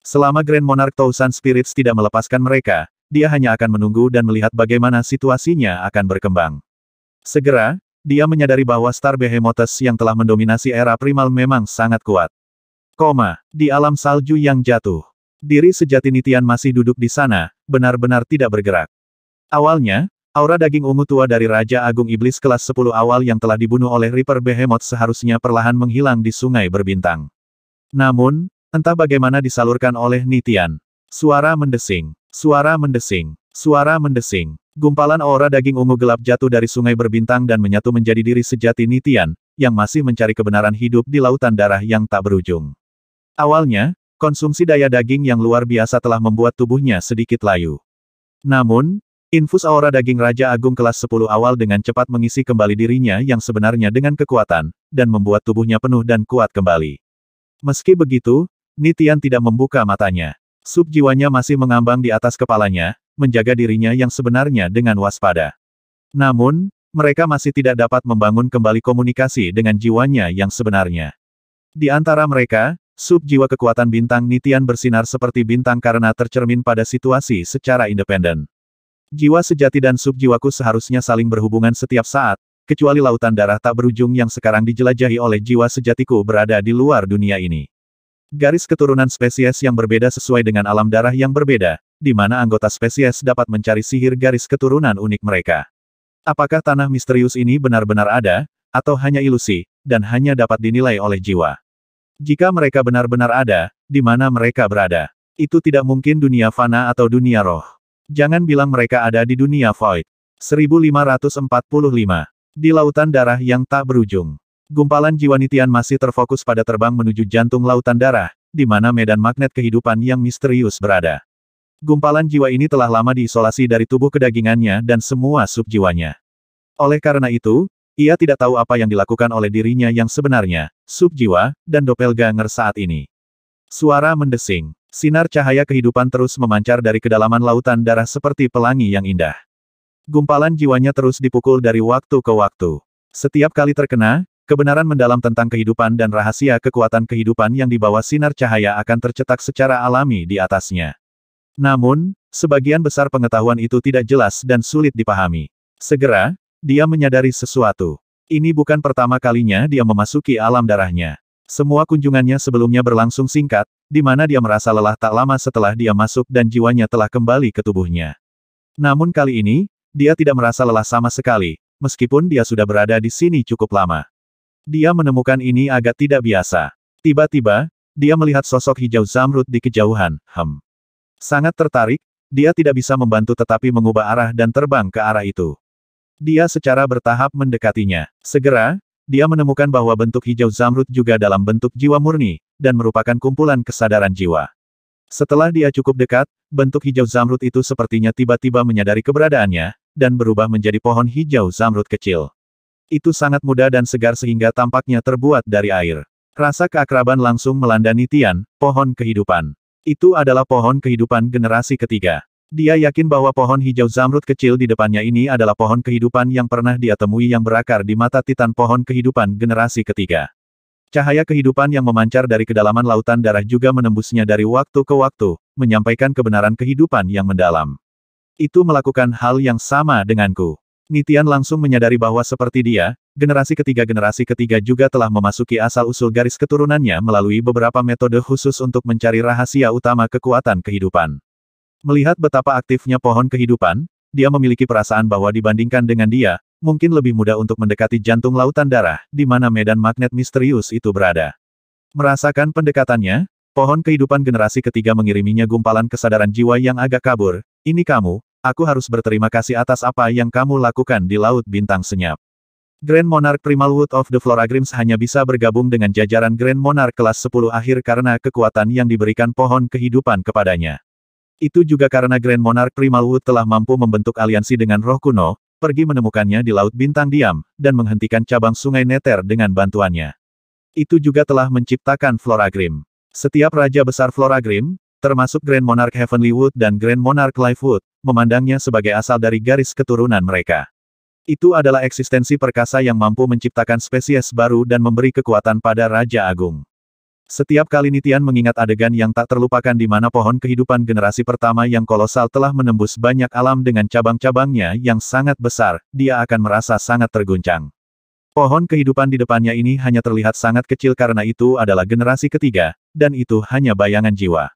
Selama Grand Monarch Tousan Spirits tidak melepaskan mereka, dia hanya akan menunggu dan melihat bagaimana situasinya akan berkembang. Segera, dia menyadari bahwa Star Behemoths yang telah mendominasi era primal memang sangat kuat. Koma, di alam salju yang jatuh. Diri sejati Nitian masih duduk di sana, benar-benar tidak bergerak. Awalnya, Aura daging ungu tua dari Raja Agung Iblis kelas 10 awal yang telah dibunuh oleh Reaper Behemoth seharusnya perlahan menghilang di sungai berbintang. Namun, entah bagaimana disalurkan oleh Nitian. Suara mendesing, suara mendesing, suara mendesing. Gumpalan aura daging ungu gelap jatuh dari sungai berbintang dan menyatu menjadi diri sejati Nitian, yang masih mencari kebenaran hidup di lautan darah yang tak berujung. Awalnya, konsumsi daya daging yang luar biasa telah membuat tubuhnya sedikit layu. Namun, Infus aura daging Raja Agung kelas 10 awal dengan cepat mengisi kembali dirinya yang sebenarnya dengan kekuatan, dan membuat tubuhnya penuh dan kuat kembali. Meski begitu, Nitian tidak membuka matanya. Sub jiwanya masih mengambang di atas kepalanya, menjaga dirinya yang sebenarnya dengan waspada. Namun, mereka masih tidak dapat membangun kembali komunikasi dengan jiwanya yang sebenarnya. Di antara mereka, sub jiwa kekuatan bintang Nitian bersinar seperti bintang karena tercermin pada situasi secara independen. Jiwa sejati dan subjiwaku seharusnya saling berhubungan setiap saat, kecuali lautan darah tak berujung yang sekarang dijelajahi oleh jiwa sejatiku berada di luar dunia ini. Garis keturunan spesies yang berbeda sesuai dengan alam darah yang berbeda, di mana anggota spesies dapat mencari sihir garis keturunan unik mereka. Apakah tanah misterius ini benar-benar ada, atau hanya ilusi, dan hanya dapat dinilai oleh jiwa? Jika mereka benar-benar ada, di mana mereka berada? Itu tidak mungkin dunia fana atau dunia roh. Jangan bilang mereka ada di dunia void. 1545. Di lautan darah yang tak berujung. Gumpalan jiwa Nitian masih terfokus pada terbang menuju jantung lautan darah, di mana medan magnet kehidupan yang misterius berada. Gumpalan jiwa ini telah lama diisolasi dari tubuh kedagingannya dan semua subjiwanya. Oleh karena itu, ia tidak tahu apa yang dilakukan oleh dirinya yang sebenarnya, subjiwa, dan doppelganger saat ini. Suara mendesing. Sinar cahaya kehidupan terus memancar dari kedalaman lautan darah seperti pelangi yang indah. Gumpalan jiwanya terus dipukul dari waktu ke waktu. Setiap kali terkena, kebenaran mendalam tentang kehidupan dan rahasia kekuatan kehidupan yang dibawa sinar cahaya akan tercetak secara alami di atasnya. Namun, sebagian besar pengetahuan itu tidak jelas dan sulit dipahami. Segera, dia menyadari sesuatu. Ini bukan pertama kalinya dia memasuki alam darahnya. Semua kunjungannya sebelumnya berlangsung singkat, di mana dia merasa lelah tak lama setelah dia masuk dan jiwanya telah kembali ke tubuhnya. Namun kali ini, dia tidak merasa lelah sama sekali, meskipun dia sudah berada di sini cukup lama. Dia menemukan ini agak tidak biasa. Tiba-tiba, dia melihat sosok hijau zamrud di kejauhan, hem. Sangat tertarik, dia tidak bisa membantu tetapi mengubah arah dan terbang ke arah itu. Dia secara bertahap mendekatinya. Segera, dia menemukan bahwa bentuk hijau zamrud juga dalam bentuk jiwa murni, dan merupakan kumpulan kesadaran jiwa. Setelah dia cukup dekat, bentuk hijau zamrud itu sepertinya tiba-tiba menyadari keberadaannya, dan berubah menjadi pohon hijau zamrud kecil. Itu sangat muda dan segar sehingga tampaknya terbuat dari air. Rasa keakraban langsung melanda Nitian, pohon kehidupan. Itu adalah pohon kehidupan generasi ketiga. Dia yakin bahwa pohon hijau zamrud kecil di depannya ini adalah pohon kehidupan yang pernah dia temui yang berakar di mata titan pohon kehidupan generasi ketiga. Cahaya kehidupan yang memancar dari kedalaman lautan darah juga menembusnya dari waktu ke waktu, menyampaikan kebenaran kehidupan yang mendalam. Itu melakukan hal yang sama denganku. Nitian langsung menyadari bahwa seperti dia, generasi ketiga generasi ketiga juga telah memasuki asal-usul garis keturunannya melalui beberapa metode khusus untuk mencari rahasia utama kekuatan kehidupan. Melihat betapa aktifnya pohon kehidupan, dia memiliki perasaan bahwa dibandingkan dengan dia, mungkin lebih mudah untuk mendekati jantung lautan darah, di mana medan magnet misterius itu berada. Merasakan pendekatannya, pohon kehidupan generasi ketiga mengiriminya gumpalan kesadaran jiwa yang agak kabur, ini kamu, aku harus berterima kasih atas apa yang kamu lakukan di Laut Bintang Senyap. Grand Monarch Primal Wood of the Floragrims hanya bisa bergabung dengan jajaran Grand Monarch kelas 10 akhir karena kekuatan yang diberikan pohon kehidupan kepadanya. Itu juga karena Grand Monarch Primal Wood telah mampu membentuk aliansi dengan roh kuno, pergi menemukannya di Laut Bintang Diam, dan menghentikan cabang sungai Neter dengan bantuannya. Itu juga telah menciptakan Floragrim. Setiap raja besar Floragrim, termasuk Grand Monarch Heavenly Wood dan Grand Monarch Lifewood, memandangnya sebagai asal dari garis keturunan mereka. Itu adalah eksistensi perkasa yang mampu menciptakan spesies baru dan memberi kekuatan pada Raja Agung. Setiap kali Nitian mengingat adegan yang tak terlupakan di mana pohon kehidupan generasi pertama yang kolosal telah menembus banyak alam dengan cabang-cabangnya yang sangat besar, dia akan merasa sangat terguncang. Pohon kehidupan di depannya ini hanya terlihat sangat kecil karena itu adalah generasi ketiga, dan itu hanya bayangan jiwa.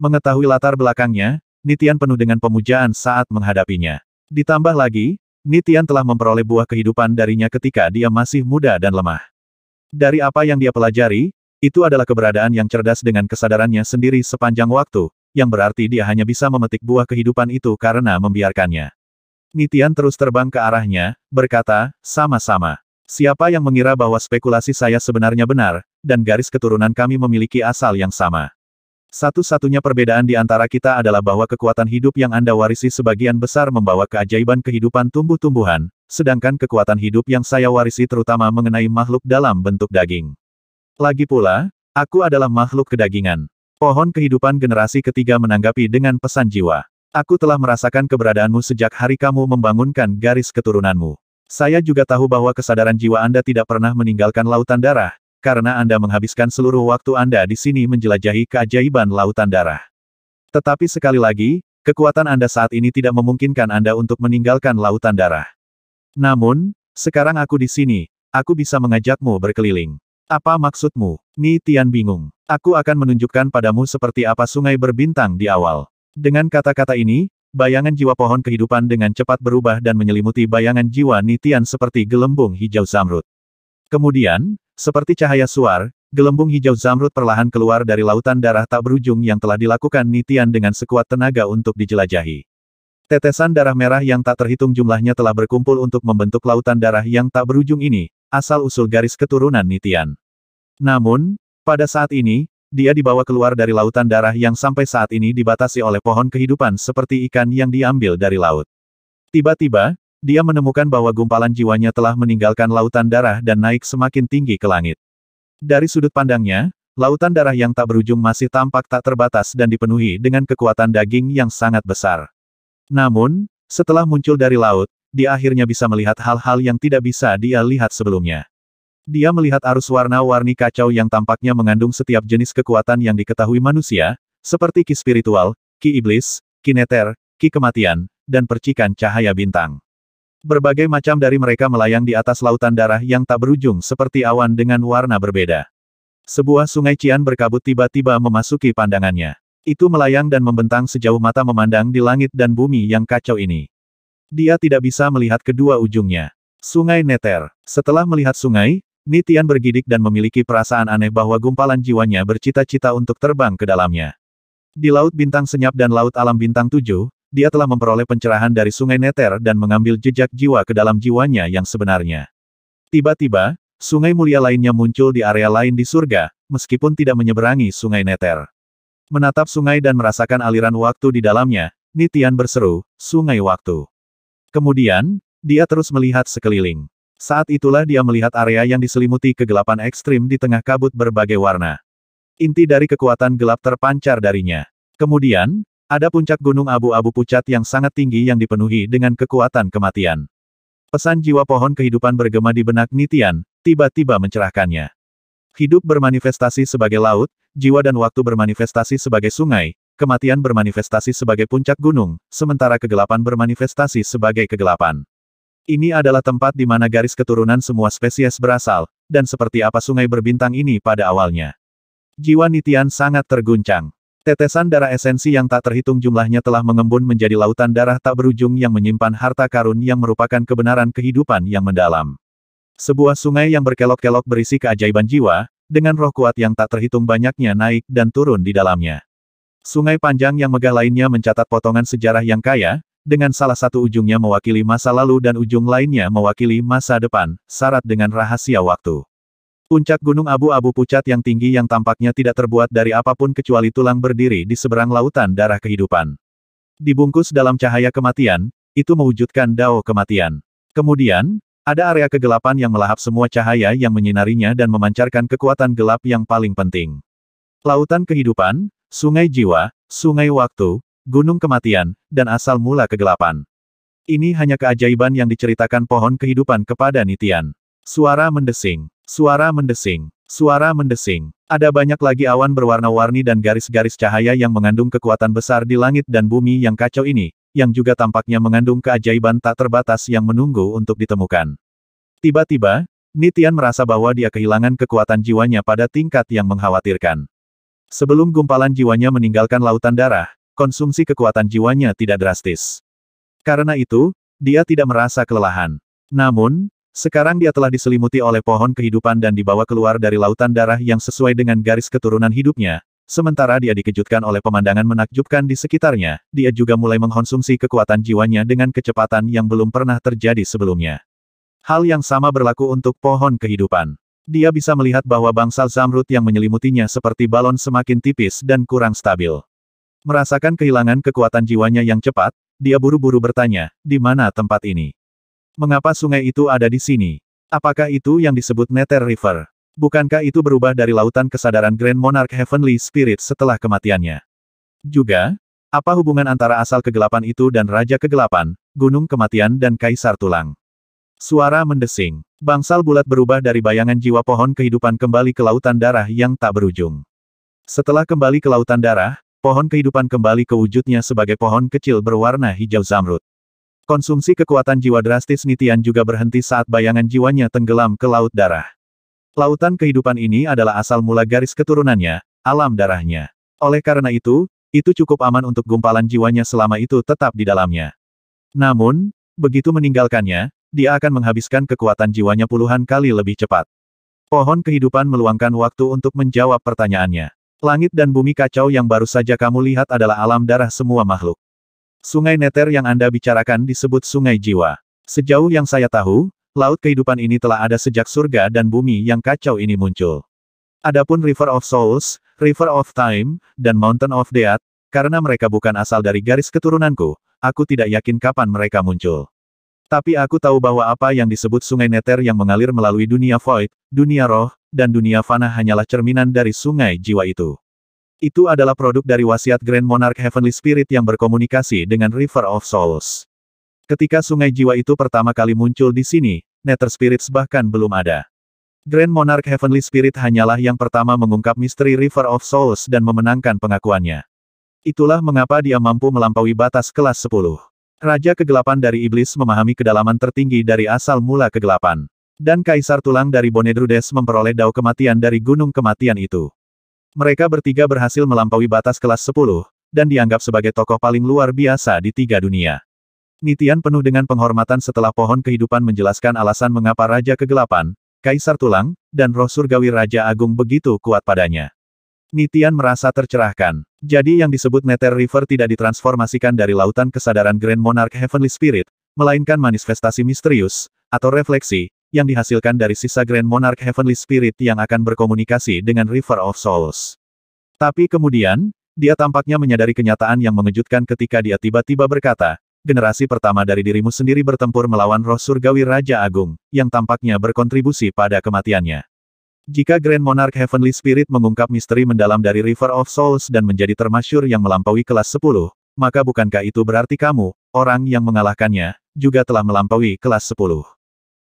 Mengetahui latar belakangnya, Nitian penuh dengan pemujaan saat menghadapinya. Ditambah lagi, Nitian telah memperoleh buah kehidupan darinya ketika dia masih muda dan lemah. Dari apa yang dia pelajari, itu adalah keberadaan yang cerdas dengan kesadarannya sendiri sepanjang waktu, yang berarti dia hanya bisa memetik buah kehidupan itu karena membiarkannya. Nitian terus terbang ke arahnya, berkata, sama-sama. Siapa yang mengira bahwa spekulasi saya sebenarnya benar, dan garis keturunan kami memiliki asal yang sama. Satu-satunya perbedaan di antara kita adalah bahwa kekuatan hidup yang Anda warisi sebagian besar membawa keajaiban kehidupan tumbuh-tumbuhan, sedangkan kekuatan hidup yang saya warisi terutama mengenai makhluk dalam bentuk daging. Lagi pula, aku adalah makhluk kedagingan. Pohon kehidupan generasi ketiga menanggapi dengan pesan jiwa. Aku telah merasakan keberadaanmu sejak hari kamu membangunkan garis keturunanmu. Saya juga tahu bahwa kesadaran jiwa Anda tidak pernah meninggalkan lautan darah, karena Anda menghabiskan seluruh waktu Anda di sini menjelajahi keajaiban lautan darah. Tetapi sekali lagi, kekuatan Anda saat ini tidak memungkinkan Anda untuk meninggalkan lautan darah. Namun, sekarang aku di sini, aku bisa mengajakmu berkeliling. Apa maksudmu? Ni Tian bingung. Aku akan menunjukkan padamu seperti apa sungai berbintang di awal. Dengan kata-kata ini, bayangan jiwa pohon kehidupan dengan cepat berubah dan menyelimuti bayangan jiwa Ni Tian seperti gelembung hijau zamrud. Kemudian, seperti cahaya suar, gelembung hijau zamrud perlahan keluar dari lautan darah tak berujung yang telah dilakukan Ni Tian dengan sekuat tenaga untuk dijelajahi. Tetesan darah merah yang tak terhitung jumlahnya telah berkumpul untuk membentuk lautan darah yang tak berujung ini, asal-usul garis keturunan Nitian. Namun, pada saat ini, dia dibawa keluar dari lautan darah yang sampai saat ini dibatasi oleh pohon kehidupan seperti ikan yang diambil dari laut. Tiba-tiba, dia menemukan bahwa gumpalan jiwanya telah meninggalkan lautan darah dan naik semakin tinggi ke langit. Dari sudut pandangnya, lautan darah yang tak berujung masih tampak tak terbatas dan dipenuhi dengan kekuatan daging yang sangat besar. Namun, setelah muncul dari laut, dia akhirnya bisa melihat hal-hal yang tidak bisa dia lihat sebelumnya. Dia melihat arus warna-warni kacau yang tampaknya mengandung setiap jenis kekuatan yang diketahui manusia, seperti ki spiritual, ki iblis, ki neter, ki kematian, dan percikan cahaya bintang. Berbagai macam dari mereka melayang di atas lautan darah yang tak berujung seperti awan dengan warna berbeda. Sebuah sungai Cian berkabut tiba-tiba memasuki pandangannya. Itu melayang dan membentang sejauh mata memandang di langit dan bumi yang kacau ini. Dia tidak bisa melihat kedua ujungnya. Sungai Neter. Setelah melihat sungai, Nitian bergidik dan memiliki perasaan aneh bahwa gumpalan jiwanya bercita-cita untuk terbang ke dalamnya. Di Laut Bintang Senyap dan Laut Alam Bintang Tujuh, dia telah memperoleh pencerahan dari Sungai Neter dan mengambil jejak jiwa ke dalam jiwanya yang sebenarnya. Tiba-tiba, sungai mulia lainnya muncul di area lain di surga, meskipun tidak menyeberangi Sungai Neter. Menatap sungai dan merasakan aliran waktu di dalamnya, Nitian berseru, Sungai Waktu. Kemudian, dia terus melihat sekeliling. Saat itulah dia melihat area yang diselimuti kegelapan ekstrim di tengah kabut berbagai warna. Inti dari kekuatan gelap terpancar darinya. Kemudian, ada puncak gunung abu-abu pucat yang sangat tinggi yang dipenuhi dengan kekuatan kematian. Pesan jiwa pohon kehidupan bergema di benak Nitian, tiba-tiba mencerahkannya. Hidup bermanifestasi sebagai laut, jiwa dan waktu bermanifestasi sebagai sungai, Kematian bermanifestasi sebagai puncak gunung, sementara kegelapan bermanifestasi sebagai kegelapan. Ini adalah tempat di mana garis keturunan semua spesies berasal, dan seperti apa sungai berbintang ini pada awalnya. Jiwa Nitian sangat terguncang. Tetesan darah esensi yang tak terhitung jumlahnya telah mengembun menjadi lautan darah tak berujung yang menyimpan harta karun yang merupakan kebenaran kehidupan yang mendalam. Sebuah sungai yang berkelok-kelok berisi keajaiban jiwa, dengan roh kuat yang tak terhitung banyaknya naik dan turun di dalamnya. Sungai panjang yang megah lainnya mencatat potongan sejarah yang kaya, dengan salah satu ujungnya mewakili masa lalu dan ujung lainnya mewakili masa depan, syarat dengan rahasia waktu. Puncak gunung abu-abu pucat yang tinggi yang tampaknya tidak terbuat dari apapun kecuali tulang berdiri di seberang lautan darah kehidupan. Dibungkus dalam cahaya kematian, itu mewujudkan dao kematian. Kemudian, ada area kegelapan yang melahap semua cahaya yang menyinarinya dan memancarkan kekuatan gelap yang paling penting. Lautan kehidupan, sungai jiwa, sungai waktu, gunung kematian, dan asal mula kegelapan. Ini hanya keajaiban yang diceritakan pohon kehidupan kepada Nitian. Suara mendesing, suara mendesing, suara mendesing. Ada banyak lagi awan berwarna-warni dan garis-garis cahaya yang mengandung kekuatan besar di langit dan bumi yang kacau ini, yang juga tampaknya mengandung keajaiban tak terbatas yang menunggu untuk ditemukan. Tiba-tiba, Nitian merasa bahwa dia kehilangan kekuatan jiwanya pada tingkat yang mengkhawatirkan. Sebelum gumpalan jiwanya meninggalkan lautan darah, konsumsi kekuatan jiwanya tidak drastis. Karena itu, dia tidak merasa kelelahan. Namun, sekarang dia telah diselimuti oleh pohon kehidupan dan dibawa keluar dari lautan darah yang sesuai dengan garis keturunan hidupnya. Sementara dia dikejutkan oleh pemandangan menakjubkan di sekitarnya, dia juga mulai mengkonsumsi kekuatan jiwanya dengan kecepatan yang belum pernah terjadi sebelumnya. Hal yang sama berlaku untuk pohon kehidupan. Dia bisa melihat bahwa bangsal Zamrud yang menyelimutinya seperti balon semakin tipis dan kurang stabil. Merasakan kehilangan kekuatan jiwanya yang cepat, dia buru-buru bertanya, di mana tempat ini? Mengapa sungai itu ada di sini? Apakah itu yang disebut Nether River? Bukankah itu berubah dari lautan kesadaran Grand Monarch Heavenly Spirit setelah kematiannya? Juga, apa hubungan antara asal kegelapan itu dan Raja Kegelapan, Gunung Kematian dan Kaisar Tulang? Suara mendesing. Bangsal bulat berubah dari bayangan jiwa pohon kehidupan kembali ke lautan darah yang tak berujung. Setelah kembali ke lautan darah, pohon kehidupan kembali ke wujudnya sebagai pohon kecil berwarna hijau zamrud. Konsumsi kekuatan jiwa drastis Nitian juga berhenti saat bayangan jiwanya tenggelam ke laut darah. Lautan kehidupan ini adalah asal mula garis keturunannya, alam darahnya. Oleh karena itu, itu cukup aman untuk gumpalan jiwanya selama itu tetap di dalamnya. Namun, begitu meninggalkannya, dia akan menghabiskan kekuatan jiwanya puluhan kali lebih cepat. Pohon kehidupan meluangkan waktu untuk menjawab pertanyaannya. Langit dan bumi kacau yang baru saja kamu lihat adalah alam darah semua makhluk. Sungai Neter yang Anda bicarakan disebut Sungai Jiwa. Sejauh yang saya tahu, laut kehidupan ini telah ada sejak surga dan bumi yang kacau ini muncul. Adapun River of Souls, River of Time, dan Mountain of Death, karena mereka bukan asal dari garis keturunanku, aku tidak yakin kapan mereka muncul. Tapi aku tahu bahwa apa yang disebut sungai neter yang mengalir melalui dunia void, dunia roh, dan dunia fana hanyalah cerminan dari sungai jiwa itu. Itu adalah produk dari wasiat Grand Monarch Heavenly Spirit yang berkomunikasi dengan River of Souls. Ketika sungai jiwa itu pertama kali muncul di sini, Nether Spirits bahkan belum ada. Grand Monarch Heavenly Spirit hanyalah yang pertama mengungkap misteri River of Souls dan memenangkan pengakuannya. Itulah mengapa dia mampu melampaui batas kelas 10. Raja kegelapan dari iblis memahami kedalaman tertinggi dari asal mula kegelapan. Dan kaisar tulang dari Bonedrudes memperoleh dao kematian dari gunung kematian itu. Mereka bertiga berhasil melampaui batas kelas 10, dan dianggap sebagai tokoh paling luar biasa di tiga dunia. Nitian penuh dengan penghormatan setelah pohon kehidupan menjelaskan alasan mengapa Raja Kegelapan, Kaisar Tulang, dan Roh Surgawi Raja Agung begitu kuat padanya. Nitian merasa tercerahkan. Jadi yang disebut Nether River tidak ditransformasikan dari lautan kesadaran Grand Monarch Heavenly Spirit, melainkan manifestasi misterius, atau refleksi, yang dihasilkan dari sisa Grand Monarch Heavenly Spirit yang akan berkomunikasi dengan River of Souls. Tapi kemudian, dia tampaknya menyadari kenyataan yang mengejutkan ketika dia tiba-tiba berkata, generasi pertama dari dirimu sendiri bertempur melawan roh surgawi Raja Agung, yang tampaknya berkontribusi pada kematiannya. Jika Grand Monarch Heavenly Spirit mengungkap misteri mendalam dari River of Souls dan menjadi termasyur yang melampaui kelas 10, maka bukankah itu berarti kamu, orang yang mengalahkannya, juga telah melampaui kelas 10?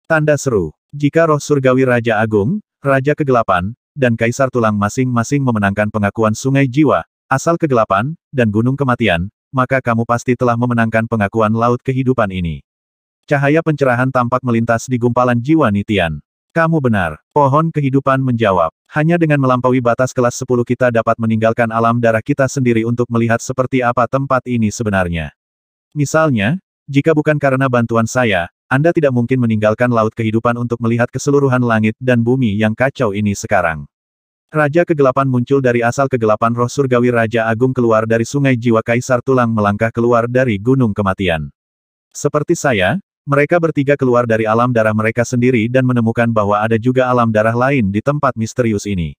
Tanda seru. Jika roh surgawi Raja Agung, Raja Kegelapan, dan Kaisar Tulang masing-masing memenangkan pengakuan Sungai Jiwa, Asal Kegelapan, dan Gunung Kematian, maka kamu pasti telah memenangkan pengakuan Laut Kehidupan ini. Cahaya pencerahan tampak melintas di gumpalan jiwa Nitian. Kamu benar. Pohon kehidupan menjawab. Hanya dengan melampaui batas kelas 10 kita dapat meninggalkan alam darah kita sendiri untuk melihat seperti apa tempat ini sebenarnya. Misalnya, jika bukan karena bantuan saya, Anda tidak mungkin meninggalkan laut kehidupan untuk melihat keseluruhan langit dan bumi yang kacau ini sekarang. Raja kegelapan muncul dari asal kegelapan roh surgawi Raja Agung keluar dari sungai jiwa Kaisar Tulang melangkah keluar dari gunung kematian. Seperti saya, mereka bertiga keluar dari alam darah mereka sendiri dan menemukan bahwa ada juga alam darah lain di tempat misterius ini.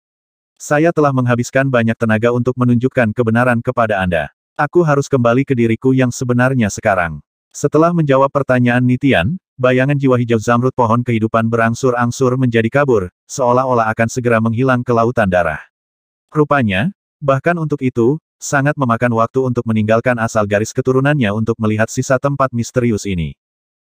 Saya telah menghabiskan banyak tenaga untuk menunjukkan kebenaran kepada Anda. Aku harus kembali ke diriku yang sebenarnya sekarang. Setelah menjawab pertanyaan Nitian, bayangan jiwa hijau zamrud pohon kehidupan berangsur-angsur menjadi kabur, seolah-olah akan segera menghilang ke lautan darah. Rupanya, bahkan untuk itu, sangat memakan waktu untuk meninggalkan asal garis keturunannya untuk melihat sisa tempat misterius ini.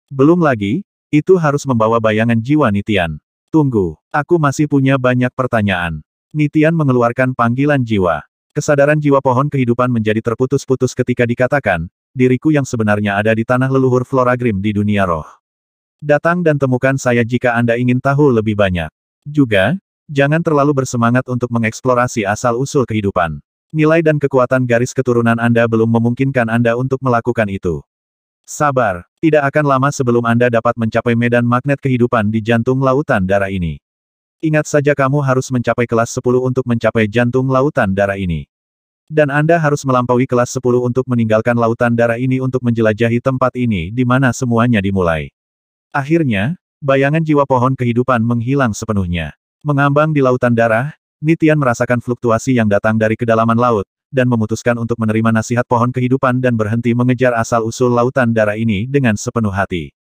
Belum lagi, itu harus membawa bayangan jiwa Nitian. Tunggu, aku masih punya banyak pertanyaan. Nitian mengeluarkan panggilan jiwa. Kesadaran jiwa pohon kehidupan menjadi terputus-putus ketika dikatakan, diriku yang sebenarnya ada di tanah leluhur Floragrim di dunia roh. Datang dan temukan saya jika Anda ingin tahu lebih banyak. Juga, jangan terlalu bersemangat untuk mengeksplorasi asal-usul kehidupan. Nilai dan kekuatan garis keturunan Anda belum memungkinkan Anda untuk melakukan itu. Sabar, tidak akan lama sebelum Anda dapat mencapai medan magnet kehidupan di jantung lautan darah ini. Ingat saja kamu harus mencapai kelas 10 untuk mencapai jantung lautan darah ini. Dan Anda harus melampaui kelas 10 untuk meninggalkan lautan darah ini untuk menjelajahi tempat ini di mana semuanya dimulai. Akhirnya, bayangan jiwa pohon kehidupan menghilang sepenuhnya. Mengambang di lautan darah, Nitian merasakan fluktuasi yang datang dari kedalaman laut, dan memutuskan untuk menerima nasihat pohon kehidupan dan berhenti mengejar asal-usul lautan darah ini dengan sepenuh hati.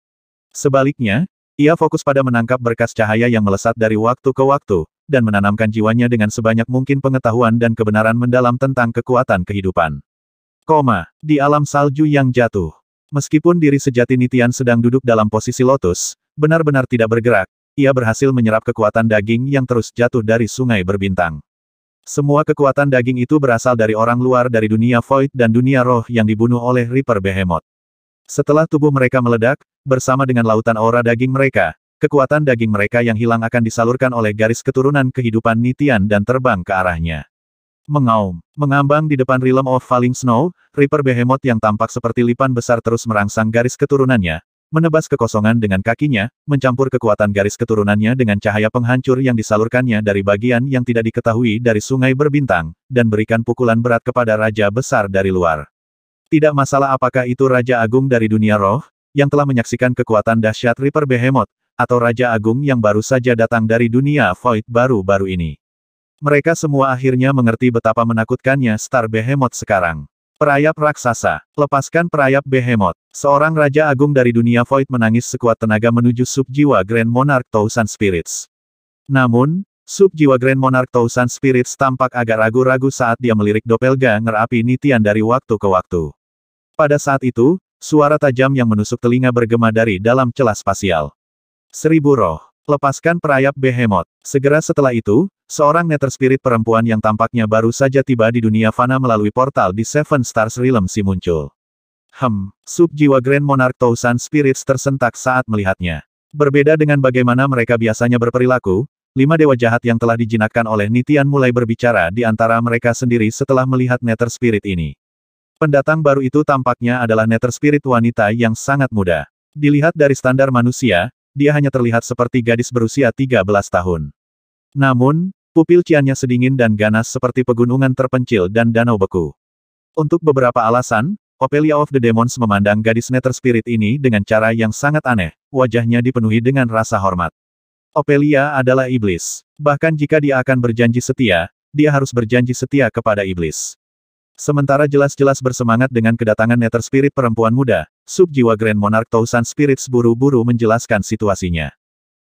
Sebaliknya, ia fokus pada menangkap berkas cahaya yang melesat dari waktu ke waktu, dan menanamkan jiwanya dengan sebanyak mungkin pengetahuan dan kebenaran mendalam tentang kekuatan kehidupan. Koma, di alam salju yang jatuh. Meskipun diri sejati Nitian sedang duduk dalam posisi lotus, benar-benar tidak bergerak, ia berhasil menyerap kekuatan daging yang terus jatuh dari sungai berbintang. Semua kekuatan daging itu berasal dari orang luar dari dunia void dan dunia roh yang dibunuh oleh Reaper Behemoth. Setelah tubuh mereka meledak, bersama dengan lautan aura daging mereka, kekuatan daging mereka yang hilang akan disalurkan oleh garis keturunan kehidupan Nitian dan terbang ke arahnya. Mengaum, mengambang di depan Realm of Falling Snow, Reaper Behemoth yang tampak seperti lipan besar terus merangsang garis keturunannya, menebas kekosongan dengan kakinya, mencampur kekuatan garis keturunannya dengan cahaya penghancur yang disalurkannya dari bagian yang tidak diketahui dari sungai berbintang, dan berikan pukulan berat kepada Raja Besar dari luar. Tidak masalah apakah itu Raja Agung dari dunia roh, yang telah menyaksikan kekuatan dahsyat Reaper Behemoth, atau Raja Agung yang baru saja datang dari dunia Void baru-baru ini. Mereka semua akhirnya mengerti betapa menakutkannya Star Behemoth sekarang. Perayap raksasa, lepaskan perayap behemoth. Seorang raja agung dari dunia void menangis sekuat tenaga menuju subjiwa Grand Monarch Thousand Spirits. Namun, subjiwa Grand Monarch Thousand Spirits tampak agak ragu-ragu saat dia melirik doppelganger api nitian dari waktu ke waktu. Pada saat itu, suara tajam yang menusuk telinga bergema dari dalam celah spasial. Seribu roh, lepaskan perayap behemoth. Segera setelah itu, Seorang Nether spirit perempuan yang tampaknya baru saja tiba di dunia fana melalui portal di Seven Stars Realm si muncul. Hem, sub jiwa Grand Monarch Tousan Spirits tersentak saat melihatnya. Berbeda dengan bagaimana mereka biasanya berperilaku, lima dewa jahat yang telah dijinakkan oleh Nitian mulai berbicara di antara mereka sendiri setelah melihat Nether spirit ini. Pendatang baru itu tampaknya adalah Nether spirit wanita yang sangat muda. Dilihat dari standar manusia, dia hanya terlihat seperti gadis berusia 13 tahun. Namun, Pupil Ciannya sedingin dan ganas seperti pegunungan terpencil dan danau beku. Untuk beberapa alasan, Opelia of the Demons memandang gadis Nether Spirit ini dengan cara yang sangat aneh, wajahnya dipenuhi dengan rasa hormat. Opelia adalah iblis. Bahkan jika dia akan berjanji setia, dia harus berjanji setia kepada iblis. Sementara jelas-jelas bersemangat dengan kedatangan Nether Spirit perempuan muda, subjiwa Grand Monarch Tausan Spirits buru-buru menjelaskan situasinya.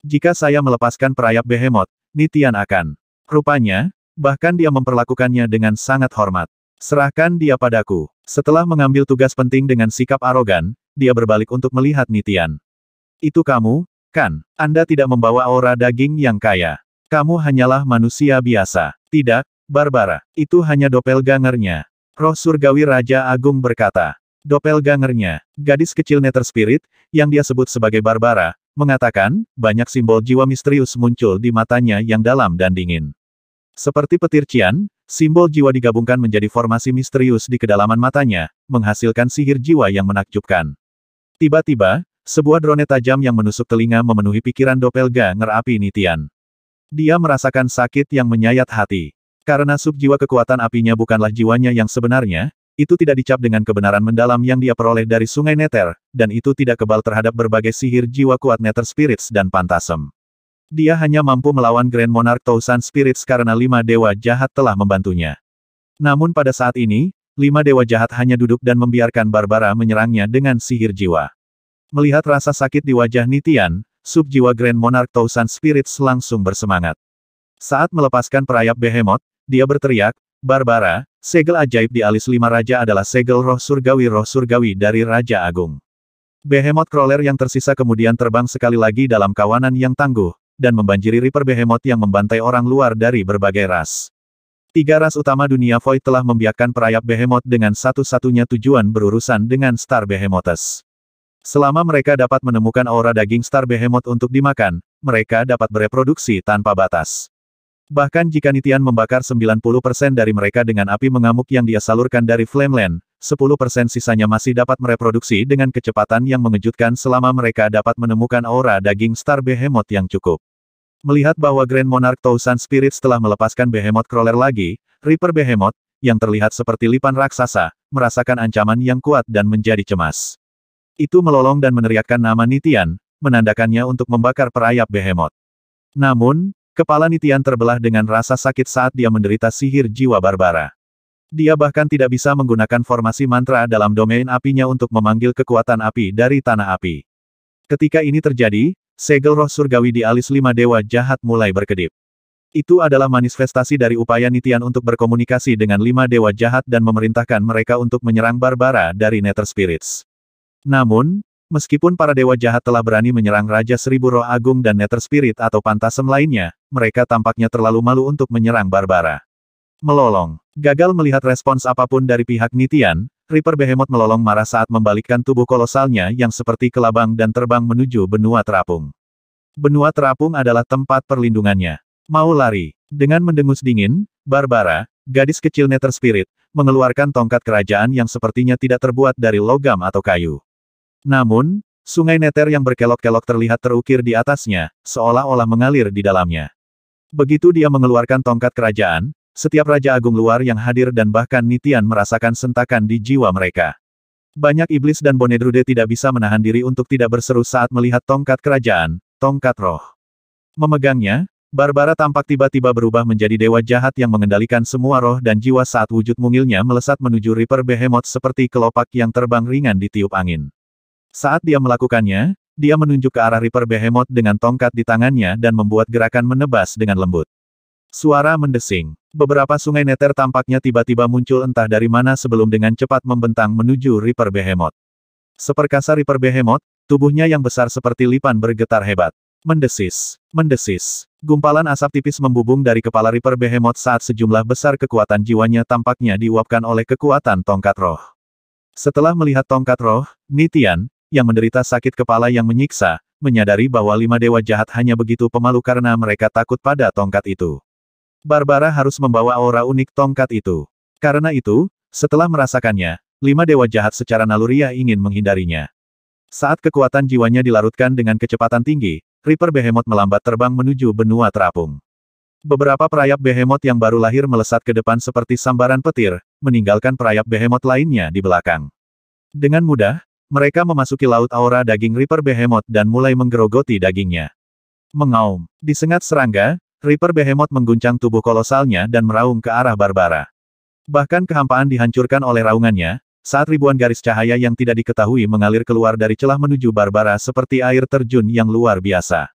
Jika saya melepaskan perayap behemoth, Nitian akan Rupanya, bahkan dia memperlakukannya dengan sangat hormat. Serahkan dia padaku. Setelah mengambil tugas penting dengan sikap arogan, dia berbalik untuk melihat Nitian. Itu kamu, kan? Anda tidak membawa aura daging yang kaya. Kamu hanyalah manusia biasa. Tidak, Barbara. Itu hanya doppelgangernya. Roh surgawi Raja Agung berkata. Doppelgangernya, gadis kecil netter spirit, yang dia sebut sebagai Barbara, mengatakan, banyak simbol jiwa misterius muncul di matanya yang dalam dan dingin. Seperti petir cian, simbol jiwa digabungkan menjadi formasi misterius di kedalaman matanya, menghasilkan sihir jiwa yang menakjubkan. Tiba-tiba, sebuah drone tajam yang menusuk telinga memenuhi pikiran doppelganger api Nitian. Dia merasakan sakit yang menyayat hati. Karena sub jiwa kekuatan apinya bukanlah jiwanya yang sebenarnya, itu tidak dicap dengan kebenaran mendalam yang dia peroleh dari sungai Neter, dan itu tidak kebal terhadap berbagai sihir jiwa kuat Neter Spirits dan Pantasem. Dia hanya mampu melawan Grand Monarch Tausan Spirits karena lima dewa jahat telah membantunya. Namun pada saat ini, lima dewa jahat hanya duduk dan membiarkan Barbara menyerangnya dengan sihir jiwa. Melihat rasa sakit di wajah Nitian, subjiwa Grand Monarch Tausan Spirits langsung bersemangat. Saat melepaskan perayap behemoth, dia berteriak, Barbara, segel ajaib di alis lima raja adalah segel roh surgawi roh surgawi dari Raja Agung. Behemoth crawler yang tersisa kemudian terbang sekali lagi dalam kawanan yang tangguh, dan membanjiri Reaper Behemoth yang membantai orang luar dari berbagai ras. Tiga ras utama dunia Void telah membiarkan perayap Behemoth dengan satu-satunya tujuan berurusan dengan Star behemothes. Selama mereka dapat menemukan aura daging Star Behemoth untuk dimakan, mereka dapat bereproduksi tanpa batas. Bahkan jika Nitian membakar 90% dari mereka dengan api mengamuk yang dia salurkan dari Flameland, 10% sisanya masih dapat mereproduksi dengan kecepatan yang mengejutkan selama mereka dapat menemukan aura daging Star Behemoth yang cukup. Melihat bahwa Grand Monarch Tausan Spirit telah melepaskan Behemoth Crawler lagi, Reaper Behemoth, yang terlihat seperti lipan raksasa, merasakan ancaman yang kuat dan menjadi cemas. Itu melolong dan meneriakkan nama Nitian, menandakannya untuk membakar perayap Behemoth. Namun, Kepala Nitian terbelah dengan rasa sakit saat dia menderita sihir jiwa Barbara. Dia bahkan tidak bisa menggunakan formasi mantra dalam domain apinya untuk memanggil kekuatan api dari tanah api. Ketika ini terjadi, segel roh surgawi di alis lima dewa jahat mulai berkedip. Itu adalah manifestasi dari upaya Nitian untuk berkomunikasi dengan lima dewa jahat dan memerintahkan mereka untuk menyerang Barbara dari Nether Spirits. Namun, Meskipun para dewa jahat telah berani menyerang Raja Seribu Roh Agung dan Nether Spirit atau Pantasem lainnya, mereka tampaknya terlalu malu untuk menyerang Barbara. Melolong. Gagal melihat respons apapun dari pihak Nitian, Reaper Behemoth melolong marah saat membalikkan tubuh kolosalnya yang seperti kelabang dan terbang menuju benua terapung. Benua terapung adalah tempat perlindungannya. Mau lari. Dengan mendengus dingin, Barbara, gadis kecil Nether Spirit, mengeluarkan tongkat kerajaan yang sepertinya tidak terbuat dari logam atau kayu. Namun, sungai neter yang berkelok-kelok terlihat terukir di atasnya, seolah-olah mengalir di dalamnya. Begitu dia mengeluarkan tongkat kerajaan, setiap Raja Agung luar yang hadir dan bahkan Nitian merasakan sentakan di jiwa mereka. Banyak iblis dan Bonedrude tidak bisa menahan diri untuk tidak berseru saat melihat tongkat kerajaan, tongkat roh. Memegangnya, Barbara tampak tiba-tiba berubah menjadi dewa jahat yang mengendalikan semua roh dan jiwa saat wujud mungilnya melesat menuju Reaper Behemoth seperti kelopak yang terbang ringan di tiup angin. Saat dia melakukannya, dia menunjuk ke arah Reaper Behemoth dengan tongkat di tangannya dan membuat gerakan menebas dengan lembut. Suara mendesing. Beberapa sungai neter tampaknya tiba-tiba muncul entah dari mana sebelum dengan cepat membentang menuju Reaper Behemoth. Seperkasa Reaper Behemoth, tubuhnya yang besar seperti lipan bergetar hebat. Mendesis. Mendesis. Gumpalan asap tipis membubung dari kepala Reaper Behemoth saat sejumlah besar kekuatan jiwanya tampaknya diuapkan oleh kekuatan tongkat roh. Setelah melihat tongkat roh, Nitian, yang menderita sakit kepala yang menyiksa, menyadari bahwa lima dewa jahat hanya begitu pemalu karena mereka takut pada tongkat itu. Barbara harus membawa aura unik tongkat itu. Karena itu, setelah merasakannya, lima dewa jahat secara naluriah ingin menghindarinya. Saat kekuatan jiwanya dilarutkan dengan kecepatan tinggi, Reaper Behemoth melambat terbang menuju benua terapung. Beberapa perayap behemoth yang baru lahir melesat ke depan seperti sambaran petir, meninggalkan perayap behemoth lainnya di belakang. Dengan mudah, mereka memasuki laut aura daging Reaper Behemoth dan mulai menggerogoti dagingnya. Mengaum. Disengat serangga, Reaper Behemoth mengguncang tubuh kolosalnya dan meraung ke arah Barbara. Bahkan kehampaan dihancurkan oleh raungannya, saat ribuan garis cahaya yang tidak diketahui mengalir keluar dari celah menuju Barbara seperti air terjun yang luar biasa.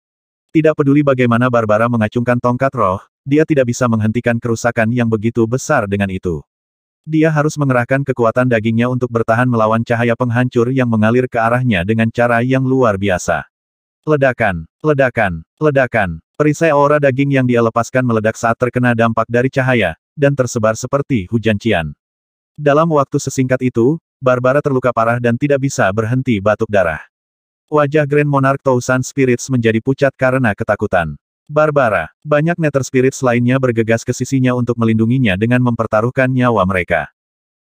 Tidak peduli bagaimana Barbara mengacungkan tongkat roh, dia tidak bisa menghentikan kerusakan yang begitu besar dengan itu. Dia harus mengerahkan kekuatan dagingnya untuk bertahan melawan cahaya penghancur yang mengalir ke arahnya dengan cara yang luar biasa. Ledakan, ledakan, ledakan. Perisai aura daging yang dia lepaskan meledak saat terkena dampak dari cahaya, dan tersebar seperti hujan cian. Dalam waktu sesingkat itu, Barbara terluka parah dan tidak bisa berhenti batuk darah. Wajah Grand Monarch Tausan Spirits menjadi pucat karena ketakutan. Barbara, banyak Nether Spirits lainnya bergegas ke sisinya untuk melindunginya dengan mempertaruhkan nyawa mereka.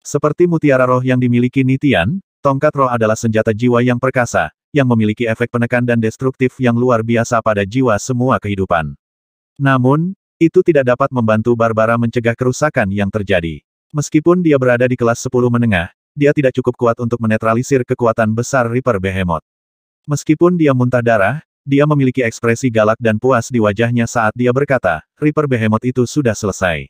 Seperti mutiara roh yang dimiliki Nitian, tongkat roh adalah senjata jiwa yang perkasa, yang memiliki efek penekan dan destruktif yang luar biasa pada jiwa semua kehidupan. Namun, itu tidak dapat membantu Barbara mencegah kerusakan yang terjadi. Meskipun dia berada di kelas 10 menengah, dia tidak cukup kuat untuk menetralisir kekuatan besar Reaper Behemoth. Meskipun dia muntah darah, dia memiliki ekspresi galak dan puas di wajahnya saat dia berkata, Reaper Behemoth itu sudah selesai.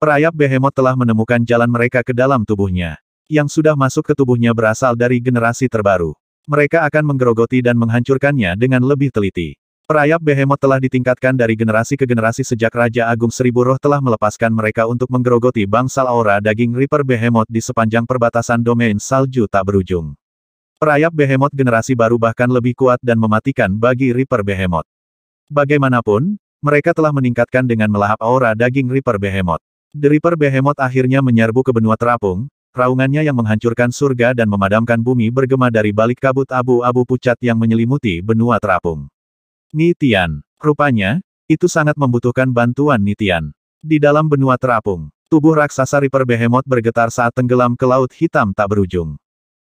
Perayap Behemoth telah menemukan jalan mereka ke dalam tubuhnya. Yang sudah masuk ke tubuhnya berasal dari generasi terbaru. Mereka akan menggerogoti dan menghancurkannya dengan lebih teliti. Perayap Behemoth telah ditingkatkan dari generasi ke generasi sejak Raja Agung Seribu Roh telah melepaskan mereka untuk menggerogoti bangsal aura daging Reaper Behemoth di sepanjang perbatasan domain salju tak berujung. Perayap behemoth generasi baru bahkan lebih kuat dan mematikan bagi Reaper Behemoth. Bagaimanapun, mereka telah meningkatkan dengan melahap aura daging Reaper Behemoth. The Reaper Behemoth akhirnya menyerbu ke benua terapung, raungannya yang menghancurkan surga dan memadamkan bumi bergema dari balik kabut abu-abu pucat yang menyelimuti benua terapung. Nitian. Rupanya, itu sangat membutuhkan bantuan Nitian. Di dalam benua terapung, tubuh raksasa Reaper Behemoth bergetar saat tenggelam ke laut hitam tak berujung.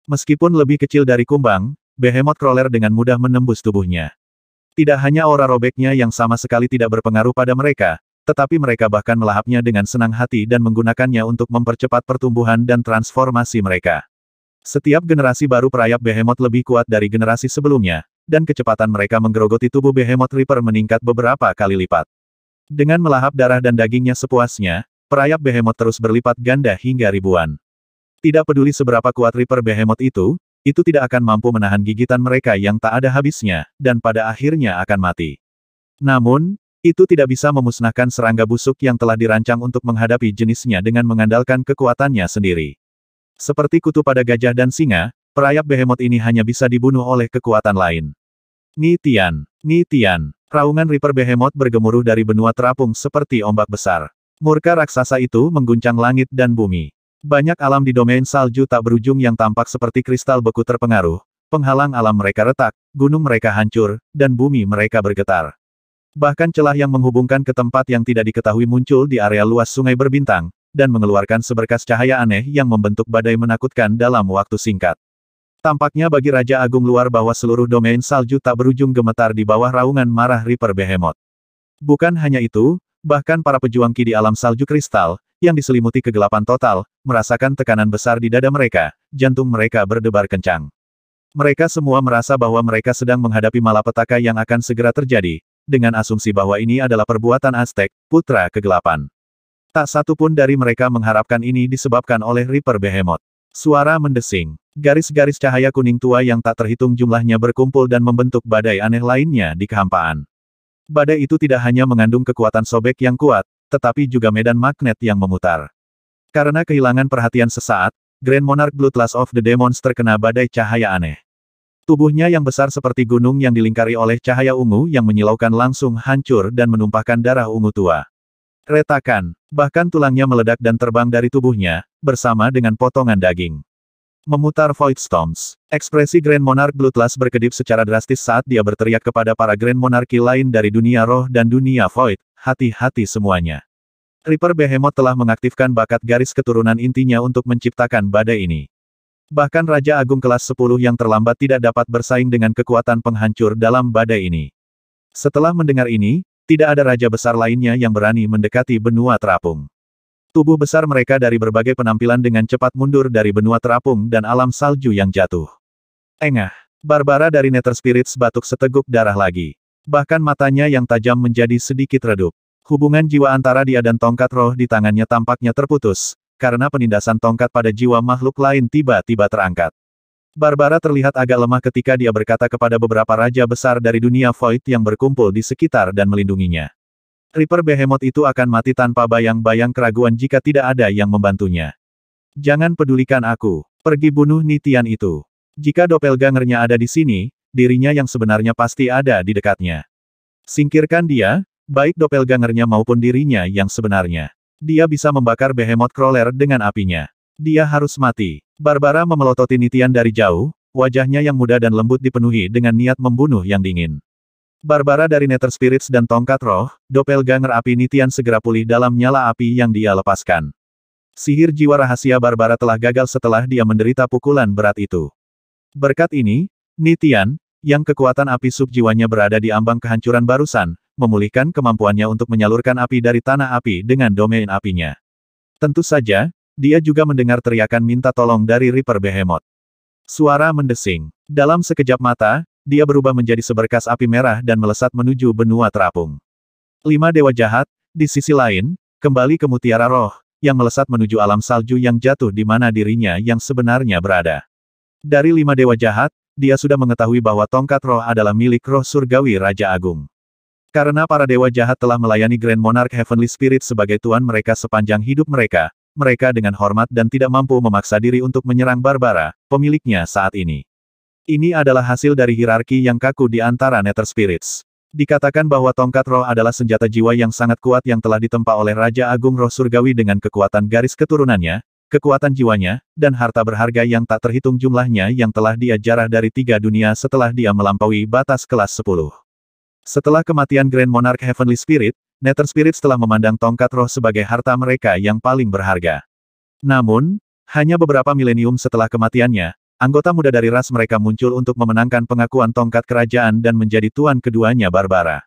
Meskipun lebih kecil dari kumbang, behemoth crawler dengan mudah menembus tubuhnya. Tidak hanya aura robeknya yang sama sekali tidak berpengaruh pada mereka, tetapi mereka bahkan melahapnya dengan senang hati dan menggunakannya untuk mempercepat pertumbuhan dan transformasi mereka. Setiap generasi baru perayap behemoth lebih kuat dari generasi sebelumnya, dan kecepatan mereka menggerogoti tubuh behemoth Reaper meningkat beberapa kali lipat. Dengan melahap darah dan dagingnya sepuasnya, perayap behemoth terus berlipat ganda hingga ribuan. Tidak peduli seberapa kuat Reaper Behemoth itu, itu tidak akan mampu menahan gigitan mereka yang tak ada habisnya, dan pada akhirnya akan mati. Namun, itu tidak bisa memusnahkan serangga busuk yang telah dirancang untuk menghadapi jenisnya dengan mengandalkan kekuatannya sendiri. Seperti kutu pada gajah dan singa, perayap behemoth ini hanya bisa dibunuh oleh kekuatan lain. Nitian, Nitian, raungan Reaper Behemoth bergemuruh dari benua terapung seperti ombak besar. Murka raksasa itu mengguncang langit dan bumi. Banyak alam di domain salju tak berujung yang tampak seperti kristal beku terpengaruh, penghalang alam mereka retak, gunung mereka hancur, dan bumi mereka bergetar. Bahkan celah yang menghubungkan ke tempat yang tidak diketahui muncul di area luas sungai berbintang, dan mengeluarkan seberkas cahaya aneh yang membentuk badai menakutkan dalam waktu singkat. Tampaknya bagi Raja Agung luar bahwa seluruh domain salju tak berujung gemetar di bawah raungan marah Reaper Behemoth. Bukan hanya itu, bahkan para pejuang ki di alam salju kristal, yang diselimuti kegelapan total, merasakan tekanan besar di dada mereka, jantung mereka berdebar kencang. Mereka semua merasa bahwa mereka sedang menghadapi malapetaka yang akan segera terjadi, dengan asumsi bahwa ini adalah perbuatan Aztec, putra kegelapan. Tak satu pun dari mereka mengharapkan ini disebabkan oleh Reaper Behemoth. Suara mendesing. Garis-garis cahaya kuning tua yang tak terhitung jumlahnya berkumpul dan membentuk badai aneh lainnya di kehampaan. Badai itu tidak hanya mengandung kekuatan sobek yang kuat, tetapi juga medan magnet yang memutar. Karena kehilangan perhatian sesaat, Grand Monarch Bloodlust of the Demons terkena badai cahaya aneh. Tubuhnya yang besar seperti gunung yang dilingkari oleh cahaya ungu yang menyilaukan langsung hancur dan menumpahkan darah ungu tua. Retakan, bahkan tulangnya meledak dan terbang dari tubuhnya, bersama dengan potongan daging. Memutar Void Storms. Ekspresi Grand Monarch Bloodlust berkedip secara drastis saat dia berteriak kepada para Grand Monarki lain dari dunia roh dan dunia Void, hati-hati semuanya. Reaper Behemoth telah mengaktifkan bakat garis keturunan intinya untuk menciptakan badai ini. Bahkan Raja Agung kelas 10 yang terlambat tidak dapat bersaing dengan kekuatan penghancur dalam badai ini. Setelah mendengar ini, tidak ada raja besar lainnya yang berani mendekati benua terapung. Tubuh besar mereka dari berbagai penampilan dengan cepat mundur dari benua terapung dan alam salju yang jatuh. Engah, Barbara dari Nether Spirits batuk seteguk darah lagi. Bahkan matanya yang tajam menjadi sedikit redup. Hubungan jiwa antara dia dan tongkat roh di tangannya tampaknya terputus, karena penindasan tongkat pada jiwa makhluk lain tiba-tiba terangkat. Barbara terlihat agak lemah ketika dia berkata kepada beberapa raja besar dari dunia Void yang berkumpul di sekitar dan melindunginya. Reaper Behemoth itu akan mati tanpa bayang-bayang keraguan jika tidak ada yang membantunya. Jangan pedulikan aku, pergi bunuh Nitian itu. Jika doppelgangernya ada di sini, dirinya yang sebenarnya pasti ada di dekatnya. Singkirkan dia, baik doppelgangernya maupun dirinya yang sebenarnya. Dia bisa membakar behemoth crawler dengan apinya. Dia harus mati. Barbara memelototi Nitian dari jauh, wajahnya yang muda dan lembut dipenuhi dengan niat membunuh yang dingin. Barbara dari Nether Spirits dan tongkat roh, doppelganger api Nitian segera pulih dalam nyala api yang dia lepaskan. Sihir jiwa rahasia Barbara telah gagal setelah dia menderita pukulan berat itu. Berkat ini, Nitian, yang kekuatan api subjiwanya berada di ambang kehancuran barusan, memulihkan kemampuannya untuk menyalurkan api dari tanah api dengan domain apinya. Tentu saja, dia juga mendengar teriakan minta tolong dari Reaper Behemoth. Suara mendesing. Dalam sekejap mata, dia berubah menjadi seberkas api merah dan melesat menuju benua terapung. Lima dewa jahat, di sisi lain, kembali ke mutiara roh, yang melesat menuju alam salju yang jatuh di mana dirinya yang sebenarnya berada. Dari lima dewa jahat, dia sudah mengetahui bahwa tongkat roh adalah milik roh surgawi Raja Agung. Karena para dewa jahat telah melayani Grand Monarch Heavenly Spirit sebagai tuan mereka sepanjang hidup mereka, mereka dengan hormat dan tidak mampu memaksa diri untuk menyerang Barbara, pemiliknya saat ini. Ini adalah hasil dari hierarki yang kaku di antara Nether Spirits. Dikatakan bahwa tongkat roh adalah senjata jiwa yang sangat kuat yang telah ditempa oleh Raja Agung Roh Surgawi dengan kekuatan garis keturunannya, kekuatan jiwanya, dan harta berharga yang tak terhitung jumlahnya yang telah dia jarah dari tiga dunia setelah dia melampaui batas kelas 10. Setelah kematian Grand Monarch Heavenly Spirit, Nether Spirits telah memandang tongkat roh sebagai harta mereka yang paling berharga. Namun, hanya beberapa milenium setelah kematiannya, anggota muda dari ras mereka muncul untuk memenangkan pengakuan tongkat kerajaan dan menjadi tuan keduanya Barbara.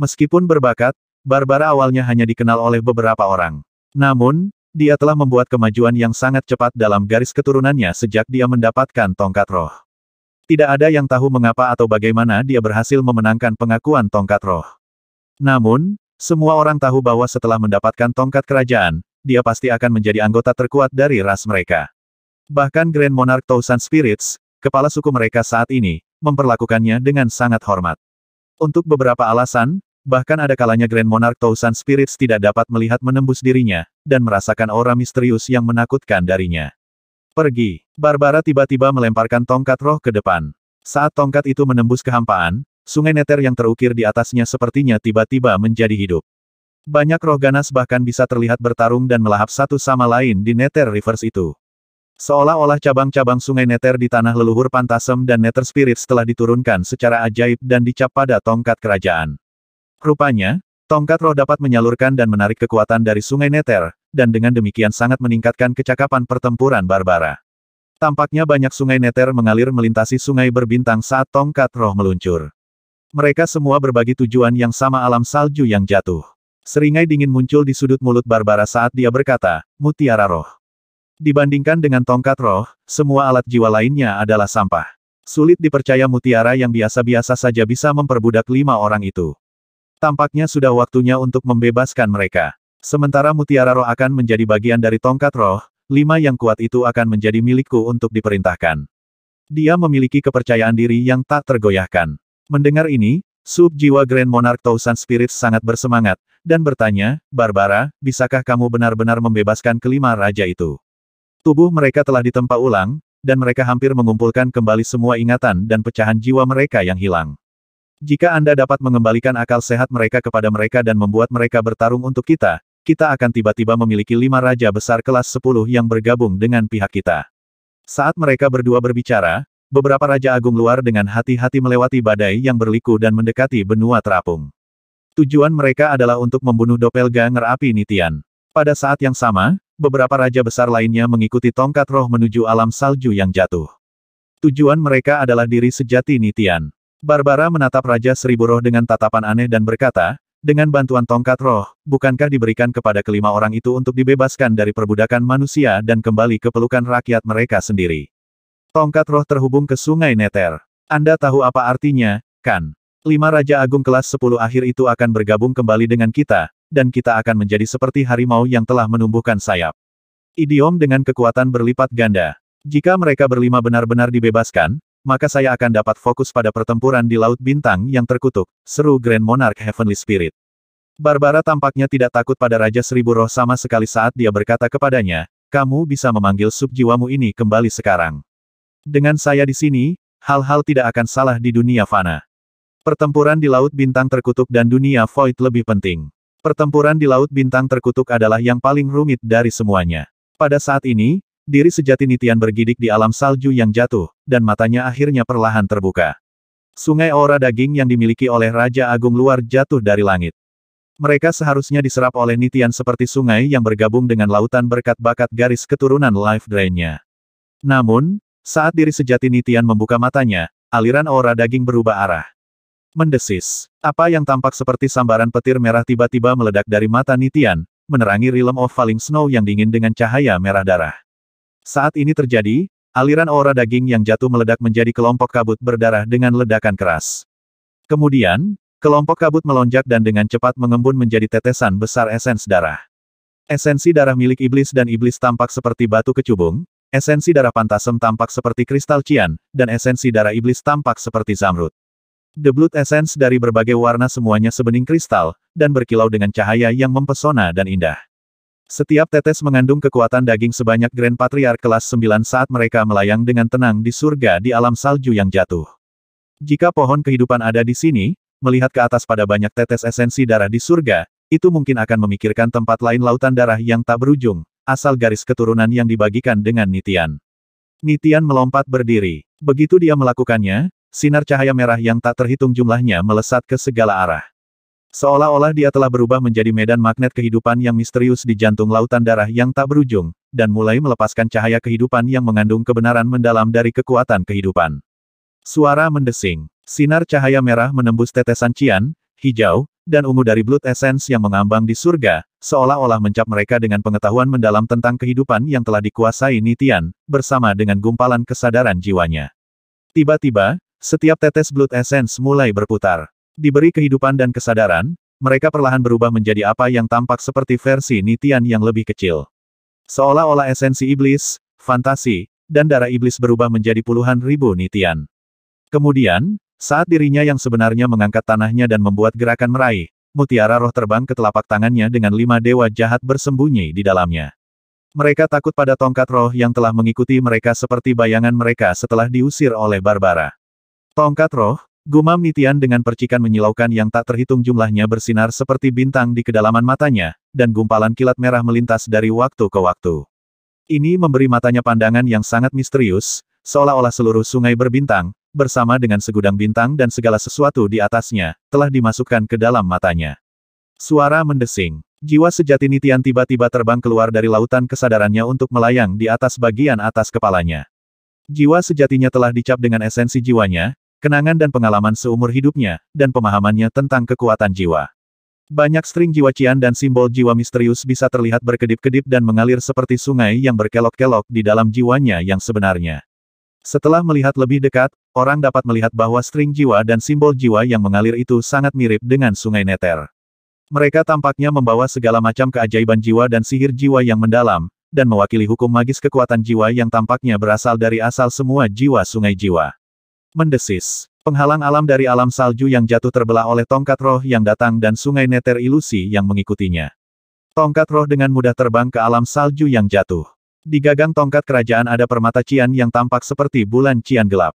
Meskipun berbakat, Barbara awalnya hanya dikenal oleh beberapa orang. Namun, dia telah membuat kemajuan yang sangat cepat dalam garis keturunannya sejak dia mendapatkan tongkat roh. Tidak ada yang tahu mengapa atau bagaimana dia berhasil memenangkan pengakuan tongkat roh. Namun, semua orang tahu bahwa setelah mendapatkan tongkat kerajaan, dia pasti akan menjadi anggota terkuat dari ras mereka. Bahkan Grand Monarch Thousand Spirits, kepala suku mereka saat ini, memperlakukannya dengan sangat hormat. Untuk beberapa alasan, Bahkan ada kalanya Grand Monarch Tousan Spirits tidak dapat melihat menembus dirinya, dan merasakan aura misterius yang menakutkan darinya. Pergi. Barbara tiba-tiba melemparkan tongkat roh ke depan. Saat tongkat itu menembus kehampaan, sungai neter yang terukir di atasnya sepertinya tiba-tiba menjadi hidup. Banyak roh ganas bahkan bisa terlihat bertarung dan melahap satu sama lain di neter rivers itu. Seolah-olah cabang-cabang sungai neter di tanah leluhur Pantasem dan neter Spirits telah diturunkan secara ajaib dan dicap pada tongkat kerajaan. Rupanya, tongkat roh dapat menyalurkan dan menarik kekuatan dari sungai Neter, dan dengan demikian sangat meningkatkan kecakapan pertempuran Barbara. Tampaknya banyak sungai Neter mengalir melintasi sungai berbintang saat tongkat roh meluncur. Mereka semua berbagi tujuan yang sama alam salju yang jatuh. Seringai dingin muncul di sudut mulut Barbara saat dia berkata, mutiara roh. Dibandingkan dengan tongkat roh, semua alat jiwa lainnya adalah sampah. Sulit dipercaya mutiara yang biasa-biasa saja bisa memperbudak lima orang itu. Tampaknya sudah waktunya untuk membebaskan mereka. Sementara mutiara roh akan menjadi bagian dari tongkat roh, lima yang kuat itu akan menjadi milikku untuk diperintahkan. Dia memiliki kepercayaan diri yang tak tergoyahkan. Mendengar ini, sub jiwa Grand Monarch Tausan Spirits sangat bersemangat, dan bertanya, Barbara, bisakah kamu benar-benar membebaskan kelima raja itu? Tubuh mereka telah ditempa ulang, dan mereka hampir mengumpulkan kembali semua ingatan dan pecahan jiwa mereka yang hilang. Jika Anda dapat mengembalikan akal sehat mereka kepada mereka dan membuat mereka bertarung untuk kita, kita akan tiba-tiba memiliki lima raja besar kelas 10 yang bergabung dengan pihak kita. Saat mereka berdua berbicara, beberapa raja agung luar dengan hati-hati melewati badai yang berliku dan mendekati benua terapung. Tujuan mereka adalah untuk membunuh doppelganger api Nitian. Pada saat yang sama, beberapa raja besar lainnya mengikuti tongkat roh menuju alam salju yang jatuh. Tujuan mereka adalah diri sejati Nitian. Barbara menatap Raja Seribu Roh dengan tatapan aneh dan berkata, dengan bantuan tongkat roh, bukankah diberikan kepada kelima orang itu untuk dibebaskan dari perbudakan manusia dan kembali ke pelukan rakyat mereka sendiri? Tongkat roh terhubung ke sungai Neter. Anda tahu apa artinya, kan? Lima Raja Agung kelas 10 akhir itu akan bergabung kembali dengan kita, dan kita akan menjadi seperti harimau yang telah menumbuhkan sayap. Idiom dengan kekuatan berlipat ganda. Jika mereka berlima benar-benar dibebaskan, maka saya akan dapat fokus pada pertempuran di Laut Bintang yang terkutuk, seru Grand Monarch Heavenly Spirit. Barbara tampaknya tidak takut pada Raja Seribu Roh sama sekali saat dia berkata kepadanya, kamu bisa memanggil subjiwamu ini kembali sekarang. Dengan saya di sini, hal-hal tidak akan salah di dunia fana. Pertempuran di Laut Bintang Terkutuk dan dunia Void lebih penting. Pertempuran di Laut Bintang Terkutuk adalah yang paling rumit dari semuanya. Pada saat ini, Diri sejati Nitian bergidik di alam salju yang jatuh, dan matanya akhirnya perlahan terbuka. Sungai aura daging yang dimiliki oleh Raja Agung luar jatuh dari langit. Mereka seharusnya diserap oleh Nitian seperti sungai yang bergabung dengan lautan berkat bakat garis keturunan life drain-nya. Namun, saat diri sejati Nitian membuka matanya, aliran aura daging berubah arah. Mendesis. Apa yang tampak seperti sambaran petir merah tiba-tiba meledak dari mata Nitian, menerangi Realm of Falling Snow yang dingin dengan cahaya merah darah. Saat ini terjadi, aliran aura daging yang jatuh meledak menjadi kelompok kabut berdarah dengan ledakan keras. Kemudian, kelompok kabut melonjak dan dengan cepat mengembun menjadi tetesan besar esens darah. Esensi darah milik iblis dan iblis tampak seperti batu kecubung, esensi darah pantasem tampak seperti kristal cian, dan esensi darah iblis tampak seperti zamrud. Deblut esens dari berbagai warna semuanya sebening kristal, dan berkilau dengan cahaya yang mempesona dan indah. Setiap tetes mengandung kekuatan daging sebanyak Grand Patriarch kelas 9 saat mereka melayang dengan tenang di surga di alam salju yang jatuh. Jika pohon kehidupan ada di sini, melihat ke atas pada banyak tetes esensi darah di surga, itu mungkin akan memikirkan tempat lain lautan darah yang tak berujung, asal garis keturunan yang dibagikan dengan Nitian. Nitian melompat berdiri. Begitu dia melakukannya, sinar cahaya merah yang tak terhitung jumlahnya melesat ke segala arah. Seolah-olah dia telah berubah menjadi medan magnet kehidupan yang misterius di jantung lautan darah yang tak berujung, dan mulai melepaskan cahaya kehidupan yang mengandung kebenaran mendalam dari kekuatan kehidupan. Suara mendesing. Sinar cahaya merah menembus tetesan cian, hijau, dan ungu dari blood essence yang mengambang di surga, seolah-olah mencap mereka dengan pengetahuan mendalam tentang kehidupan yang telah dikuasai Nitian, bersama dengan gumpalan kesadaran jiwanya. Tiba-tiba, setiap tetes blood essence mulai berputar. Diberi kehidupan dan kesadaran, mereka perlahan berubah menjadi apa yang tampak seperti versi Nitian yang lebih kecil. Seolah-olah esensi iblis, fantasi, dan darah iblis berubah menjadi puluhan ribu Nitian. Kemudian, saat dirinya yang sebenarnya mengangkat tanahnya dan membuat gerakan meraih, mutiara roh terbang ke telapak tangannya dengan lima dewa jahat bersembunyi di dalamnya. Mereka takut pada tongkat roh yang telah mengikuti mereka seperti bayangan mereka setelah diusir oleh Barbara. Tongkat roh, Gumam Nitian dengan percikan menyilaukan yang tak terhitung jumlahnya bersinar seperti bintang di kedalaman matanya, dan gumpalan kilat merah melintas dari waktu ke waktu. Ini memberi matanya pandangan yang sangat misterius, seolah-olah seluruh sungai berbintang, bersama dengan segudang bintang dan segala sesuatu di atasnya, telah dimasukkan ke dalam matanya. Suara mendesing. Jiwa sejati Nitian tiba-tiba terbang keluar dari lautan kesadarannya untuk melayang di atas bagian atas kepalanya. Jiwa sejatinya telah dicap dengan esensi jiwanya, kenangan dan pengalaman seumur hidupnya, dan pemahamannya tentang kekuatan jiwa. Banyak string jiwa Cian dan simbol jiwa misterius bisa terlihat berkedip-kedip dan mengalir seperti sungai yang berkelok-kelok di dalam jiwanya yang sebenarnya. Setelah melihat lebih dekat, orang dapat melihat bahwa string jiwa dan simbol jiwa yang mengalir itu sangat mirip dengan sungai Neter. Mereka tampaknya membawa segala macam keajaiban jiwa dan sihir jiwa yang mendalam, dan mewakili hukum magis kekuatan jiwa yang tampaknya berasal dari asal semua jiwa sungai jiwa. Mendesis. Penghalang alam dari alam salju yang jatuh terbelah oleh tongkat roh yang datang dan sungai neter ilusi yang mengikutinya. Tongkat roh dengan mudah terbang ke alam salju yang jatuh. Di gagang tongkat kerajaan ada permata cian yang tampak seperti bulan cian gelap.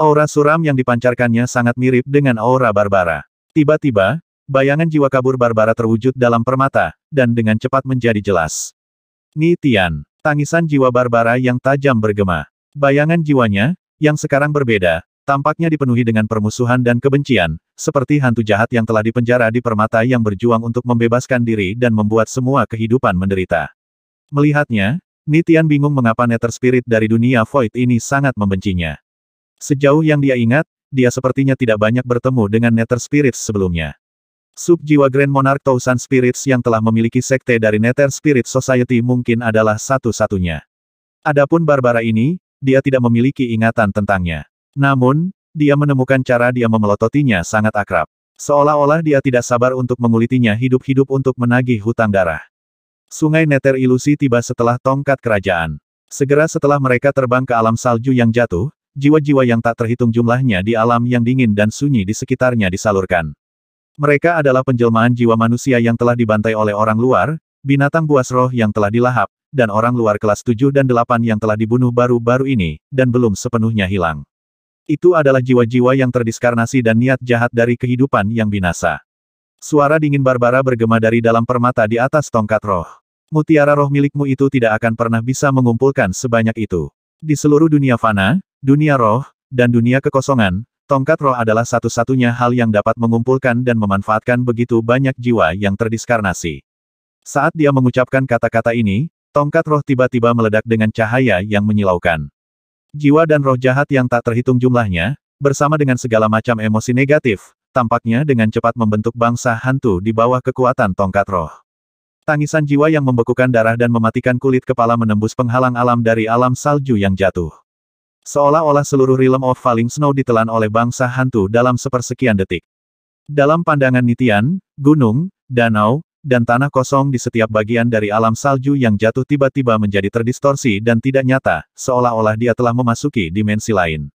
Aura suram yang dipancarkannya sangat mirip dengan aura Barbara. Tiba-tiba, bayangan jiwa kabur Barbara terwujud dalam permata, dan dengan cepat menjadi jelas. Nitian, tangisan jiwa Barbara yang tajam bergema. Bayangan jiwanya, yang sekarang berbeda, tampaknya dipenuhi dengan permusuhan dan kebencian, seperti hantu jahat yang telah dipenjara di permata yang berjuang untuk membebaskan diri dan membuat semua kehidupan menderita. Melihatnya, Nitian bingung mengapa Nether Spirit dari dunia Void ini sangat membencinya. Sejauh yang dia ingat, dia sepertinya tidak banyak bertemu dengan Nether Spirits sebelumnya. Subjiwa Grand Monarch Tausan Spirits yang telah memiliki sekte dari Nether Spirit Society mungkin adalah satu-satunya. Adapun Barbara ini, dia tidak memiliki ingatan tentangnya. Namun, dia menemukan cara dia memelototinya sangat akrab. Seolah-olah dia tidak sabar untuk mengulitinya hidup-hidup untuk menagih hutang darah. Sungai Neter Ilusi tiba setelah tongkat kerajaan. Segera setelah mereka terbang ke alam salju yang jatuh, jiwa-jiwa yang tak terhitung jumlahnya di alam yang dingin dan sunyi di sekitarnya disalurkan. Mereka adalah penjelmaan jiwa manusia yang telah dibantai oleh orang luar, binatang buas roh yang telah dilahap, dan orang luar kelas 7 dan 8 yang telah dibunuh baru-baru ini, dan belum sepenuhnya hilang. Itu adalah jiwa-jiwa yang terdiskarnasi dan niat jahat dari kehidupan yang binasa. Suara dingin Barbara bergema dari dalam permata di atas tongkat roh. Mutiara roh milikmu itu tidak akan pernah bisa mengumpulkan sebanyak itu. Di seluruh dunia fana, dunia roh, dan dunia kekosongan, tongkat roh adalah satu-satunya hal yang dapat mengumpulkan dan memanfaatkan begitu banyak jiwa yang terdiskarnasi. Saat dia mengucapkan kata-kata ini, tongkat roh tiba-tiba meledak dengan cahaya yang menyilaukan. Jiwa dan roh jahat yang tak terhitung jumlahnya, bersama dengan segala macam emosi negatif, tampaknya dengan cepat membentuk bangsa hantu di bawah kekuatan tongkat roh. Tangisan jiwa yang membekukan darah dan mematikan kulit kepala menembus penghalang alam dari alam salju yang jatuh. Seolah-olah seluruh realm of falling snow ditelan oleh bangsa hantu dalam sepersekian detik. Dalam pandangan Nitian, gunung, danau, dan tanah kosong di setiap bagian dari alam salju yang jatuh tiba-tiba menjadi terdistorsi dan tidak nyata, seolah-olah dia telah memasuki dimensi lain.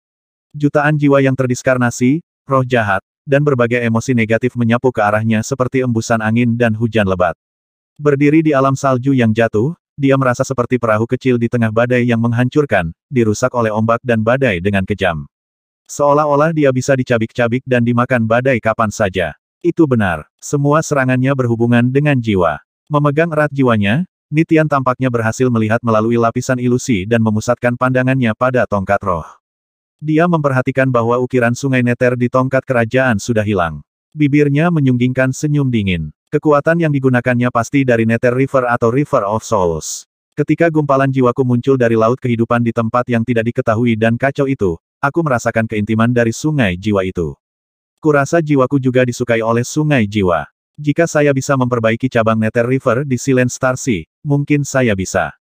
Jutaan jiwa yang terdiskarnasi, roh jahat, dan berbagai emosi negatif menyapu ke arahnya seperti embusan angin dan hujan lebat. Berdiri di alam salju yang jatuh, dia merasa seperti perahu kecil di tengah badai yang menghancurkan, dirusak oleh ombak dan badai dengan kejam. Seolah-olah dia bisa dicabik-cabik dan dimakan badai kapan saja. Itu benar. Semua serangannya berhubungan dengan jiwa. Memegang erat jiwanya, Nitian tampaknya berhasil melihat melalui lapisan ilusi dan memusatkan pandangannya pada tongkat roh. Dia memperhatikan bahwa ukiran sungai Neter di tongkat kerajaan sudah hilang. Bibirnya menyunggingkan senyum dingin. Kekuatan yang digunakannya pasti dari Nether River atau River of Souls. Ketika gumpalan jiwaku muncul dari laut kehidupan di tempat yang tidak diketahui dan kacau itu, aku merasakan keintiman dari sungai jiwa itu. Kurasa jiwaku juga disukai oleh sungai jiwa. Jika saya bisa memperbaiki cabang Nether River di Silent Star Sea, mungkin saya bisa.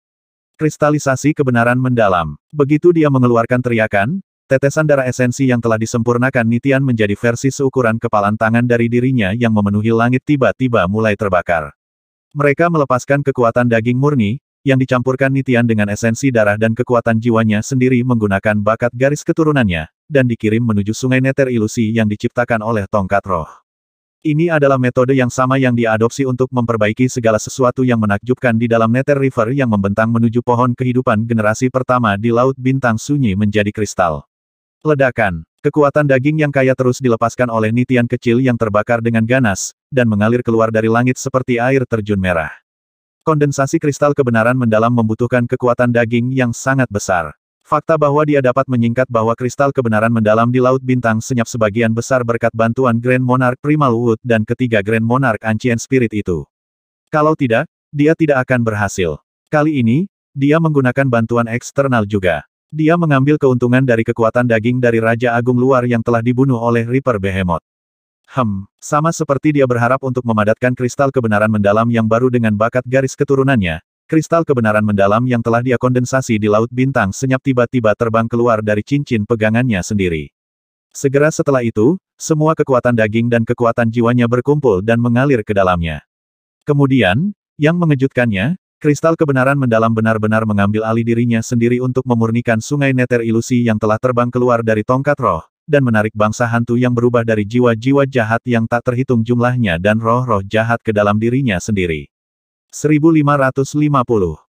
Kristalisasi kebenaran mendalam. Begitu dia mengeluarkan teriakan, tetesan darah esensi yang telah disempurnakan Nitian menjadi versi seukuran kepalan tangan dari dirinya yang memenuhi langit tiba-tiba mulai terbakar. Mereka melepaskan kekuatan daging murni, yang dicampurkan Nitian dengan esensi darah dan kekuatan jiwanya sendiri menggunakan bakat garis keturunannya, dan dikirim menuju sungai neter ilusi yang diciptakan oleh tongkat roh. Ini adalah metode yang sama yang diadopsi untuk memperbaiki segala sesuatu yang menakjubkan di dalam Nether River yang membentang menuju pohon kehidupan generasi pertama di Laut Bintang Sunyi menjadi kristal. Ledakan. Kekuatan daging yang kaya terus dilepaskan oleh nitian kecil yang terbakar dengan ganas, dan mengalir keluar dari langit seperti air terjun merah. Kondensasi kristal kebenaran mendalam membutuhkan kekuatan daging yang sangat besar. Fakta bahwa dia dapat menyingkat bahwa kristal kebenaran mendalam di Laut Bintang senyap sebagian besar berkat bantuan Grand Monarch Primal Wood dan ketiga Grand Monarch Ancient Spirit itu. Kalau tidak, dia tidak akan berhasil. Kali ini, dia menggunakan bantuan eksternal juga. Dia mengambil keuntungan dari kekuatan daging dari Raja Agung luar yang telah dibunuh oleh Reaper Behemoth. Hem, sama seperti dia berharap untuk memadatkan kristal kebenaran mendalam yang baru dengan bakat garis keturunannya, kristal kebenaran mendalam yang telah dia kondensasi di Laut Bintang senyap tiba-tiba terbang keluar dari cincin pegangannya sendiri. Segera setelah itu, semua kekuatan daging dan kekuatan jiwanya berkumpul dan mengalir ke dalamnya. Kemudian, yang mengejutkannya, kristal kebenaran mendalam benar-benar mengambil alih dirinya sendiri untuk memurnikan sungai neter ilusi yang telah terbang keluar dari tongkat roh, dan menarik bangsa hantu yang berubah dari jiwa-jiwa jahat yang tak terhitung jumlahnya dan roh-roh jahat ke dalam dirinya sendiri. 1550